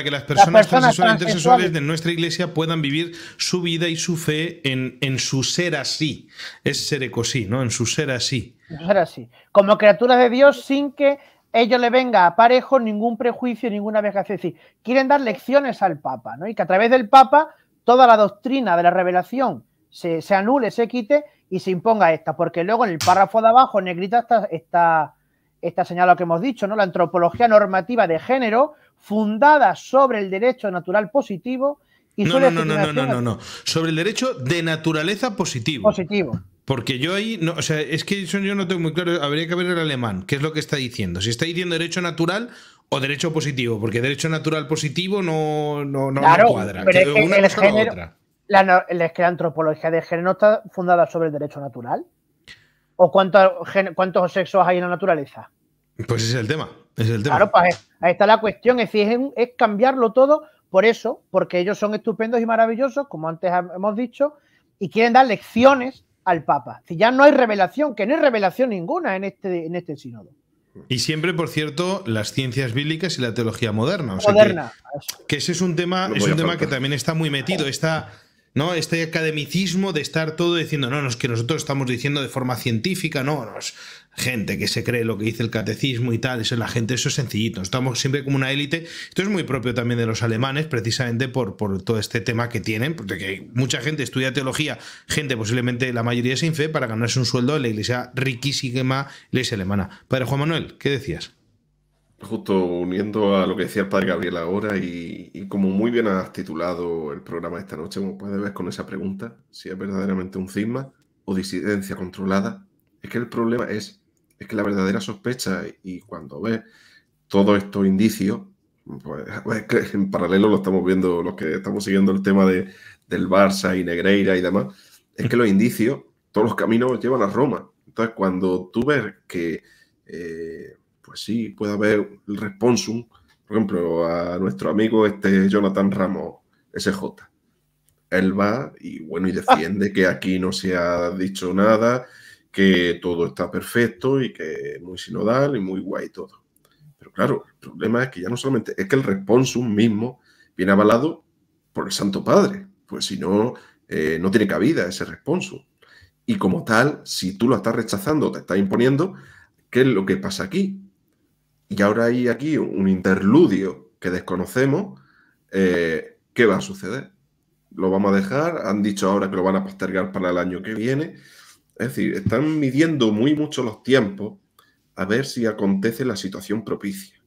que, las personas, las personas de nuestra iglesia puedan vivir su vida y su fe en, en su ser así. Es ser ecosí, ¿no? En su ser así. En su ser así. Como criaturas de Dios sin que ello le venga a parejo ningún prejuicio, ninguna vejez. Es decir, quieren dar lecciones al Papa, ¿no? Y que a través del Papa toda la doctrina de la revelación se, anule, se quite y se imponga esta. Porque luego en el párrafo de abajo, en negrita, está esta señal lo que hemos dicho, ¿no? La antropología normativa de género fundada sobre el derecho natural positivo y no, no, no, no, sobre el derecho de naturaleza positivo. Positivo. Porque yo ahí, no, o sea, es que yo no tengo muy claro, habría que ver el alemán, qué es lo que está diciendo. Si está diciendo derecho natural o derecho positivo, porque derecho natural positivo no, no, cuadra. Pero La, es que la antropología de género está fundada sobre el derecho natural. ¿O cuántos sexos hay en la naturaleza? Pues ese es el tema. Claro, pues ahí está la cuestión. Es es, cambiarlo todo por eso, porque ellos son estupendos y maravillosos, como antes hemos dicho, y quieren dar lecciones al Papa. Si ya no hay revelación, que no hay revelación ninguna en este, en este sínodo. Y siempre, por cierto, las ciencias bíblicas y la teología moderna. Que, ese es un tema, es un tema que también está muy metido. Está ¿no? Este academicismo de estar todo diciendo, no, no, es que nosotros estamos diciendo de forma científica, no, no, es gente que se cree lo que dice el catecismo y tal, eso es la gente, eso es sencillito, estamos siempre como una élite, esto es muy propio también de los alemanes, precisamente por, por todo este tema que tienen, porque mucha gente estudia teología, gente posiblemente la mayoría sin fe, para ganarse un sueldo en la iglesia riquísima, iglesia alemana. Padre Juan Manuel, ¿qué decías? Justo uniendo a lo que decía el padre Gabriel ahora y, como muy bien has titulado el programa esta noche, como puedes ver con esa pregunta, si es verdaderamente un cisma o disidencia controlada, es que el problema es, es que la verdadera sospecha y cuando ves todos estos indicios, pues, pues, en paralelo lo estamos viendo los que estamos siguiendo el tema de, del Barça y Negreira y demás, es que los indicios, todos los caminos llevan a Roma. Entonces cuando tú ves que... Eh, pues sí, puede haber el responsum, por ejemplo, a nuestro amigo este Jonathan Ramos, SJ. Él va y bueno, y defiende que aquí no se ha dicho nada, que todo está perfecto y que es muy sinodal y muy guay todo. Pero claro, el problema es que ya no solamente es que el responsum mismo viene avalado por el Santo Padre, pues si no, eh, no tiene cabida ese responsum. Y como tal, si tú lo estás rechazando, te estás imponiendo, ¿qué es lo que pasa aquí? Y ahora hay aquí un interludio que desconocemos. Eh, ¿Qué va a suceder? ¿Lo vamos a dejar? Han dicho ahora que lo van a postergar para el año que viene. Es decir, están midiendo muy mucho los tiempos a ver si acontece la situación propicia.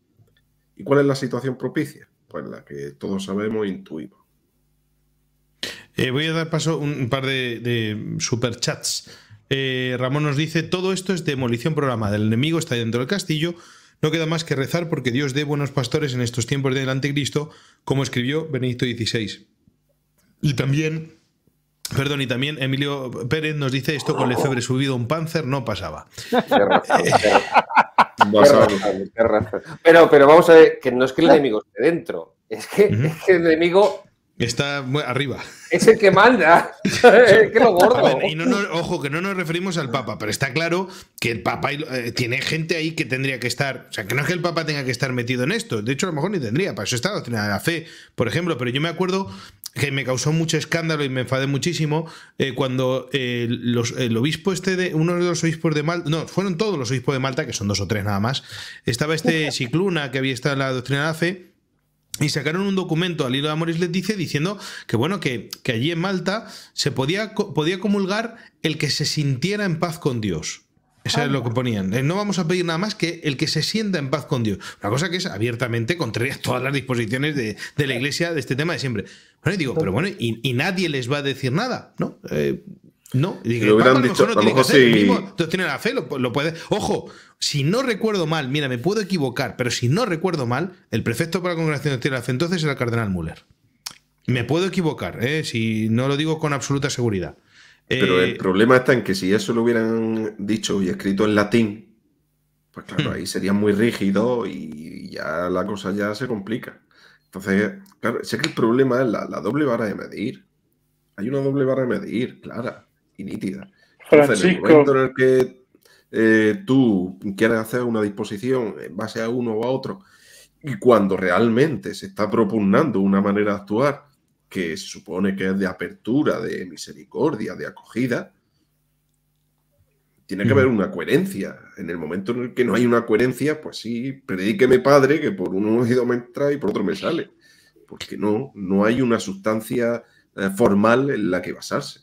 ¿Y cuál es la situación propicia? Pues la que todos sabemos e intuimos. Eh, voy a dar paso a un par de, super superchats. Eh, Ramón nos dice, todo esto es demolición programada. El enemigo está dentro del castillo, no queda más que rezar porque Dios dé buenos pastores en estos tiempos del anticristo, como escribió Benedicto XVI. Y también, perdón, y también Emilio Pérez nos dice esto con lefebre subido un panzer no pasaba. Eh, pero, pero vamos a ver, que no es que el enemigo esté dentro, es que, es que el enemigo Está arriba. Es el que manda. es que lo gordo. y no ojo, que no nos referimos al Papa, pero está claro que el Papa eh, tiene gente ahí que tendría que estar. O sea, que no es que el Papa tenga que estar metido en esto. De hecho, a lo mejor ni tendría. Para eso está la doctrina de la fe, por ejemplo. Pero yo me acuerdo que me causó mucho escándalo y me enfadé muchísimo eh, cuando eh, el obispo este de uno de los obispos de Malta, no, fueron todos los obispos de Malta, que son dos o tres nada más, estaba este Cicluna que había estado en la doctrina de la fe, y sacaron un documento al hilo de Amoris Leticia diciendo que bueno, que, allí en Malta se podía, podía, comulgar el que se sintiera en paz con Dios. Eso es lo que ponían. Eh, no vamos a pedir nada más que el que se sienta en paz con Dios. Una cosa que es abiertamente contraria a todas las disposiciones de, la Iglesia de este tema de siempre. Bueno, y digo, pero bueno, y, nadie les va a decir nada, ¿no? Eh, no, lo hubieran dicho, a lo mejor, tiene Entonces tiene la fe, lo, puede. Ojo, si no recuerdo mal, mira, me puedo equivocar, pero si no recuerdo mal, el prefecto para la congregación de la fe entonces era el cardenal Müller. Me puedo equivocar, ¿eh? si no lo digo con absoluta seguridad. Pero el eh, problema está en que si eso lo hubieran dicho y escrito en latín, pues claro, hmm. ahí sería muy rígido y ya la cosa ya se complica. Entonces, claro, sé que el problema es la, doble vara de medir. Hay una doble vara de medir, clara y nítida. Entonces, en el momento en el que eh, tú quieres hacer una disposición en base a uno o a otro, y cuando realmente se está propugnando una manera de actuar que se supone que es de apertura, de misericordia, de acogida, tiene que haber una coherencia. En el momento en el que no hay una coherencia, pues sí, predíqueme padre que por un oído me entra y por otro me sale. Porque no, no hay una sustancia eh, formal en la que basarse.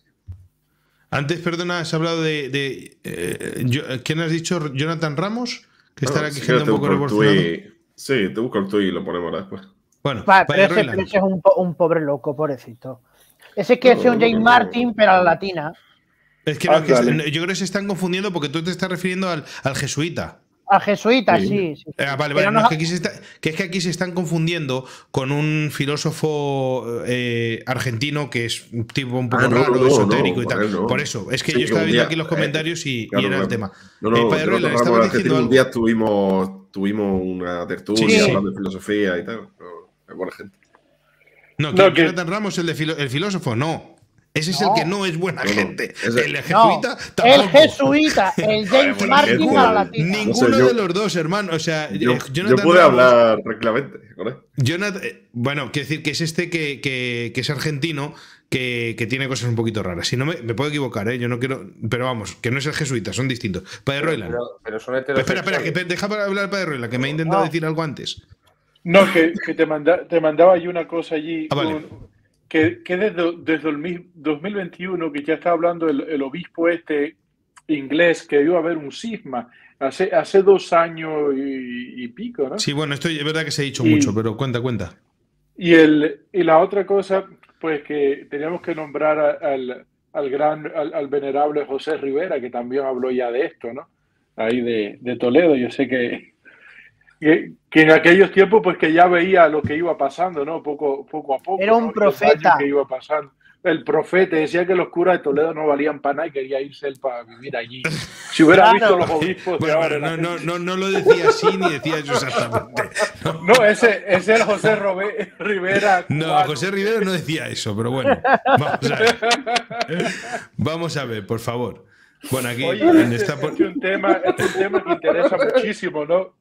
Antes, perdona, has hablado de. Eh, eh, ¿Quién has dicho? ¿Jonathan Ramos? Que estará aquí un poco revolucionado. Sí, te busco el tuit y lo ponemos ahora después. Bueno, vale, pero ese, es un, pobre loco, pobrecito. Ese que es un James Martin, pero a la latina. Es que, es que, ah, yo creo que se están confundiendo porque tú te estás refiriendo al jesuita. A jesuitas, sí. sí, eh, vale, vale. es, que aquí se que es que aquí se están confundiendo con un filósofo eh, argentino que es un tipo un poco ah, raro, esotérico y tal. Por eso, es que yo estaba viendo aquí los eh, comentarios y, y, era el tema. No, no, eh, padre, la estaba diciendo un día tuvimos, tuvimos una tertulia hablando de filosofía y tal. Es buena gente. No, que Jonathan Ramos es el, de filo, el filósofo, no. Ese es el que no es buena gente. El jesuita El jesuita, el James Martin a la latina. Ninguno de los dos, hermano. O sea, yo, eh, yo puedo hablar tranquilamente eh, bueno, quiero decir que es este que, que, es argentino. Que, que, tiene cosas un poquito raras. Si no me, puedo equivocar, ¿eh? yo no quiero. Pero vamos, que no es el jesuita, son distintos. Padre roela espera, espera, deja para hablar Padre roela que me ha intentado decir algo antes. No, que, que te, te mandaba yo una cosa allí. Ah, vale que, que desde, desde, el 2021, que ya está hablando el, obispo este inglés, que iba a haber un sisma, hace, hace dos años y, pico, ¿no? Sí, bueno, esto es verdad que se ha dicho mucho, pero cuenta, cuenta. Y, el, y la otra cosa, pues que teníamos que nombrar al, al, gran, al, al, venerable José Rivera, que también habló ya de esto, ¿no? Ahí de, de Toledo, yo sé que que, en aquellos tiempos pues que ya veía lo que iba pasando, ¿no? Poco, poco a poco. Era un profeta. El profeta decía que los curas de Toledo no valían para nada y quería irse él para vivir allí. Si hubiera visto los obispos bueno, no, no, no, lo decía así ni decía yo exactamente. No, ese, es el José Rivera. No, José Rivera no decía eso, pero bueno. Vamos a ver. Vamos a ver, por favor. Bueno, aquí en esta... un tema, es un tema que interesa muchísimo, ¿no?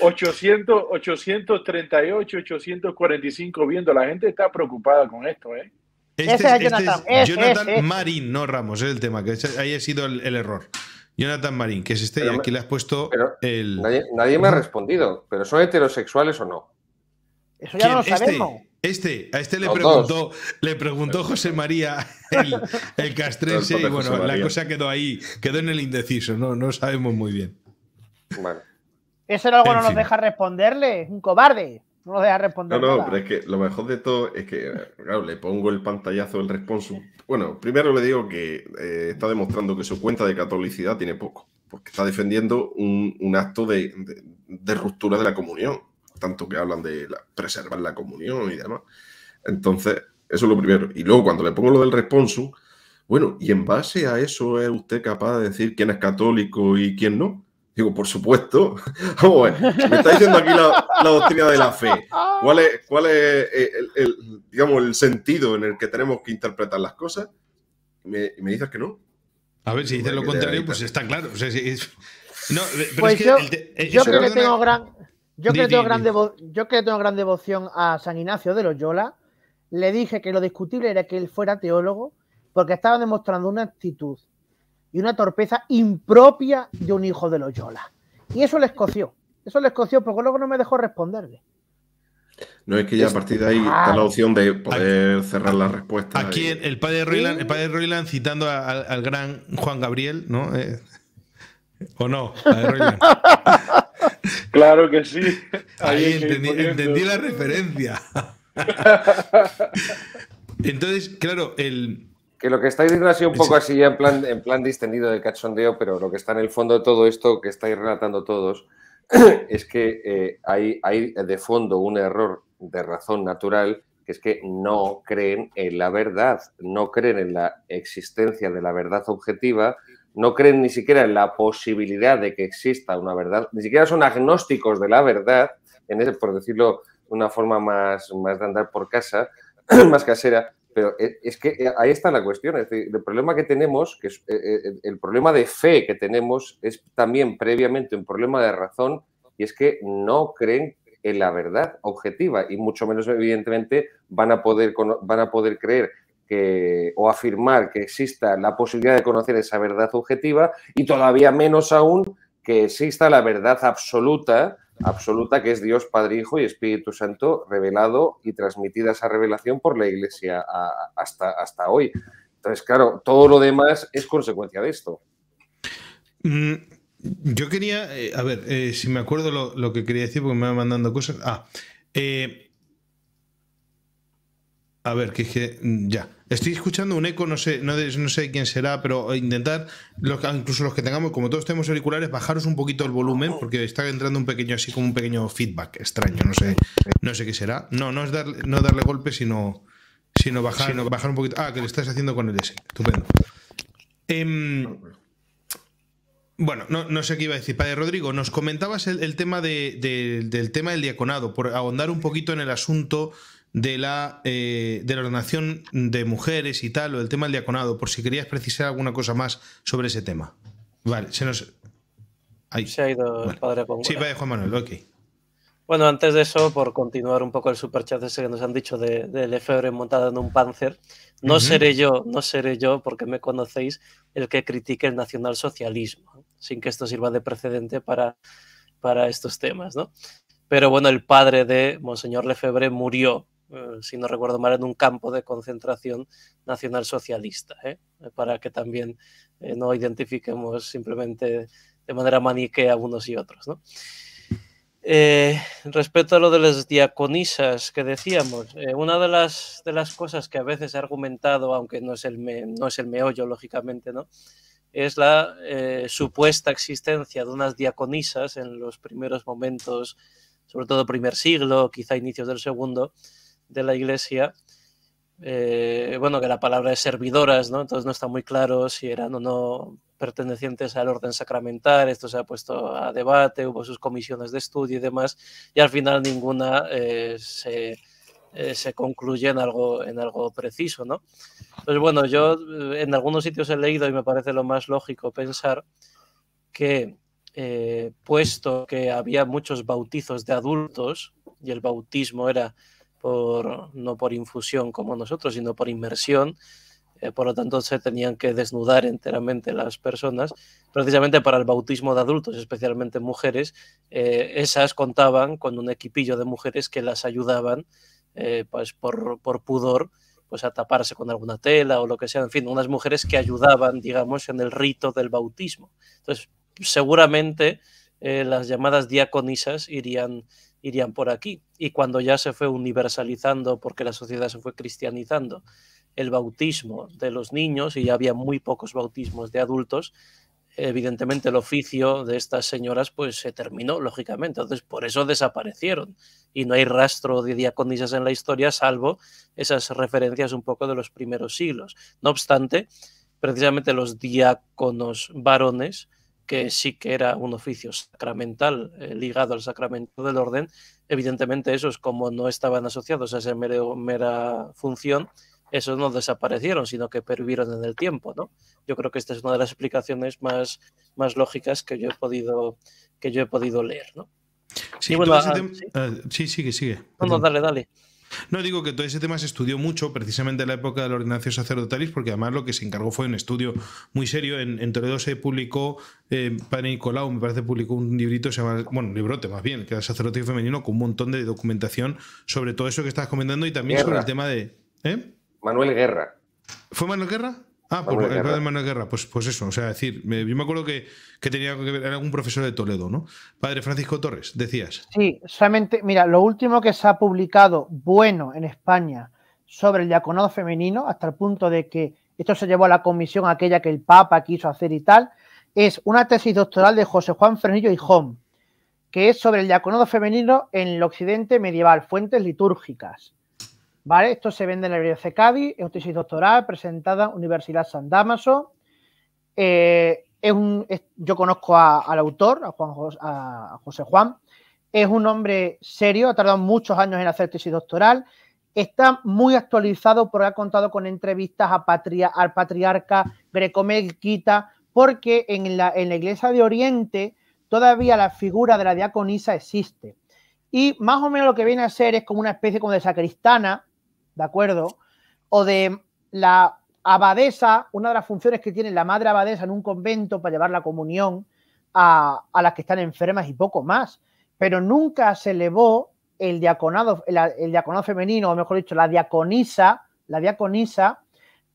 800, 838, 845 viendo. La gente está preocupada con esto, ¿eh? este es, este Jonathan. Marín, no Ramos, es el tema, que ahí ha sido el, error. Jonathan Marín, que es este, aquí le has puesto el. Nadie, me ha respondido, pero ¿son heterosexuales o no? Eso ya no lo este, sabemos. Este, a este le preguntó, le preguntó José María el, el castrense, y bueno, la cosa quedó ahí, quedó en el indeciso, no, no sabemos muy bien. Bueno. Eso no nos deja responderle, es un cobarde. No nos deja responder. No, no, pero es que lo mejor de todo es que, claro, le pongo el pantallazo del responso. Bueno, primero le digo que eh, está demostrando que su cuenta de catolicidad tiene poco, porque está defendiendo un, acto de, ruptura de la comunión, tanto que hablan de preservar la comunión y demás. Entonces, eso es lo primero. Y luego cuando le pongo lo del responsum, bueno, y en base a eso es usted capaz de decir quién es católico y quién no. Digo, por supuesto. me está diciendo aquí la, doctrina de la fe. ¿Cuál es, cuál es eh, el, digamos, el sentido en el que tenemos que interpretar las cosas? Y me, dices que no. A ver, si dices lo contrario, pues está claro. yo, creo que tengo gran... que tengo gran devoción a San Ignacio de Loyola, le dije que lo discutible era que él fuera teólogo porque estaba demostrando una actitud y una torpeza impropia de un hijo de Loyola. Y eso le escoció. eso le escoció porque luego no me dejó responderle. No es que ya a partir de ahí está la opción de poder cerrar la respuesta. Aquí el padre Roiland, el citando al gran Juan Gabriel, ¿no? Eh, ¿O no? claro que sí. Ahí, entendí la referencia. Entonces, claro, el, que lo que estáis diciendo ha sido un poco así, en plan, en plan distendido de cachondeo, pero lo que está en el fondo de todo esto que estáis relatando todos es que eh, hay, de fondo un error de razón natural, que es que no creen en la verdad, no creen en la existencia de la verdad objetiva, no creen ni siquiera en la posibilidad de que exista una verdad, ni siquiera son agnósticos de la verdad, en por decirlo de una forma más, más de andar por casa, más casera, pero e, es que eh, ahí está la cuestión. Es el problema que tenemos, que eh, eh, el problema de fe que tenemos, es también previamente un problema de razón y es que no creen en la verdad objetiva y mucho menos evidentemente van a poder, van a poder creer que, o afirmar que exista la posibilidad de conocer esa verdad objetiva y todavía menos aún que exista la verdad absoluta absoluta que es Dios Padre, Hijo y Espíritu Santo revelado y transmitida esa revelación por la Iglesia hasta, hasta hoy. Entonces, claro, todo lo demás es consecuencia de esto. Mm, yo quería, eh, a ver, eh, si me acuerdo lo, lo, que quería decir, porque me van mandando cosas. Ah, eh, a ver, que es que mm, ya. Estoy escuchando un eco, no sé, no, sé quién será, pero intentar, incluso los que tengamos, como todos tenemos auriculares, bajaros un poquito el volumen, porque está entrando un pequeño, así como un pequeño feedback extraño, no sé, no sé qué será. No, no es darle, no darle golpe, sino, sino, bajar, un poquito. Ah, que lo estás haciendo con el S. Estupendo. Em, bueno, no, sé qué iba a decir. Padre Rodrigo, nos comentabas el, tema del tema del diaconado, por ahondar un poquito en el asunto de la, eh, de la ordenación de mujeres y tal, o el tema del diaconado, por si querías precisar alguna cosa más sobre ese tema. Vale, se nos... Se ha ido el padre Sí, Juan Manuel, ok. Bueno, antes de eso, por continuar un poco el superchat ese que nos han dicho de, de Lefebvre montado en un Panzer, no seré yo, no seré yo, porque me conocéis, el que critique el nacionalsocialismo, sin que esto sirva de precedente para, para estos temas, ¿no? Pero bueno, el padre de Monseñor Lefebvre murió eh, si no recuerdo mal, en un campo de concentración nacionalsocialista, ¿eh? ¿eh? para que también eh, no identifiquemos simplemente de manera maniquea unos y otros. respecto a lo de las diaconisas que decíamos, una de las, cosas que a veces he argumentado, aunque no es el, meollo, lógicamente, es la supuesta existencia de unas diaconisas en los primeros momentos, sobre todo primer siglo, quizá inicios del segundo, de la iglesia, eh, bueno, que la palabra es servidoras, ¿no? Entonces no está muy claro si eran o no pertenecientes al orden sacramental, esto se ha puesto a debate, hubo sus comisiones de estudio y demás, y al final ninguna eh, eh, se, concluye en algo, en algo preciso, ¿no? Entonces, pues bueno, yo en algunos sitios he leído y me parece lo más lógico pensar que puesto que había muchos bautizos de adultos y el bautismo era por, no por infusión como nosotros, sino por inmersión. Eh, por lo tanto, se tenían que desnudar enteramente las personas. Precisamente para el bautismo de adultos, especialmente mujeres, eh, esas contaban con un equipillo de mujeres que las ayudaban eh, pues por, pudor pues a taparse con alguna tela o lo que sea, en fin, unas mujeres que ayudaban, digamos, en el rito del bautismo. Entonces, seguramente las llamadas diaconisas irían irían por aquí. Y cuando ya se fue universalizando, porque la sociedad se fue cristianizando, el bautismo de los niños, y ya había muy pocos bautismos de adultos, evidentemente el oficio de estas señoras pues se terminó, lógicamente. Entonces, por eso desaparecieron. Y no hay rastro de diaconisas en la historia, salvo esas referencias un poco de los primeros siglos. No obstante, precisamente los diáconos varones que sí que era un oficio sacramental eh, ligado al sacramento del orden, evidentemente esos como no estaban asociados a esa mera función, esos no desaparecieron, sino que pervivieron en el tiempo, ¿no? Yo creo que esta es una de las explicaciones más, más lógicas que yo he podido, que yo he podido leer, Sí, bueno, ah, sí. Ah, sí, sigue, sigue. No, no, dale, dale. No digo que todo ese tema se estudió mucho, precisamente en la época de la ordenación sacerdotalis, porque además lo que se encargó fue un estudio muy serio. En, Toledo se publicó, eh, Nicolau, me parece, publicó un librito, bueno, un librote más bien, que era femenino, con un montón de documentación sobre todo eso que estabas comentando y también sobre el tema de. ¿eh? Manuel Guerra. ¿Fue Manuel Guerra? Ah, por el Padre Manuel Guerra, pues, pues eso, o sea, decir, yo me acuerdo que, que tenía que ver algún profesor de Toledo, ¿no? Padre Francisco Torres, decías. Sí, solamente, mira, lo último que se ha publicado bueno en España sobre el diaconado femenino, hasta el punto de que esto se llevó a la comisión aquella que el Papa quiso hacer y tal, es una tesis doctoral de José Juan Fernillo y Hom, que es sobre el diaconado femenino en el occidente medieval, fuentes litúrgicas. Esto se vende en la Biblioteca de es una tesis doctoral presentada en la Universidad San Damaso. Eh, es un, yo conozco al autor, a, Juan, a José Juan, es un hombre serio, ha tardado muchos años en hacer tesis doctoral, está muy actualizado porque ha contado con entrevistas al patriarca grecomelquita, porque en la, iglesia de Oriente todavía la figura de la diaconisa existe. Y más o menos lo que viene a ser es como una especie como de sacristana, ¿de acuerdo? O de la abadesa, una de las funciones que tiene la madre abadesa en un convento para llevar la comunión a, las que están enfermas y poco más. Pero nunca se elevó el diaconado, el, diaconado femenino, o mejor dicho, la diaconisa, la diaconisa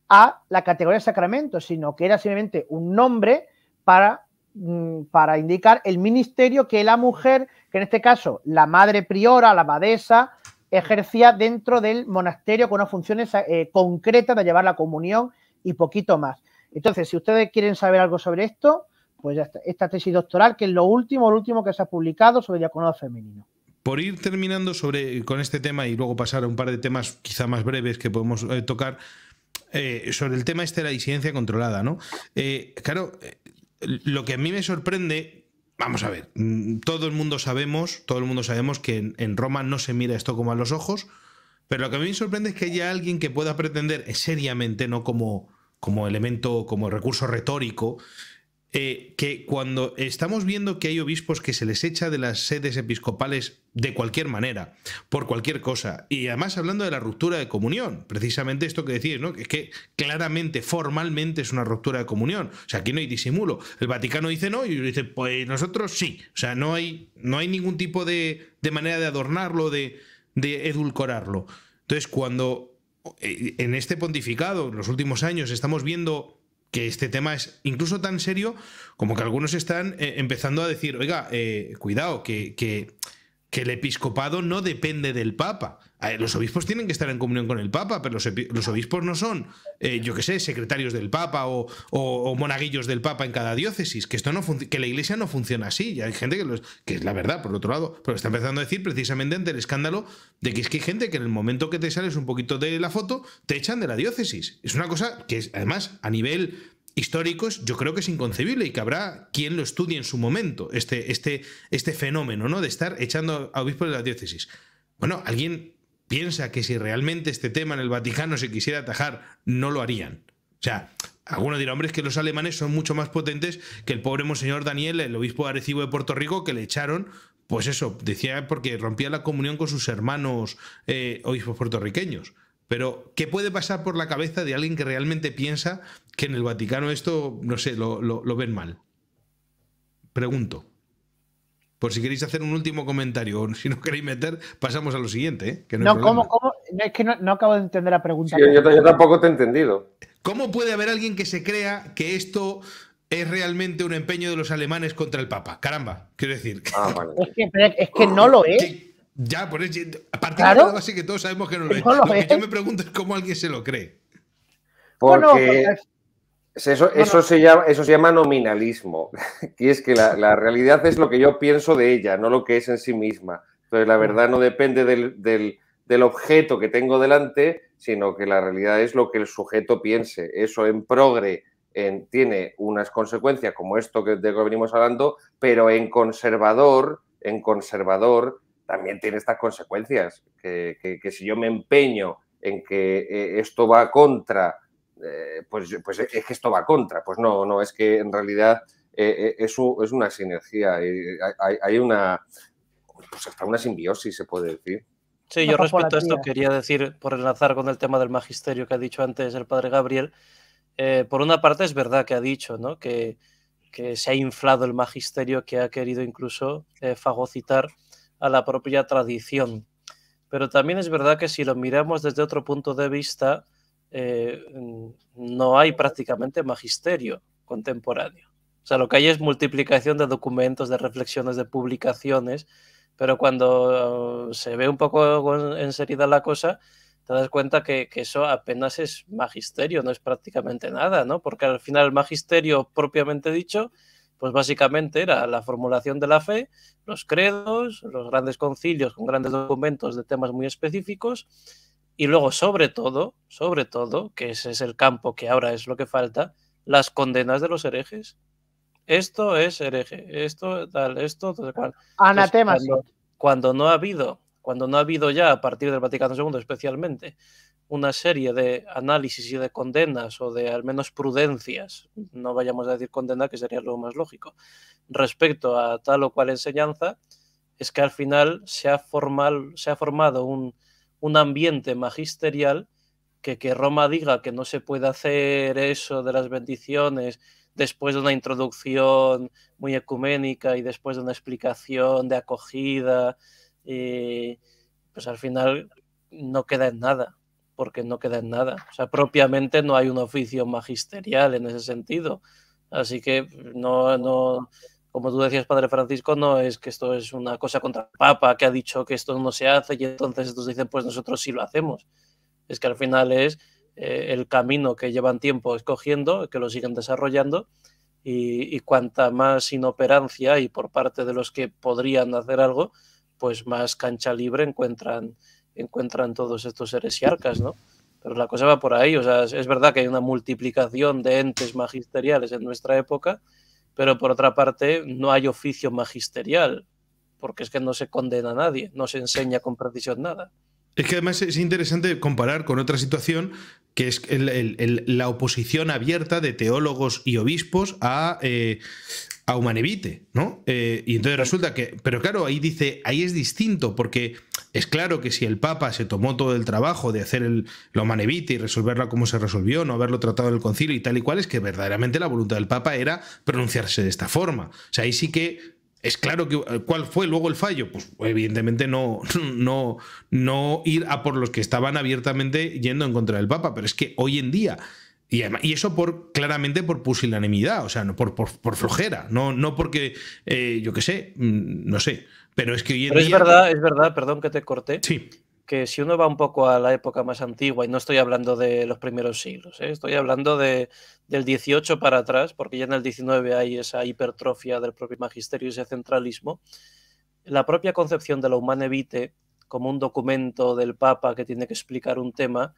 a la categoría de sacramento, sino que era simplemente un nombre para, mm, para indicar el ministerio que la mujer, que en este caso la madre priora, la abadesa, ejercía dentro del monasterio con unas funciones eh, concretas de llevar la comunión y poquito más. Entonces, si ustedes quieren saber algo sobre esto, pues esta, tesis doctoral, que es lo último, lo último que se ha publicado sobre el femenino. Por ir terminando sobre, con este tema y luego pasar a un par de temas quizá más breves que podemos eh, tocar, eh, sobre el tema este de la disidencia controlada, ¿no? claro, lo que a mí me sorprende Vamos a ver, mm, todo el mundo sabemos, todo el mundo sabemos que en, Roma no se mira esto como a los ojos, pero lo que a mí me sorprende es que haya alguien que pueda pretender eh, seriamente, no como, como elemento, como recurso retórico, eh, que cuando estamos viendo que hay obispos que se les echa de las sedes episcopales de cualquier manera, por cualquier cosa, y además hablando de la ruptura de comunión, precisamente esto que decís, ¿no? Es que claramente, formalmente es una ruptura de comunión, o sea, aquí no hay disimulo. El Vaticano dice no y dice, pues nosotros sí, o sea, no hay, no hay ningún tipo de, de manera de adornarlo, de, de edulcorarlo. Entonces, cuando eh, en este pontificado, en los últimos años, estamos viendo que este tema es incluso tan serio como que algunos están eh, empezando a decir, oiga, eh, cuidado, que, que que el episcopado no depende del Papa. Eh, los obispos tienen que estar en comunión con el Papa, pero los, obispos no son, eh, yo qué sé, secretarios del Papa o, monaguillos del Papa en cada diócesis. Que, esto no que la Iglesia no funciona así. Y hay gente que, que es la verdad, por otro lado, pero está empezando a decir precisamente ante el escándalo de que es que hay gente que en el momento que te sales un poquito de la foto, te echan de la diócesis. Es una cosa que, además, a nivel históricos, yo creo que es inconcebible y que habrá quien lo estudie en su momento, este, este, este fenómeno, ¿no? De estar echando a obispos de la diócesis. Bueno, alguien piensa que si realmente este tema en el Vaticano se quisiera atajar, no lo harían. O sea, algunos dirán, hombre, es que los alemanes son mucho más potentes que el pobre monseñor Daniel, el obispo de Arecibo de Puerto Rico, que le echaron, pues eso, decía porque rompía la comunión con sus hermanos eh, obispos puertorriqueños. Pero, ¿qué puede pasar por la cabeza de alguien que realmente piensa que en el Vaticano esto, no sé, lo, ven mal? Pregunto. Por si queréis hacer un último comentario, o si no queréis meter, pasamos a lo siguiente. ¿eh? no, ¿cómo, es que no, acabo de entender la pregunta. yo, tampoco te he entendido. ¿Cómo puede haber alguien que se crea que esto es realmente un empeño de los alemanes contra el Papa. Caramba, quiero decir. Ah, es, que, es, que, no lo es. Ya, por eso, a de la sí que todos sabemos que no lo es. hecho. lo, que yo me pregunto es cómo alguien se lo cree. Porque pues, eso, se llama, eso se llama nominalismo. Y es que la, realidad es lo que yo pienso de ella, no lo que es en sí misma. Entonces, la mm. verdad no depende del, objeto que tengo delante, sino que la realidad es lo que el sujeto piense. Eso en progre tiene unas consecuencias como esto que, de que venimos hablando, pero en conservador, en conservador también tiene estas consecuencias, que, si yo me empeño en que eh, esto va contra, eh, pues, pues es que esto va contra, pues no, no, es que en realidad eh, es, una sinergia, hay, una, pues una simbiosis se puede decir. Sí, yo respecto a esto quería decir, por enlazar con el tema del magisterio que ha dicho antes el padre Gabriel, por una parte es verdad que ha dicho, Que, que se ha inflado el magisterio que ha querido incluso fagocitar a la propia tradición. Pero también es verdad que si lo miramos desde otro punto de vista, eh, no hay prácticamente magisterio contemporáneo. O sea, lo que hay es multiplicación de documentos, de reflexiones, de publicaciones, pero cuando se ve un poco en seriedad la cosa, te das cuenta que, que, eso apenas es magisterio, no es prácticamente nada, ¿no? Porque al final el magisterio propiamente dicho pues básicamente era la formulación de la fe, los credos, los grandes concilios con grandes documentos de temas muy específicos y luego sobre todo, sobre todo, que ese es el campo que ahora es lo que falta, las condenas de los herejes. Esto es hereje, esto tal, esto tal Anatemas. cuando no ha habido, cuando no ha habido ya a partir del Vaticano II especialmente una serie de análisis y de condenas o de al menos prudencias, no vayamos a decir condena, que sería lo más lógico, respecto a tal o cual enseñanza, es que al final se ha, formal, se ha formado un, ambiente magisterial que, que Roma diga que no se puede hacer eso de las bendiciones después de una introducción muy ecuménica y después de una explicación de acogida, eh, pues al final no queda en nada porque no queda en nada. O sea, propiamente no hay un oficio magisterial en ese sentido. Así que no, no, como tú decías, Padre Francisco, no es que esto es una cosa contra el Papa, que ha dicho que esto no se hace y entonces nos dicen, pues nosotros sí lo hacemos. Es que al final es eh, el camino que llevan tiempo escogiendo, que lo siguen desarrollando y, y cuanta más inoperancia hay por parte de los que podrían hacer algo, pues más cancha libre encuentran encuentran todos estos heresiarcas, ¿no? Pero la cosa va por ahí, o sea, es verdad que hay una multiplicación de entes magisteriales en nuestra época, pero por otra parte no hay oficio magisterial, porque es que no se condena a nadie, no se enseña con precisión nada. Es que además es interesante comparar con otra situación que es la oposición abierta de teólogos y obispos a, eh, a Humanevite, ¿no? Eh, y entonces resulta que, pero claro, ahí dice, ahí es distinto, porque es claro que si el Papa se tomó todo el trabajo de hacer el, lo y resolverla como se resolvió, no haberlo tratado en el concilio y tal y cual, es que verdaderamente la voluntad del Papa era pronunciarse de esta forma. O sea, ahí sí que es claro que eh, cuál fue luego el fallo, pues evidentemente no, no, no ir a por los que estaban abiertamente yendo en contra del Papa, pero es que hoy en día y, eso por claramente por pusilanimidad, o sea, no por, por, flojera, no, no porque, eh, yo qué sé, mm, no sé, pero es que verdad, es verdad, perdón que te corté. Que si uno va un poco a la época más antigua, y no estoy hablando de los primeros siglos, ¿eh? estoy hablando de, del 18 para atrás, porque ya en el 19 hay esa hipertrofia del propio magisterio y ese centralismo. La propia concepción de la humana evite, como un documento del Papa que tiene que explicar un tema,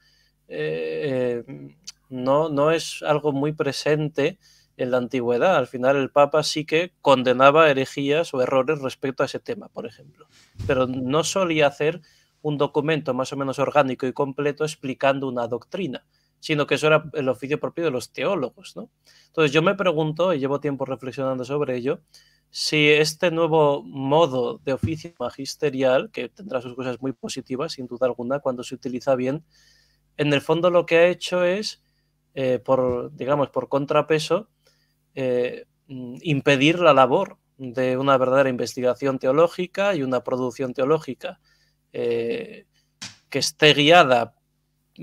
eh, eh, no, no es algo muy presente en la antigüedad. Al final el Papa sí que condenaba herejías o errores respecto a ese tema, por ejemplo. Pero no solía hacer un documento más o menos orgánico y completo explicando una doctrina, sino que eso era el oficio propio de los teólogos. Entonces yo me pregunto, y llevo tiempo reflexionando sobre ello, si este nuevo modo de oficio magisterial, que tendrá sus cosas muy positivas, sin duda alguna, cuando se utiliza bien, en el fondo lo que ha hecho es, eh, digamos, por contrapeso, eh, mm, impedir la labor de una verdadera investigación teológica y una producción teológica eh, que esté guiada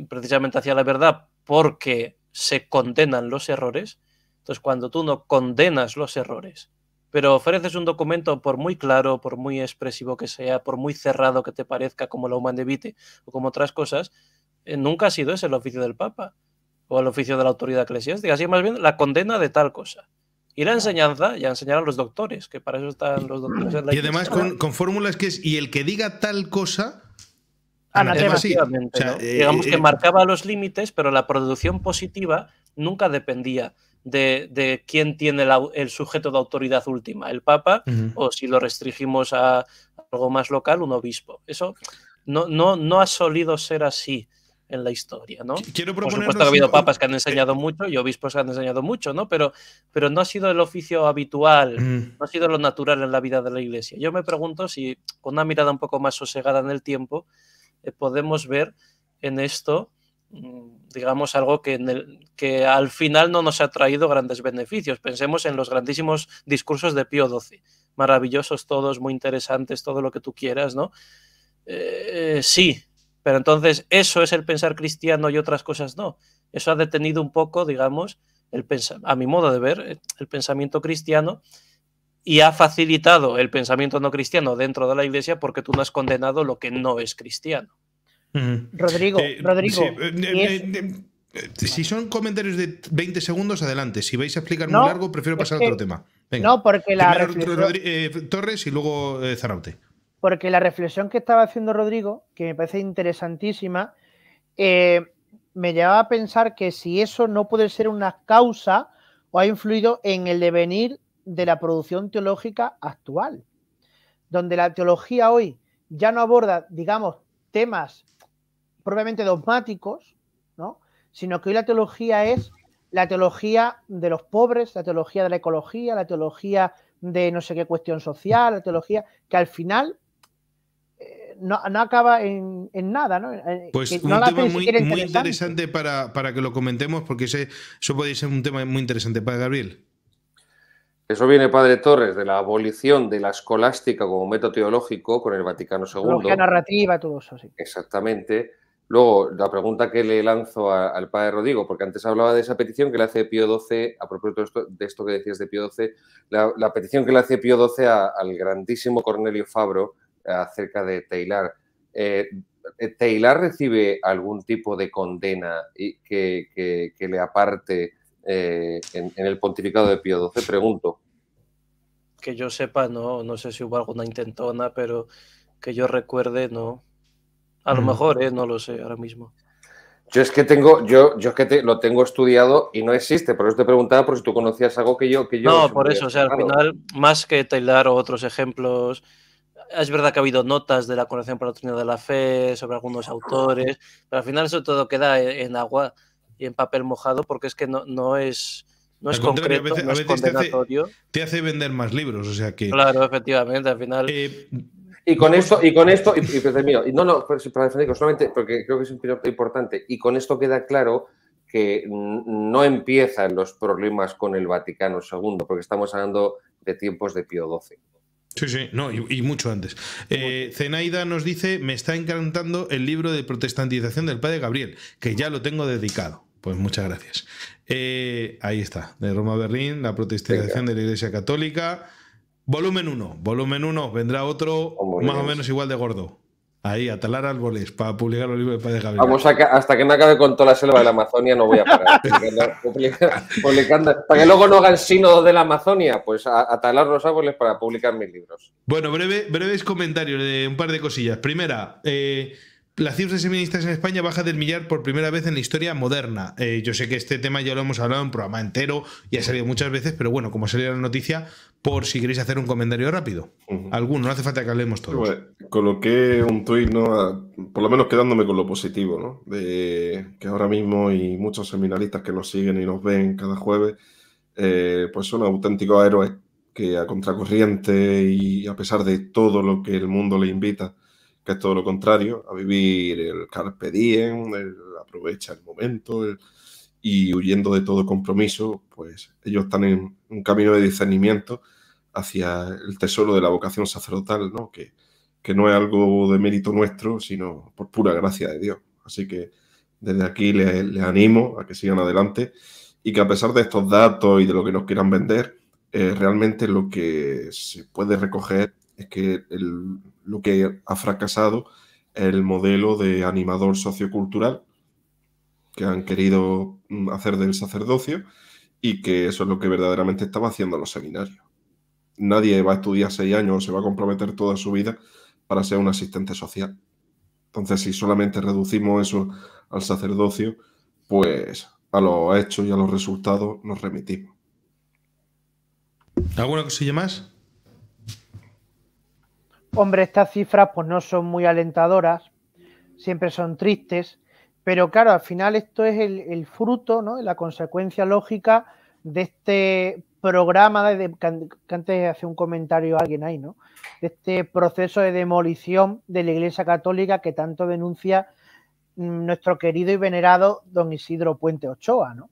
precisamente hacia la verdad porque se condenan los errores. Entonces, cuando tú no condenas los errores, pero ofreces un documento por muy claro, por muy expresivo que sea, por muy cerrado que te parezca, como la de o como otras cosas, eh, nunca ha sido ese el oficio del Papa o el oficio de la autoridad eclesiástica, así más bien la condena de tal cosa. Y la enseñanza ya enseñaron los doctores, que para eso están los doctores. y además con, fórmulas que es, y el que diga tal cosa, ah, eh, Digamos que eh, eh. marcaba los límites, pero la producción positiva nunca dependía de, quién tiene el sujeto de autoridad última, el Papa, o si lo restringimos a algo más local, un obispo. Eso no, no, no ha solido ser así en la historia, ¿no? Quiero Por supuesto ha habido papas que han eh, enseñado mucho y obispos que han enseñado mucho, ¿no? Pero, pero no ha sido el oficio habitual, mm. no ha sido lo natural en la vida de la Iglesia. Yo me pregunto si con una mirada un poco más sosegada en el tiempo eh, podemos ver en esto mm, digamos, algo que, al final no nos ha traído grandes beneficios. Pensemos en los grandísimos discursos de Pío XII, maravillosos todos, muy interesantes, todo lo que tú quieras, ¿no? Eh, sí, pero entonces eso es el pensar cristiano y otras cosas no. Eso ha detenido un poco, digamos, el a mi modo de ver, eh, el pensamiento cristiano y ha facilitado el pensamiento no cristiano dentro de la iglesia porque tú no has condenado lo que no es cristiano. Rodrigo, eh, Rodrigo. Eh, si son comentarios de 20 segundos, adelante. Si vais a explicar muy largo, prefiero pasar a otro tema. No, porque la. Torres y luego Zarate porque la reflexión que estaba haciendo Rodrigo, que me parece interesantísima, eh, me llevaba a pensar que si eso no puede ser una causa o ha influido en el devenir de la producción teológica actual, donde la teología hoy ya no aborda, digamos, temas propiamente dogmáticos, ¿no? sino que hoy la teología es la teología de los pobres, la teología de la ecología, la teología de no sé qué cuestión social, la teología, que al final no, acaba en, nada, ¿no? Eh, pues un tema muy, interesante, para, que lo comentemos, porque ese, eso puede ser un tema muy interesante para Gabriel. Eso viene, Padre Torres, de la abolición de la escolástica como método teológico con el Vaticano II. narrativa, todo eso, sí. Exactamente. Luego, la pregunta que le lanzo al Padre Rodrigo, porque antes hablaba de esa petición que le hace Pío XII, a propósito de esto, que decías de Pío XII, la, petición que le hace Pío XII al grandísimo Cornelio Fabro, acerca de Taylor. Eh, eh, ¿Taylor recibe algún tipo de condena y que, le aparte eh, en, el pontificado de Pío XII? Pregunto. Que yo sepa, no, no sé si hubo alguna intentona, pero que yo recuerde, no. A lo mm. mejor, eh, no lo sé ahora mismo. Yo es que tengo, yo, yo que te, lo tengo estudiado y no existe, por eso te preguntaba por si tú conocías algo que yo. Que yo no, por eso, o sea, al final, más que Taylor o otros ejemplos es verdad que ha habido notas de la Conexión para la Trinidad de la Fe sobre algunos autores, pero al final eso todo queda e-, en, agua y en papel mojado porque es que no, no es no concreto, Te hace, vender más libros, o sea que. Claro, efectivamente, al final. Eh, y con esto y con esto, y, no, no, pues, para solamente porque creo que es importante. Y con esto queda claro que no empiezan los problemas con el Vaticano II, porque estamos hablando de tiempos de Pío XII. Sí, sí, no, y, mucho antes. Eh, Zenaida nos dice, me está encantando el libro de protestantización del padre Gabriel, que ya lo tengo dedicado. Pues muchas gracias. Eh, ahí está, de Roma Berlín, la protestantización de la Iglesia Católica. Volumen 1, volumen 1, vendrá otro más o menos igual de gordo. Ahí, a árboles para publicar los libros de Padre Gabriel. Vamos, hasta que no acabe con toda la selva de la Amazonia no voy a parar. publicando, para que luego no haga el sínodo de la Amazonia, pues atalar los árboles para publicar mis libros. Bueno, breve, breves comentarios de un par de cosillas. Primera, eh, la cifra de seministas en España baja del millar por primera vez en la historia moderna. Eh, yo sé que este tema ya lo hemos hablado en programa entero y ha salido muchas veces, pero bueno, como salió la noticia, por si queréis hacer un comentario rápido. Alguno, no hace falta que hablemos todos. Pues, coloqué un tuit, ¿no? por lo menos quedándome con lo positivo, de que ahora mismo y muchos seminaristas que nos siguen y nos ven cada jueves, eh, pues son auténticos héroes que a contracorriente y a pesar de todo lo que el mundo le invita, que es todo lo contrario, a vivir el carpe diem, aprovecha el momento, y huyendo de todo compromiso, pues ellos están en un camino de discernimiento hacia el tesoro de la vocación sacerdotal, ¿no? Que, no es algo de mérito nuestro, sino por pura gracia de Dios. Así que desde aquí les, animo a que sigan adelante y que a pesar de estos datos y de lo que nos quieran vender, eh, realmente lo que se puede recoger es que lo que ha fracasado es el modelo de animador sociocultural que han querido mm, hacer del sacerdocio y que eso es lo que verdaderamente estaba haciendo los seminarios nadie va a estudiar seis años o se va a comprometer toda su vida para ser un asistente social. Entonces, si solamente reducimos eso al sacerdocio, pues a los hechos y a los resultados nos remitimos. ¿Alguna cosilla más? Hombre, estas cifras pues no son muy alentadoras, siempre son tristes, pero claro, al final esto es el, el fruto, ¿no? la consecuencia lógica de este programa, de, que antes hace un comentario alguien ahí, ¿no? De este proceso de demolición de la Iglesia Católica que tanto denuncia mm, nuestro querido y venerado don Isidro Puente Ochoa, ¿no?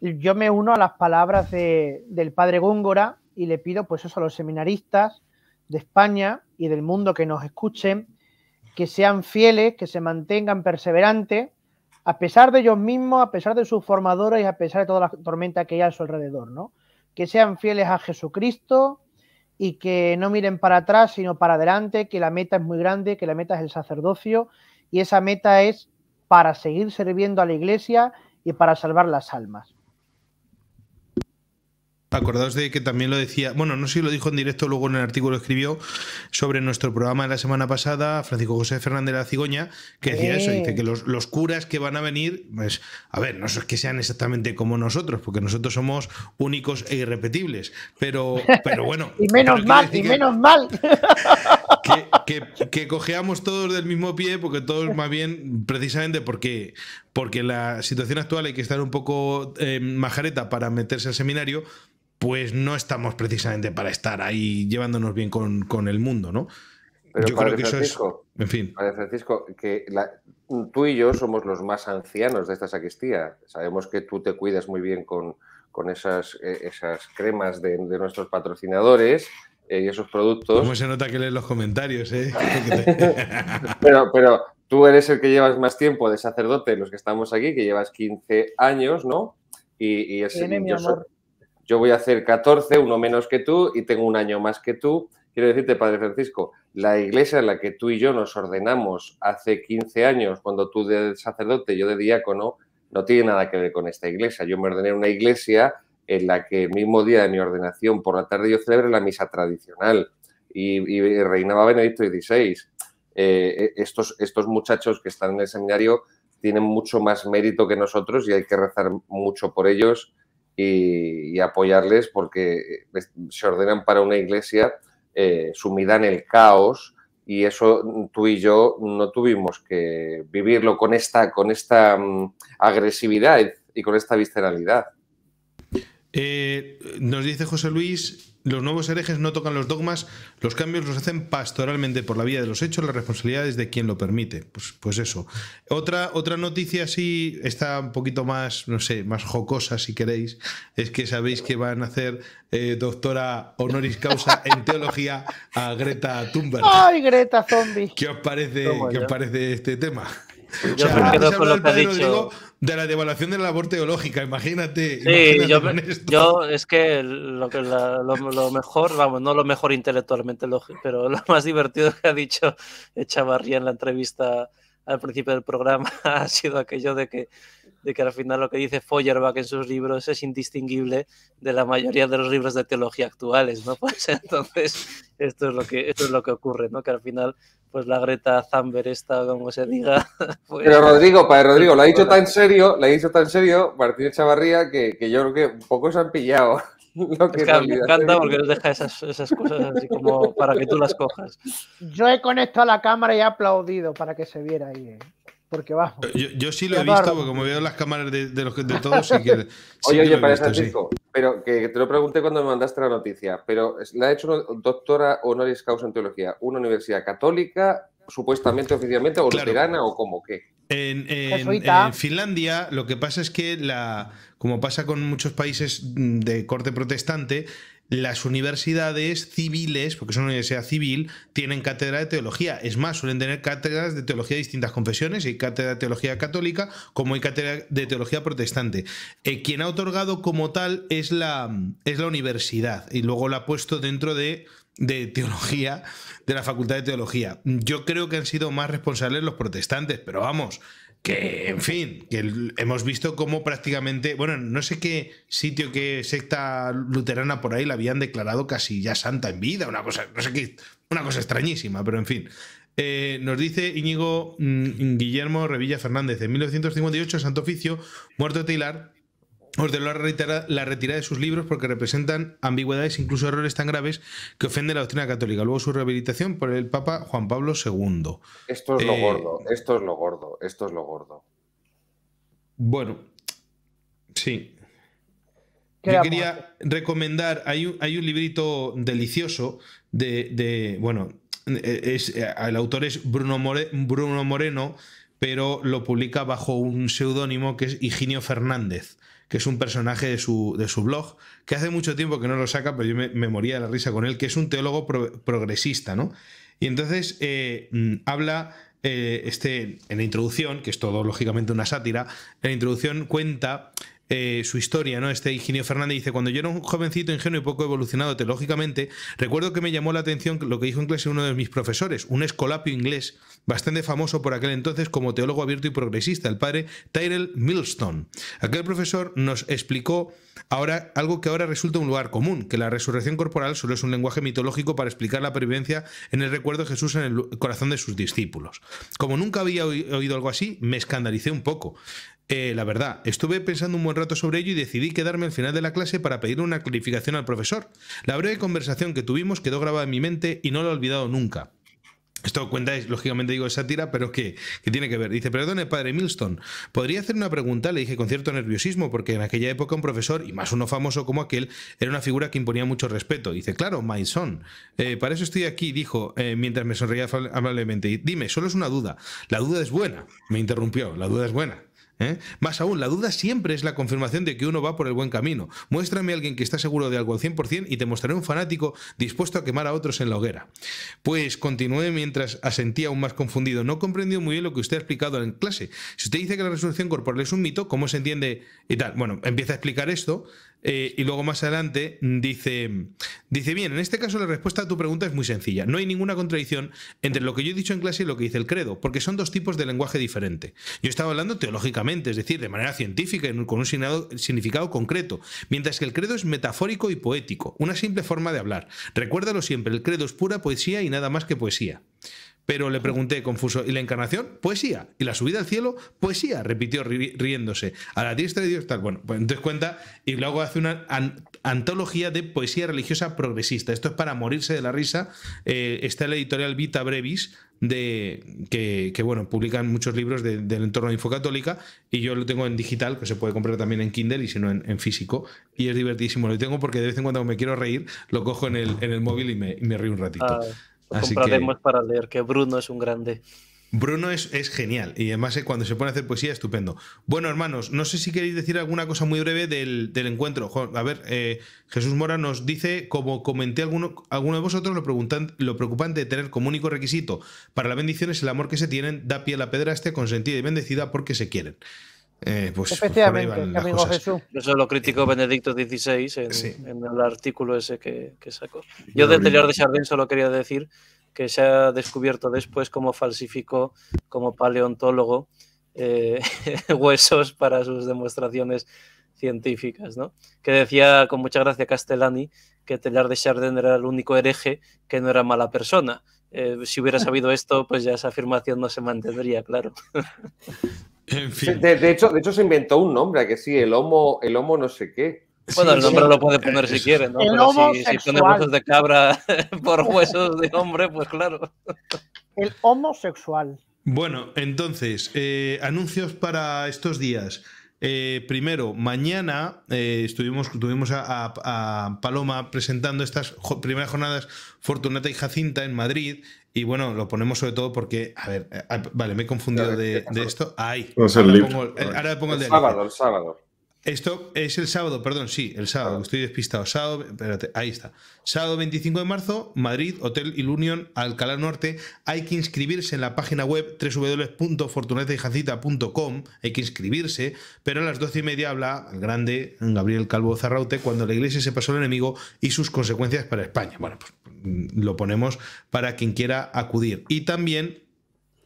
Yo me uno a las palabras de, del padre Góngora y le pido, pues eso, a los seminaristas de España y del mundo que nos escuchen, que sean fieles, que se mantengan perseverantes, a pesar de ellos mismos, a pesar de sus formadores y a pesar de toda la tormenta que hay a su alrededor, ¿no? Que sean fieles a Jesucristo y que no miren para atrás, sino para adelante, que la meta es muy grande, que la meta es el sacerdocio y esa meta es para seguir sirviendo a la iglesia y para salvar las almas acordaos de que también lo decía, bueno, no sé si lo dijo en directo, luego en el artículo escribió sobre nuestro programa de la semana pasada, Francisco José Fernández de la Cigoña, que decía eso, eh. dice que los, curas que van a venir, pues, a ver, no es que sean exactamente como nosotros, porque nosotros somos únicos e irrepetibles, pero, pero bueno. y menos mal, y menos mal. que, que, cojeamos todos del mismo pie, porque todos más bien, precisamente porque, porque la situación actual hay que estar un poco eh, majareta para meterse al seminario, pues no estamos precisamente para estar ahí llevándonos bien con, el mundo, ¿no? yo creo que eso es. En fin. Francisco, que tú y yo somos los más ancianos de esta sacristía. Sabemos que tú te cuidas muy bien con, esas, eh, esas cremas de, nuestros patrocinadores eh, y esos productos. ¿Cómo se nota que lees los comentarios? Eh? pero, pero tú eres el que llevas más tiempo de sacerdote, los que estamos aquí, que llevas 15 años, ¿no? Y, y es, yo voy a hacer 14, uno menos que tú y tengo un año más que tú. Quiero decirte, Padre Francisco, la iglesia en la que tú y yo nos ordenamos hace 15 años, cuando tú de sacerdote, yo de diácono, no tiene nada que ver con esta iglesia. Yo me ordené en una iglesia en la que el mismo día de mi ordenación, por la tarde, yo celebré la misa tradicional y, reinaba Benedicto XVI. Eh, estos, estos muchachos que están en el seminario tienen mucho más mérito que nosotros y hay que rezar mucho por ellos y, apoyarles porque eh, se ordenan para una iglesia eh, sumida en el caos y eso mm, tú y yo no tuvimos que vivirlo con esta, con esta mm, agresividad y con esta visceralidad. Eh, nos dice José Luis los nuevos herejes no tocan los dogmas, los cambios los hacen pastoralmente por la vía de los hechos, las responsabilidades de quien lo permite. Pues, pues eso. Otra, otra noticia sí, está un poquito más, no sé, más jocosa si queréis, es que sabéis que van a hacer eh, doctora honoris causa en teología a Greta Thunberg. ¡Ay, Greta Zombie! ¿Qué os parece, ¿qué parece este tema? Yo lo que de la devaluación de la labor teológica, imagínate. Sí, yo, es que lo, que lo, mejor, vamos, no lo mejor intelectualmente, pero lo más divertido que ha dicho Chavarría en la entrevista al principio del programa ha sido aquello de que, de que al final lo que dice Feuerbach en sus libros es indistinguible de la mayoría de los libros de teología actuales, ¿no? Pues entonces esto es lo que, esto es lo que ocurre, ¿no? Que al final pues la Greta Zamber esta, como se diga. Pero Rodrigo, padre Rodrigo, lo ha dicho tan serio, lo ha dicho tan serio Martín Chavarría que, yo creo que un poco se han pillado. me encanta porque nos deja esas, esas, cosas así como para que tú las cojas. Yo he conectado la cámara y he aplaudido para que se viera ahí. ¿eh? Porque Yo, sí lo he visto, porque me veo las cámaras de, todos, sí que. oye, oye, para visto, disco, pero que te lo pregunté cuando me mandaste la noticia, pero la ha hecho una doctora honoris causa en teología, una universidad católica, supuestamente, oficialmente, o luterana, o como qué. En, en, Finlandia, lo que pasa es que la, como pasa con muchos países de corte protestante, las universidades civiles, porque son una universidad civil, tienen cátedra de teología. Es más, suelen tener cátedras de teología de distintas confesiones. Hay cátedra de teología católica como hay cátedra de teología protestante. Eh, quien ha otorgado como tal es la, es la universidad y luego la ha puesto dentro de de teología, de la Facultad de Teología. Yo creo que han sido más responsables los protestantes, pero vamos, que, en fin, que hemos visto cómo prácticamente, bueno, no sé qué sitio, qué secta luterana por ahí la habían declarado casi ya santa en vida, una cosa, no sé qué, una cosa extrañísima, pero en fin. Eh, nos dice Íñigo mm, Guillermo Revilla Fernández, en 1958, Santo Oficio, muerto Taylor, ordenó la, retirada de sus libros porque representan ambigüedades, incluso errores tan graves que ofenden la doctrina católica. Luego su rehabilitación por el Papa Juan Pablo II. Esto es lo eh, gordo, esto es lo gordo, esto es lo gordo. Bueno, sí. Yo quería recomendar, hay un, librito delicioso de, bueno, e, eh, el autor es Bruno, Bruno Moreno, pero lo publica bajo un seudónimo que es Higinio Fernández que es un personaje de su, blog, que hace mucho tiempo que no lo saca, pero yo me, moría de la risa con él, que es un teólogo progresista, ¿no? Y entonces eh, mm, habla, eh, este, en la introducción, que es todo lógicamente una sátira, en la introducción cuenta eh, su historia, ¿no? Este Ingenio Fernández dice, cuando yo era un jovencito ingenuo y poco evolucionado teológicamente, recuerdo que me llamó la atención lo que dijo en clase uno de mis profesores, un escolapio inglés, bastante famoso por aquel entonces como teólogo abierto y progresista, el padre Tyrell Millstone. Aquel profesor nos explicó ahora algo que ahora resulta un lugar común, que la resurrección corporal solo es un lenguaje mitológico para explicar la pervivencia en el recuerdo de Jesús en el corazón de sus discípulos. Como nunca había oído algo así, me escandalicé un poco. Eh, la verdad, estuve pensando un buen rato sobre ello y decidí quedarme al final de la clase para pedir una clarificación al profesor. La breve conversación que tuvimos quedó grabada en mi mente y no la he olvidado nunca. Esto cuenta, lógicamente digo, es sátira, pero que, tiene que ver. Dice, perdone, padre Milston, ¿podría hacer una pregunta? Le dije con cierto nerviosismo, porque en aquella época un profesor, y más uno famoso como aquel, era una figura que imponía mucho respeto. Dice, claro, my son, eh, para eso estoy aquí, dijo, eh, mientras me sonreía amablemente. Dime, solo es una duda. La duda es buena. Me interrumpió, la duda es buena. ¿eh? Más aún, la duda siempre es la confirmación de que uno va por el buen camino. Muéstrame a alguien que está seguro de algo al 100% y te mostraré un fanático dispuesto a quemar a otros en la hoguera. Pues continué mientras asentía aún más confundido. No comprendió muy bien lo que usted ha explicado en clase. Si usted dice que la resolución corporal es un mito, ¿cómo se entiende y tal? Bueno, empieza a explicar esto eh, y luego más adelante dice, dice, bien, en este caso la respuesta a tu pregunta es muy sencilla. No hay ninguna contradicción entre lo que yo he dicho en clase y lo que dice el credo, porque son dos tipos de lenguaje diferente. Yo estaba hablando teológicamente, es decir, de manera científica y con un significado concreto, mientras que el credo es metafórico y poético, una simple forma de hablar. Recuérdalo siempre, el credo es pura poesía y nada más que poesía. Pero le pregunté confuso, ¿y la encarnación? Poesía. ¿Y la subida al cielo? Poesía, repitió riéndose. A la diestra de Dios tal. Bueno, pues entonces cuenta y luego hace una antología de poesía religiosa progresista. Esto es para morirse de la risa. Eh, está la editorial Vita Brevis, de, que, bueno, publican muchos libros del entorno de Infocatólica y yo lo tengo en digital, que se puede comprar también en Kindle y si no en, físico. Y es divertísimo, lo tengo porque de vez en cuando me quiero reír, lo cojo en el, en el móvil y me, río un ratito. Ah compraremos para leer, que Bruno es un grande. Bruno es, genial y además eh, cuando se pone a hacer poesía, estupendo. Bueno, hermanos, no sé si queréis decir alguna cosa muy breve del, encuentro. A ver, eh, Jesús Mora nos dice, como comenté alguno, alguno de vosotros, lo, lo preocupante de tener como único requisito para la bendición es el amor que se tienen, da pie a la pedra, consentida y bendecida porque se quieren. Eh, pues, Especialmente, amigo Jesús. Eso lo criticó eh, Benedicto XVI en, el artículo ese que, sacó. Yo de Teller de Chardin solo quería decir que se ha descubierto después cómo falsificó como paleontólogo eh, huesos para sus demostraciones científicas, ¿no? Que decía con mucha gracia Castellani que Telar de Chardin era el único hereje que no era mala persona. Eh, si hubiera sabido esto, pues ya esa afirmación no se mantendría, claro. de, hecho, de hecho, se inventó un nombre, que sí, el homo, el homo no sé qué. Bueno, el nombre lo puede poner si quiere, ¿no? si, son huesos de cabra por huesos de hombre, pues claro. El homosexual. Bueno, entonces, eh, anuncios para estos días. Eh, primero, mañana eh, estuvimos, tuvimos a, Paloma presentando estas primeras jornadas Fortunata y Jacinta en Madrid y bueno, lo ponemos sobre todo porque, a ver, eh, vale, me he confundido de, esto. ¡Ay! ahora, le pongo, el, ahora, pongo, sábado, el sábado. Esto es el sábado, perdón, sí, el sábado, estoy despistado. Sábado, espérate, ahí está. Sábado 25 de marzo, Madrid, Hotel Ilunion, Alcalá Norte. Hay que inscribirse en la página web www.fortunatahijacita.com. Hay que inscribirse, pero a las doce y media habla el grande Gabriel Calvo Zarraute cuando la iglesia se pasó al enemigo y sus consecuencias para España. Bueno, pues mm, lo ponemos para quien quiera acudir. Y también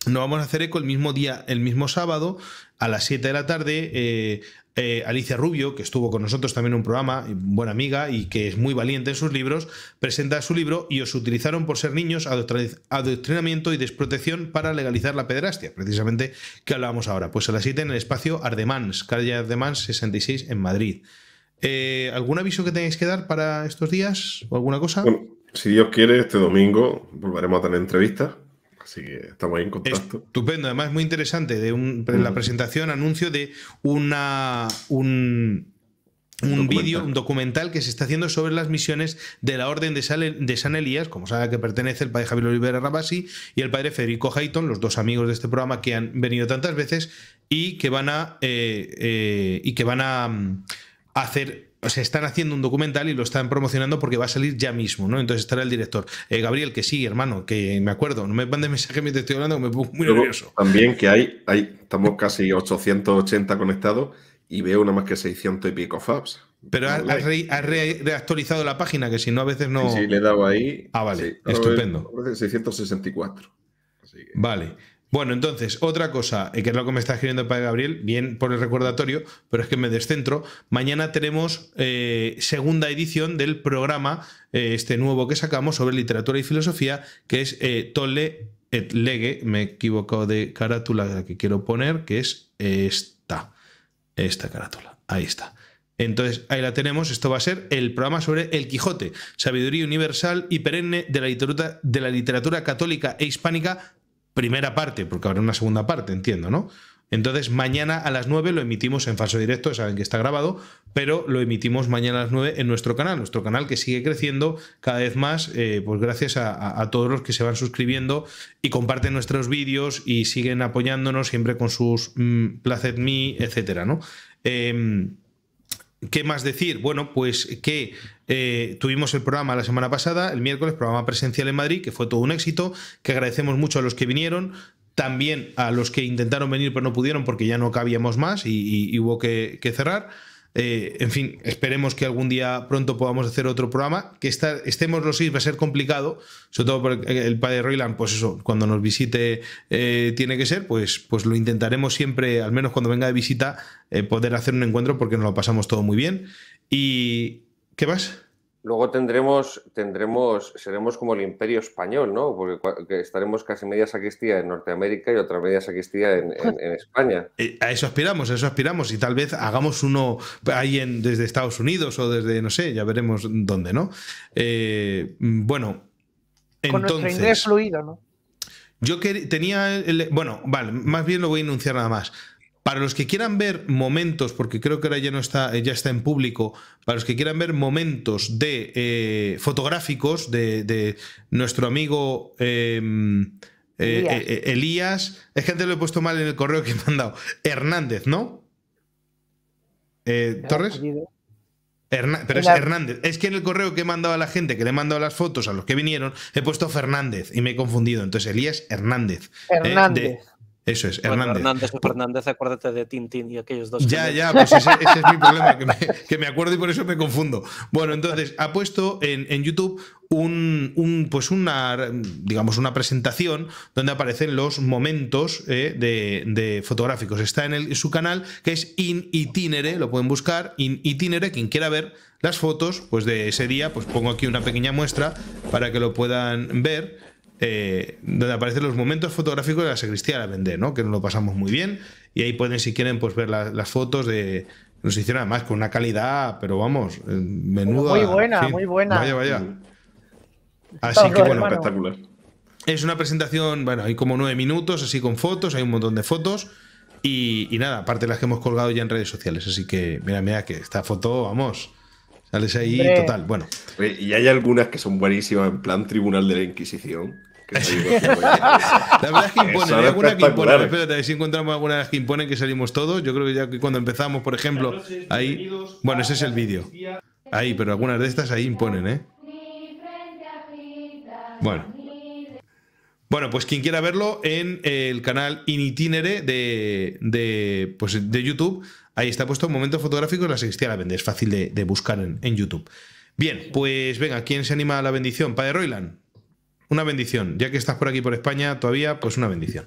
no vamos a hacer eco el mismo día, el mismo sábado, a las 7 de la tarde, eh, eh, Alicia Rubio, que estuvo con nosotros también en un programa, buena amiga y que es muy valiente en sus libros, presenta su libro y os utilizaron por ser niños, adoctrinamiento y desprotección para legalizar la pederastia, precisamente que hablábamos ahora. Pues a las 7 en el espacio Ardemans, calle Ardemans 66 en Madrid. Eh, ¿Algún aviso que tengáis que dar para estos días o alguna cosa? Bueno, si Dios quiere, este domingo volveremos a tener entrevistas Así que estamos en contacto. Estupendo, además muy interesante. De la mm. presentación, anuncio de una, un, vídeo, un documental que se está haciendo sobre las misiones de la Orden de, San Elías, como sabe que pertenece el padre Javier Olivera Rabasi y el padre Federico Hayton, los dos amigos de este programa que han venido tantas veces y que van a, eh, eh, y que van a mm, hacer o sea, están haciendo un documental y lo están promocionando porque va a salir ya mismo, ¿no? Entonces estará el director. Eh, Gabriel, que sí, hermano, que me acuerdo, no me mandes mensaje mientras estoy hablando, me pongo muy nervioso. También que hay, hay, estamos casi 880 conectados y veo una más que 600 y pico fabs. Pero has, reactualizado la página, que si no, a veces no. Sí, le he dado ahí. Ah, vale, estupendo. 664. Vale. Bueno, entonces, otra cosa, eh, que es lo que me está escribiendo para Gabriel, bien por el recordatorio, pero es que me descentro. Mañana tenemos eh, segunda edición del programa, eh, este nuevo que sacamos sobre literatura y filosofía, que es Tole Tolle et Lege. Me he equivocado de carátula que quiero poner, que es esta. Esta carátula. Ahí está. Entonces, ahí la tenemos. Esto va a ser el programa sobre El Quijote, sabiduría universal y perenne de la literatura, de la literatura católica e hispánica primera parte, porque habrá una segunda parte, entiendo, ¿no? Entonces, mañana a las 9 lo emitimos en falso directo, saben que está grabado, pero lo emitimos mañana a las 9 en nuestro canal, nuestro canal que sigue creciendo cada vez más, eh, pues gracias a, todos los que se van suscribiendo y comparten nuestros vídeos y siguen apoyándonos siempre con sus mmm, Me, etcétera, ¿no? Em, ¿Qué más decir? Bueno, pues que eh, tuvimos el programa la semana pasada, el miércoles, programa presencial en Madrid, que fue todo un éxito, que agradecemos mucho a los que vinieron, también a los que intentaron venir pero no pudieron porque ya no cabíamos más y, hubo que cerrar. Eh, en fin, esperemos que algún día pronto podamos hacer otro programa. Que está, estemos los seis va a ser complicado, sobre todo porque el padre Roiland, pues eso, cuando nos visite eh, tiene que ser, pues, pues lo intentaremos siempre, al menos cuando venga de visita, eh, poder hacer un encuentro porque nos lo pasamos todo muy bien. ¿Y qué más? Luego tendremos, tendremos, seremos como el imperio español, ¿no? Porque estaremos casi media sacristía en Norteamérica y otra media sacristía en, España. Eh, a eso aspiramos, a eso aspiramos. Y tal vez hagamos uno ahí en, desde Estados Unidos o desde, no sé, ya veremos dónde, ¿no? Eh, bueno, Con nuestro inglés fluido, ¿no? Yo tenía... bueno, vale, más bien lo voy a enunciar nada más. Para los que quieran ver momentos, porque creo que ahora ya no está, eh, ya está en público, para los que quieran ver momentos de eh, fotográficos de, nuestro amigo em, eh, Elías. es que antes lo he puesto mal en el correo que he mandado, Hernández, ¿no? ¿Torres? pero es Hernández. Es que en el correo que he mandado a la gente, que le he mandado las fotos a los que vinieron, he puesto Fernández y me he confundido. Entonces, Elías Hernández. Hernández. Eso es, Hernández. Hernández acuérdate de Tintín y aquellos dos. Ya, ya, pues ese, es mi problema, que me, acuerdo y por eso me confundo. Bueno, entonces, ha puesto en, YouTube un, pues una, digamos, una presentación donde aparecen los momentos eh, de, de, fotográficos. Está en, su canal, que es In Itinere, lo pueden buscar, In Itinere, quien quiera ver las fotos pues de ese día, pues pongo aquí una pequeña muestra para que lo puedan ver. Eh, donde aparecen los momentos fotográficos de la sacristía de la Vendée, ¿no? que nos lo pasamos muy bien. Y ahí pueden, si quieren, pues ver las fotos de. Nos hicieron además con una calidad, pero vamos, eh, menudo Muy buena, muy buena. Vaya, vaya. Así que bueno, espectacular. Es una presentación, bueno, hay como nueve minutos, así con fotos, hay un montón de fotos. Y, y, nada, aparte las que hemos colgado ya en redes sociales. Así que, mira, mira, que esta foto, vamos, Sales ahí, total, bueno. Y hay algunas que son buenísimas, en plan Tribunal de la Inquisición. la verdad es que imponen, hay algunas que imponen. Espérate, si encontramos algunas que imponen que salimos todos. Yo creo que ya cuando empezamos, por ejemplo, ahí. Bueno, ese es el vídeo. Ahí, pero algunas de estas ahí imponen, ¿eh? Bueno. Bueno, pues quien quiera verlo en el canal Initinere de, de, pues, de YouTube, Ahí está puesto un momento fotográfico de la sacristía la vende, es fácil de, buscar en, YouTube. Bien, pues venga, ¿quién se anima a la bendición? Padre Roiland, una bendición. Ya que estás por aquí, por España, todavía, pues una bendición.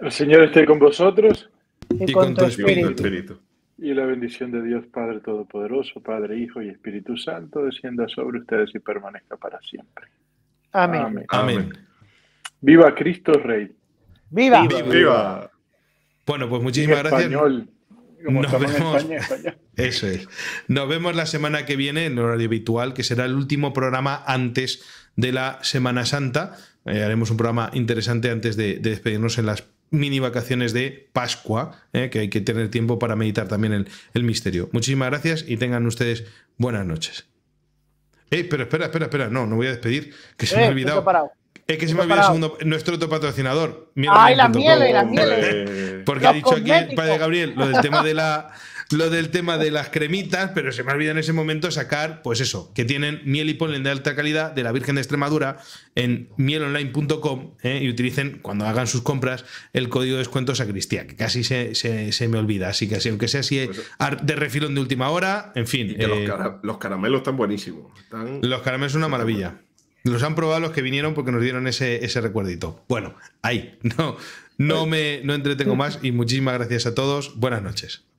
El Señor esté con vosotros. Y, con, tu espíritu. Y la bendición de Dios Padre Todopoderoso, Padre, Hijo y Espíritu Santo descienda sobre ustedes y permanezca para siempre. Amén. Amén. Viva Cristo Rey. Viva. Viva. Bueno, pues muchísimas gracias. Nos vemos... Eso es. Nos vemos la semana que viene en horario habitual, que será el último programa antes de la Semana Santa. Eh, haremos un programa interesante antes de, despedirnos en las mini vacaciones de Pascua, eh, que hay que tener tiempo para meditar también el, misterio. Muchísimas gracias y tengan ustedes buenas noches. ¡Ey! Eh, pero espera, espera, espera, no, no voy a despedir, que se me ha olvidado. Es que se me olvidó nuestro otro patrocinador. ¡Ay, la miel, eh, Porque ha dicho aquí el padre Gabriel lo del tema de la lo del tema de las cremitas, pero se me ha olvidado en ese momento sacar, pues eso, que tienen miel y polen de alta calidad de la Virgen de Extremadura en mielonline.com eh, y utilicen cuando hagan sus compras el código de descuento sacristía, que casi se, me olvida. Así que aunque sea así eh, de refilón de última hora, en fin. los, caramelos están buenísimos. los caramelos son una maravilla. Los han probado los que vinieron porque nos dieron ese, ese recuerdito. Bueno, ahí, no, no me no entretengo más y muchísimas gracias a todos. Buenas noches.